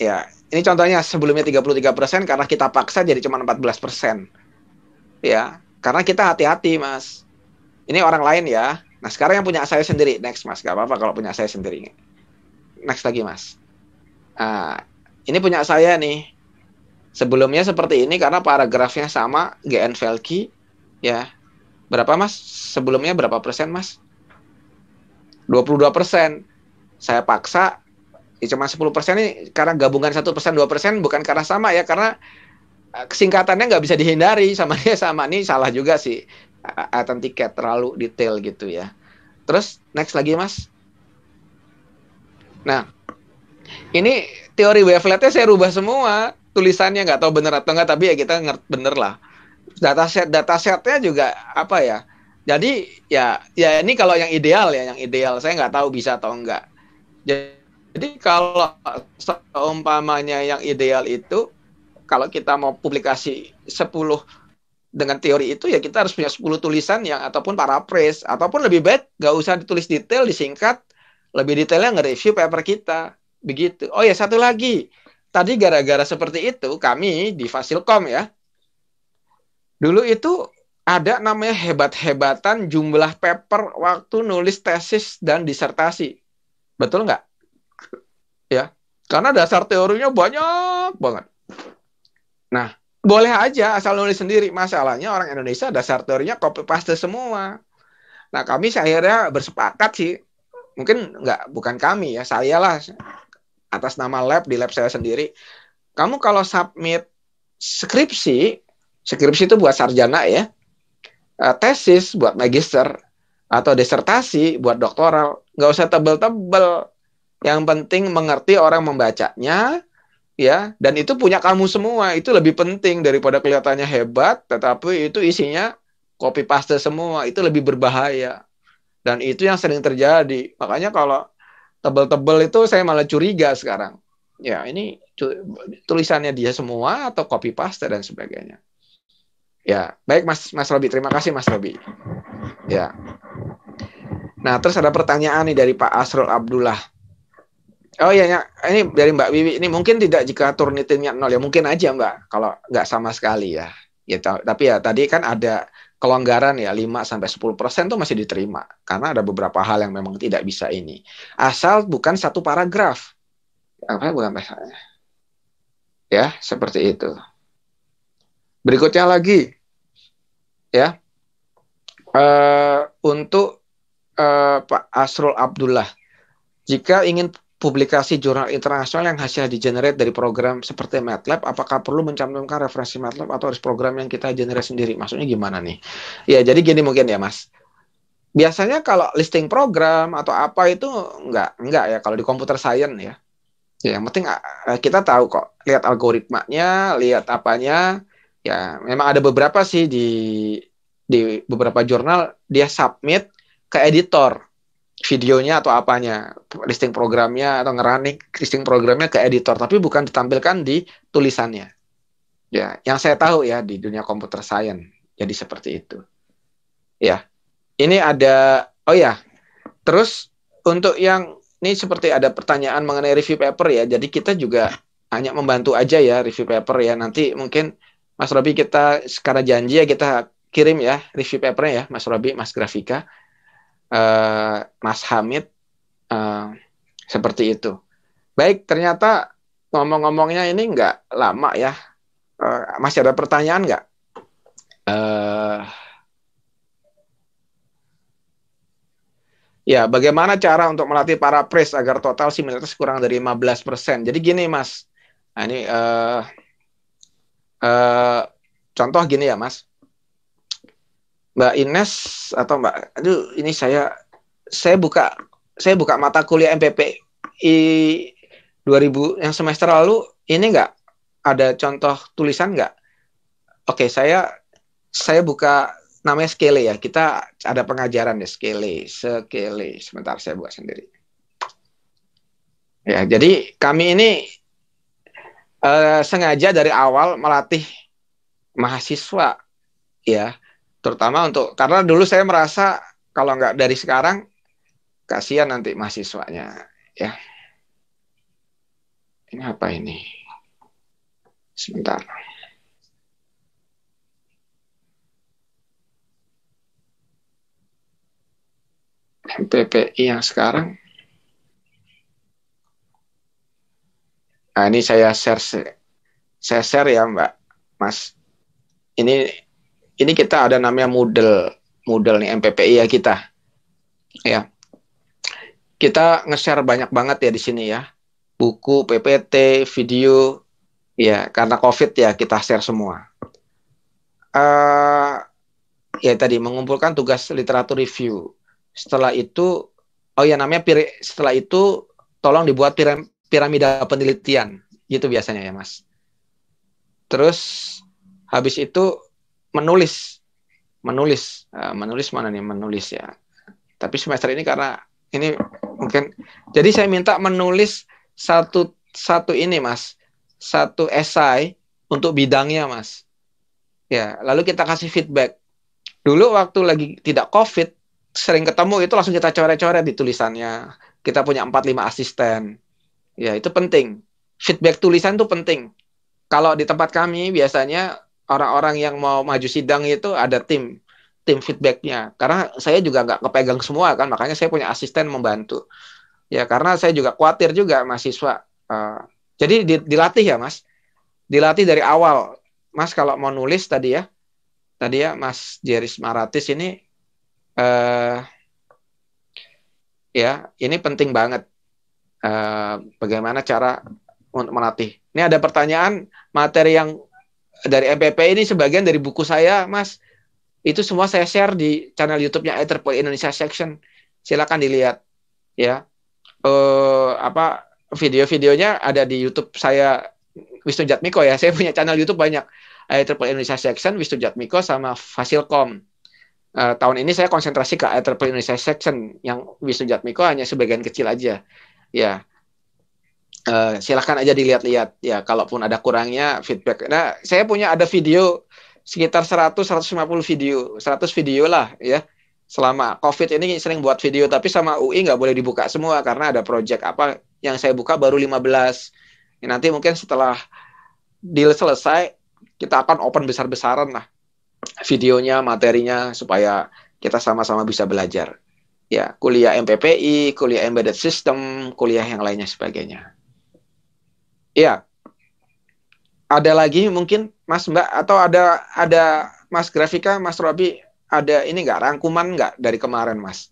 Ya, ini contohnya sebelumnya 33% persen karena kita paksa jadi cuma 14%. persen, Ya, karena kita hati-hati, Mas. Ini orang lain ya. Nah, sekarang yang punya saya sendiri. Next, Mas. Gak apa-apa kalau punya saya sendiri. Next lagi, Mas. Nah, ini punya saya nih. Sebelumnya seperti ini karena paragrafnya sama GN Velki ya. Berapa, Mas? Sebelumnya berapa persen, Mas? 22 persen. Saya paksa ya cuma 10% ini karena gabungan satu persen dua persen bukan karena sama ya karena eh, kesingkatannya nggak bisa dihindari sama dia sama ini salah juga sih atau tiket terlalu detail gitu ya terus next lagi mas nah ini teori waveletnya saya rubah semua tulisannya nggak tahu bener atau nggak tapi ya kita ngerti bener lah data set data setnya juga apa ya jadi ya ya ini kalau yang ideal ya yang ideal saya nggak tahu bisa atau enggak jadi jadi kalau seumpamanya yang ideal itu kalau kita mau publikasi 10 dengan teori itu ya kita harus punya 10 tulisan yang ataupun para pres ataupun lebih baik nggak usah ditulis detail disingkat lebih detailnya nge-review paper kita begitu oh ya satu lagi tadi gara-gara seperti itu kami di Fasilkom ya dulu itu ada namanya hebat-hebatan jumlah paper waktu nulis tesis dan disertasi betul nggak ya karena dasar teorinya banyak banget nah boleh aja asal nulis sendiri masalahnya orang Indonesia dasar teorinya copy paste semua nah kami akhirnya bersepakat sih mungkin nggak bukan kami ya saya lah atas nama lab di lab saya sendiri kamu kalau submit skripsi skripsi itu buat sarjana ya eh, tesis buat magister atau disertasi buat doktoral nggak usah tebel-tebel yang penting mengerti orang membacanya, ya. Dan itu punya kamu semua. Itu lebih penting daripada kelihatannya hebat, tetapi itu isinya copy paste semua. Itu lebih berbahaya. Dan itu yang sering terjadi. Makanya kalau tebel-tebel itu saya malah curiga sekarang. Ya, ini tulisannya dia semua atau copy paste dan sebagainya. Ya, baik Mas Mas Robi, terima kasih Mas Robi. Ya. Nah, terus ada pertanyaan nih dari Pak Asrul Abdullah. Oh iya, ya. ini dari Mbak Wiwi. Ini mungkin tidak jika turnitinnya nol ya, mungkin aja Mbak. Kalau nggak sama sekali ya. Gitu. Tapi ya tadi kan ada kelonggaran ya 5 sampai 10 persen tuh masih diterima karena ada beberapa hal yang memang tidak bisa ini asal bukan satu paragraf apa bukan ya seperti itu berikutnya lagi ya uh, untuk uh, Pak Asrul Abdullah jika ingin publikasi jurnal internasional yang hasil generate dari program seperti MATLAB, apakah perlu mencantumkan referensi MATLAB atau harus program yang kita generate sendiri? Maksudnya gimana nih? Ya, jadi gini mungkin ya, Mas. Biasanya kalau listing program atau apa itu enggak, enggak ya kalau di komputer science ya. Ya, yang penting eh, kita tahu kok, lihat algoritmanya, lihat apanya. Ya, memang ada beberapa sih di di beberapa jurnal dia submit ke editor videonya atau apanya, listing programnya atau ngerani listing programnya ke editor, tapi bukan ditampilkan di tulisannya. Ya, yang saya tahu ya di dunia komputer science jadi seperti itu. Ya. Ini ada oh ya. Terus untuk yang ini seperti ada pertanyaan mengenai review paper ya. Jadi kita juga hanya membantu aja ya review paper ya. Nanti mungkin Mas Robi kita sekarang janji ya kita kirim ya review papernya ya Mas Robi, Mas Grafika Eh, Mas Hamid uh, seperti itu. Baik, ternyata ngomong-ngomongnya ini nggak lama ya. Uh, masih ada pertanyaan nggak? Uh, Ya, bagaimana cara untuk melatih para pres agar total similitas kurang dari 15%? Jadi gini, Mas. Nah, ini uh, uh, contoh gini ya, Mas. Mbak Ines atau Mbak aduh ini saya saya buka saya buka mata kuliah MPP I 2000 yang semester lalu ini enggak ada contoh tulisan enggak? Oke, saya saya buka namanya skele ya. Kita ada pengajaran ya skele, skele. Sebentar saya buat sendiri. Ya, jadi kami ini uh, sengaja dari awal melatih mahasiswa ya terutama untuk karena dulu saya merasa kalau nggak dari sekarang kasihan nanti mahasiswanya ya ini apa ini sebentar MPPI yang sekarang nah ini saya share saya share ya Mbak Mas ini ini kita ada namanya model-model nih MPPI ya kita. Ya. Kita nge-share banyak banget ya di sini ya. Buku, PPT, video ya karena Covid ya kita share semua. Uh, ya tadi mengumpulkan tugas literatur review. Setelah itu oh ya namanya pir setelah itu tolong dibuat pir piramida penelitian gitu biasanya ya mas terus habis itu menulis menulis eh, menulis mana nih menulis ya tapi semester ini karena ini mungkin jadi saya minta menulis satu satu ini mas satu esai untuk bidangnya mas ya lalu kita kasih feedback dulu waktu lagi tidak covid sering ketemu itu langsung kita coret-coret di tulisannya kita punya 4-5 asisten ya itu penting feedback tulisan itu penting kalau di tempat kami biasanya orang-orang yang mau maju sidang itu ada tim tim feedbacknya karena saya juga nggak kepegang semua kan makanya saya punya asisten membantu ya karena saya juga khawatir juga mahasiswa uh, jadi dilatih ya mas dilatih dari awal mas kalau mau nulis tadi ya tadi ya mas Jeris Maratis ini uh, ya ini penting banget uh, bagaimana cara untuk melatih ini ada pertanyaan materi yang dari MPP ini sebagian dari buku saya, Mas. Itu semua saya share di channel YouTube-nya Interpol Indonesia Section. Silakan dilihat ya. Eh apa video-videonya ada di YouTube saya Wisnu Jatmiko ya. Saya punya channel YouTube banyak. Interpol Indonesia Section, Wisnu Jatmiko sama Fasilkom. Uh, eh, tahun ini saya konsentrasi ke Interpol Indonesia Section yang Wisnu Jatmiko hanya sebagian kecil aja. Ya. Eh, silahkan aja dilihat-lihat ya kalaupun ada kurangnya feedback nah saya punya ada video sekitar 100 150 video 100 video lah ya selama covid ini sering buat video tapi sama UI nggak boleh dibuka semua karena ada project apa yang saya buka baru 15 ya, nanti mungkin setelah deal selesai kita akan open besar-besaran lah videonya materinya supaya kita sama-sama bisa belajar ya kuliah MPPI kuliah embedded system kuliah yang lainnya sebagainya Iya. Ada lagi mungkin Mas Mbak atau ada ada Mas Grafika, Mas Robi ada ini nggak rangkuman nggak dari kemarin Mas?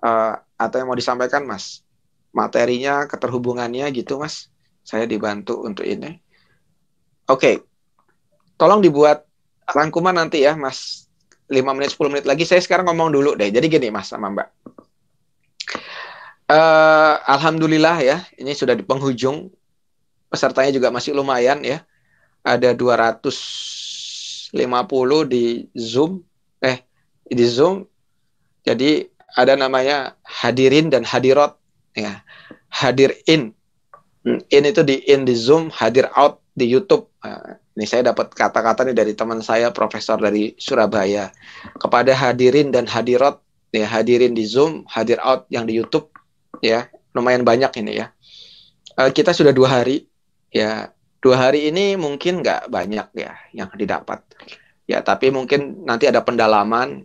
Uh, atau yang mau disampaikan Mas? Materinya, keterhubungannya gitu Mas? Saya dibantu untuk ini. Oke, okay. tolong dibuat rangkuman nanti ya Mas. 5 menit, 10 menit lagi. Saya sekarang ngomong dulu deh. Jadi gini Mas sama Mbak. Uh, Alhamdulillah ya, ini sudah di penghujung pesertanya juga masih lumayan ya. Ada 250 di Zoom, eh di Zoom. Jadi ada namanya hadirin dan hadirat ya. Hadir in. Hmm, in itu di in di Zoom, hadir out di YouTube. Nah, ini saya dapat kata-kata nih dari teman saya profesor dari Surabaya kepada hadirin dan hadirat ya hadirin di Zoom, hadir out yang di YouTube ya lumayan banyak ini ya. Eh, kita sudah dua hari ya dua hari ini mungkin nggak banyak ya yang didapat ya tapi mungkin nanti ada pendalaman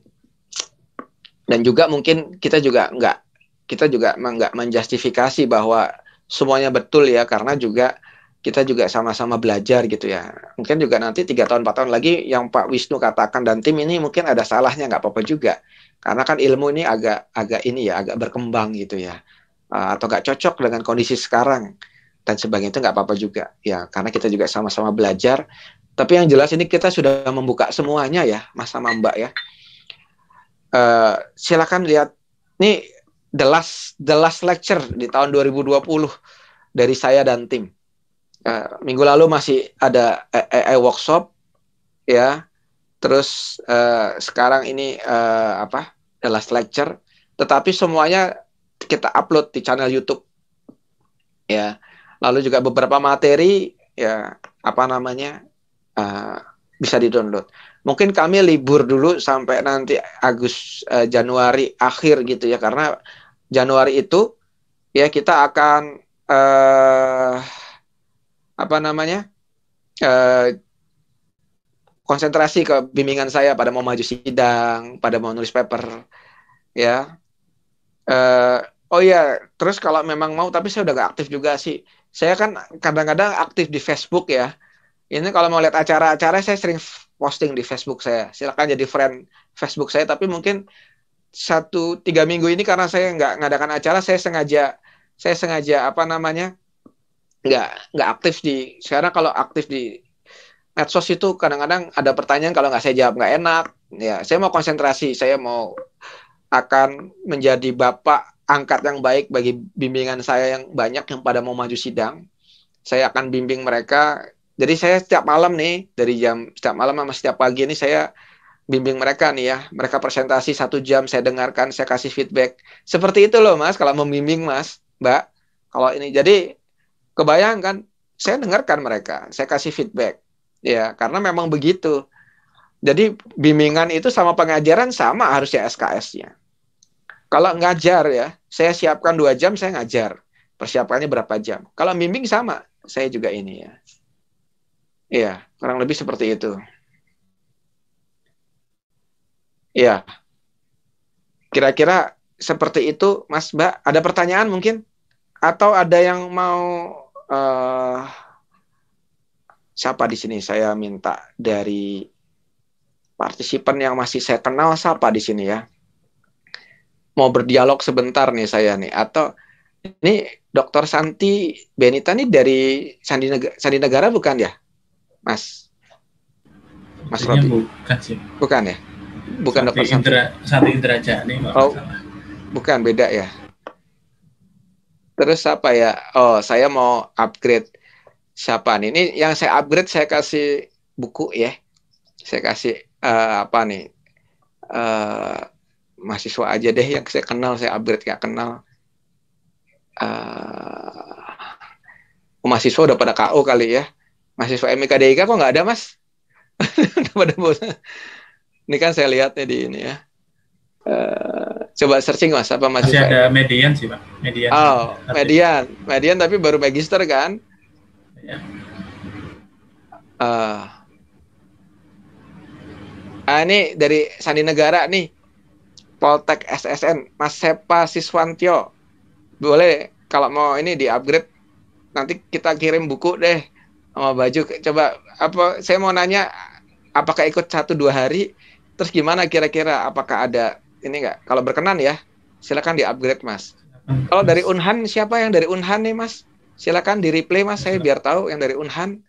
dan juga mungkin kita juga nggak kita juga nggak menjustifikasi bahwa semuanya betul ya karena juga kita juga sama-sama belajar gitu ya mungkin juga nanti tiga tahun empat tahun lagi yang Pak Wisnu katakan dan tim ini mungkin ada salahnya nggak apa-apa juga karena kan ilmu ini agak agak ini ya agak berkembang gitu ya ah, atau nggak cocok dengan kondisi sekarang dan sebagainya itu nggak apa-apa juga ya karena kita juga sama-sama belajar tapi yang jelas ini kita sudah membuka semuanya ya mas sama mbak ya uh, silakan lihat ini the last the last lecture di tahun 2020 dari saya dan tim uh, minggu lalu masih ada AI workshop ya terus uh, sekarang ini uh, apa the last lecture tetapi semuanya kita upload di channel YouTube ya Lalu juga beberapa materi ya apa namanya uh, bisa didownload. Mungkin kami libur dulu sampai nanti Agus uh, Januari akhir gitu ya karena Januari itu ya kita akan uh, apa namanya uh, konsentrasi ke bimbingan saya pada mau maju sidang, pada mau nulis paper, ya. Uh, oh ya, terus kalau memang mau, tapi saya udah gak aktif juga sih saya kan kadang-kadang aktif di Facebook ya. Ini kalau mau lihat acara-acara saya sering posting di Facebook saya. Silakan jadi friend Facebook saya. Tapi mungkin satu tiga minggu ini karena saya nggak ngadakan acara, saya sengaja saya sengaja apa namanya nggak nggak aktif di. Sekarang kalau aktif di medsos itu kadang-kadang ada pertanyaan kalau nggak saya jawab nggak enak. Ya, saya mau konsentrasi. Saya mau akan menjadi bapak angkat yang baik bagi bimbingan saya yang banyak yang pada mau maju sidang. Saya akan bimbing mereka. Jadi saya setiap malam nih dari jam setiap malam sama setiap pagi ini saya bimbing mereka nih ya. Mereka presentasi satu jam saya dengarkan, saya kasih feedback. Seperti itu loh mas, kalau membimbing mas, mbak. Kalau ini jadi kebayangkan, saya dengarkan mereka, saya kasih feedback. Ya, karena memang begitu. Jadi bimbingan itu sama pengajaran sama harusnya SKS-nya. Kalau ngajar ya, saya siapkan dua jam, saya ngajar. Persiapannya berapa jam. Kalau bimbing sama, saya juga ini ya. Iya, kurang lebih seperti itu. Iya. Kira-kira seperti itu, Mas Mbak. Ada pertanyaan mungkin? Atau ada yang mau uh, siapa di sini? Saya minta dari partisipan yang masih saya kenal siapa di sini ya? mau berdialog sebentar nih saya nih atau ini Dokter Santi Benita nih dari Sandi Negara, Sandi Negara bukan ya, Mas? Mas iya, Bukan sih. Bukan ya? Bukan Dokter Santi. Indra, Santi Indraja nih. Oh, bukan beda ya. Terus apa ya? Oh, saya mau upgrade siapa nih? Ini yang saya upgrade saya kasih buku ya. Saya kasih uh, apa nih? Uh, mahasiswa aja deh yang saya kenal saya upgrade nggak kenal uh, mahasiswa udah pada KO kali ya mahasiswa M.K.D.I.K. kok nggak ada mas udah pada ini kan saya lihatnya di ini ya Uh, coba searching mas apa mahasiswa masih ada median sih pak median oh median median tapi baru magister kan ya. uh, ah ini dari Sandi Negara nih Poltek SSN Mas Sepa Siswantio boleh kalau mau ini di upgrade nanti kita kirim buku deh sama baju coba apa saya mau nanya apakah ikut satu dua hari terus gimana kira-kira apakah ada ini enggak kalau berkenan ya silakan di upgrade mas kalau dari Unhan siapa yang dari Unhan nih mas silakan di replay mas saya biar tahu yang dari Unhan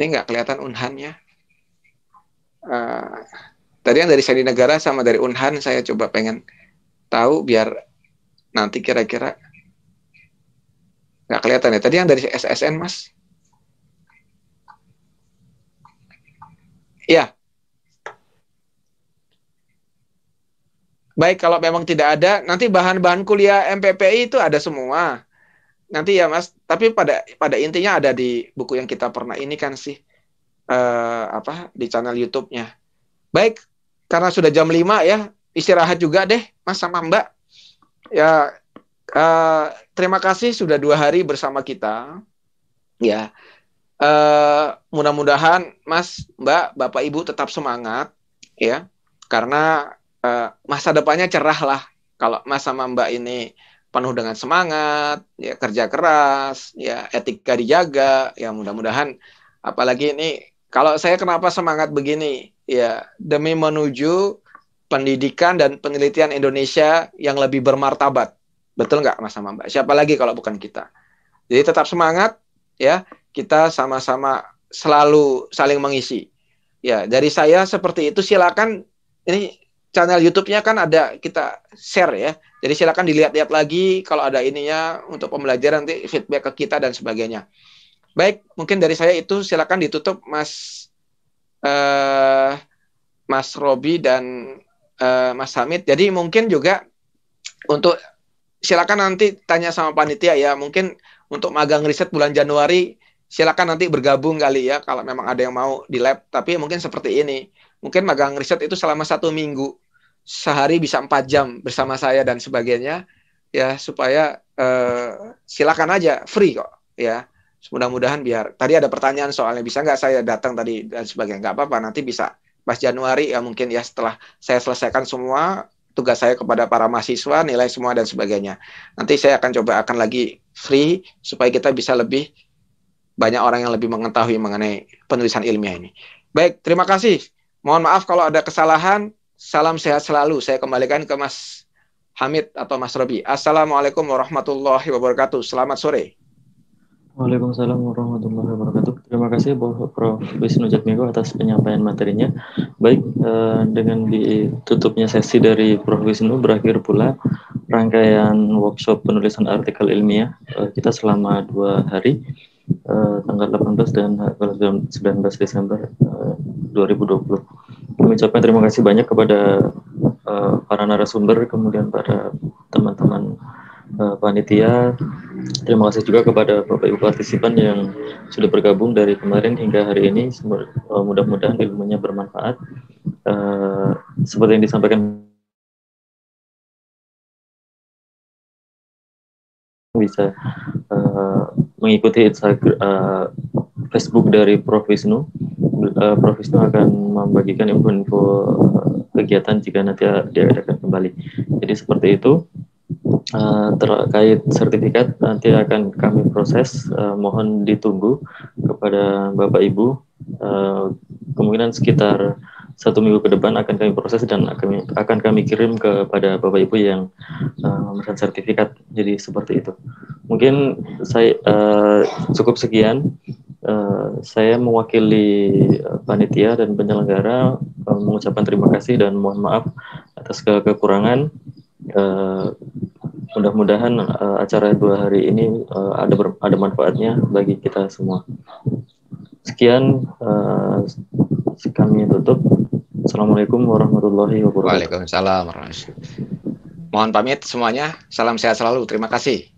ini nggak kelihatan Unhannya uh, Tadi yang dari Sandi Negara sama dari Unhan saya coba pengen tahu biar nanti kira-kira nggak kelihatan ya. Tadi yang dari SSN Mas. Ya. Baik, kalau memang tidak ada, nanti bahan-bahan kuliah MPPI itu ada semua. Nanti ya Mas, tapi pada pada intinya ada di buku yang kita pernah ini kan sih Uh, apa di channel YouTube-nya. Baik, karena sudah jam 5 ya, istirahat juga deh Mas sama Mbak. Ya uh, terima kasih sudah dua hari bersama kita. Ya. Uh, mudah-mudahan Mas, Mbak, Bapak Ibu tetap semangat ya. Karena uh, masa depannya cerah lah kalau Mas sama Mbak ini penuh dengan semangat, ya kerja keras, ya etika dijaga, ya mudah-mudahan apalagi ini kalau saya kenapa semangat begini ya demi menuju pendidikan dan penelitian Indonesia yang lebih bermartabat. Betul nggak Mas sama Mbak? Siapa lagi kalau bukan kita? Jadi tetap semangat ya, kita sama-sama selalu saling mengisi. Ya, dari saya seperti itu silakan ini channel YouTube-nya kan ada kita share ya. Jadi silakan dilihat-lihat lagi kalau ada ininya untuk pembelajaran nanti feedback ke kita dan sebagainya. Baik, mungkin dari saya itu silakan ditutup Mas uh, Mas Robi dan uh, Mas Hamid. Jadi mungkin juga untuk silakan nanti tanya sama panitia ya. Mungkin untuk magang riset bulan Januari silakan nanti bergabung kali ya kalau memang ada yang mau di lab. Tapi mungkin seperti ini. Mungkin magang riset itu selama satu minggu sehari bisa empat jam bersama saya dan sebagainya ya supaya uh, silakan aja free kok ya mudah-mudahan biar tadi ada pertanyaan soalnya bisa nggak saya datang tadi dan sebagainya nggak apa-apa nanti bisa pas Januari ya mungkin ya setelah saya selesaikan semua tugas saya kepada para mahasiswa nilai semua dan sebagainya nanti saya akan coba akan lagi free supaya kita bisa lebih banyak orang yang lebih mengetahui mengenai penulisan ilmiah ini baik terima kasih mohon maaf kalau ada kesalahan salam sehat selalu saya kembalikan ke Mas Hamid atau Mas Robi assalamualaikum warahmatullahi wabarakatuh selamat sore Waalaikumsalam warahmatullahi wabarakatuh. Terima kasih Prof. Wisnu Jatmiko atas penyampaian materinya. Baik, eh, dengan ditutupnya sesi dari Prof. Wisnu berakhir pula rangkaian workshop penulisan artikel ilmiah eh, kita selama dua hari, eh, tanggal 18 dan 19 Desember 2020. Kami ucapkan terima kasih banyak kepada para narasumber, kemudian para teman-teman uh, panitia. Terima kasih juga kepada Bapak Ibu partisipan yang sudah bergabung dari kemarin hingga hari ini. Uh, Mudah-mudahan ilmunya bermanfaat. Uh, seperti yang disampaikan bisa uh, mengikuti Instagram uh, Facebook dari Prof Wisnu. Uh, Prof Wisnu akan membagikan info-info kegiatan jika nanti diadakan kembali. Jadi seperti itu. Uh, terkait sertifikat nanti akan kami proses. Uh, mohon ditunggu kepada Bapak Ibu. Uh, kemungkinan sekitar satu minggu ke depan akan kami proses dan akan, akan kami kirim kepada Bapak Ibu yang memesan sertifikat. Jadi seperti itu. Mungkin saya cukup sekian. saya mewakili panitia dan penyelenggara mengucapkan terima kasih dan mohon maaf atas ke kekurangan uh, mudah-mudahan uh, acara dua hari ini uh, ada ber, ada manfaatnya bagi kita semua. Sekian uh, kami tutup. Assalamualaikum warahmatullahi wabarakatuh. Waalaikumsalam Mohon pamit semuanya. Salam sehat selalu. Terima kasih.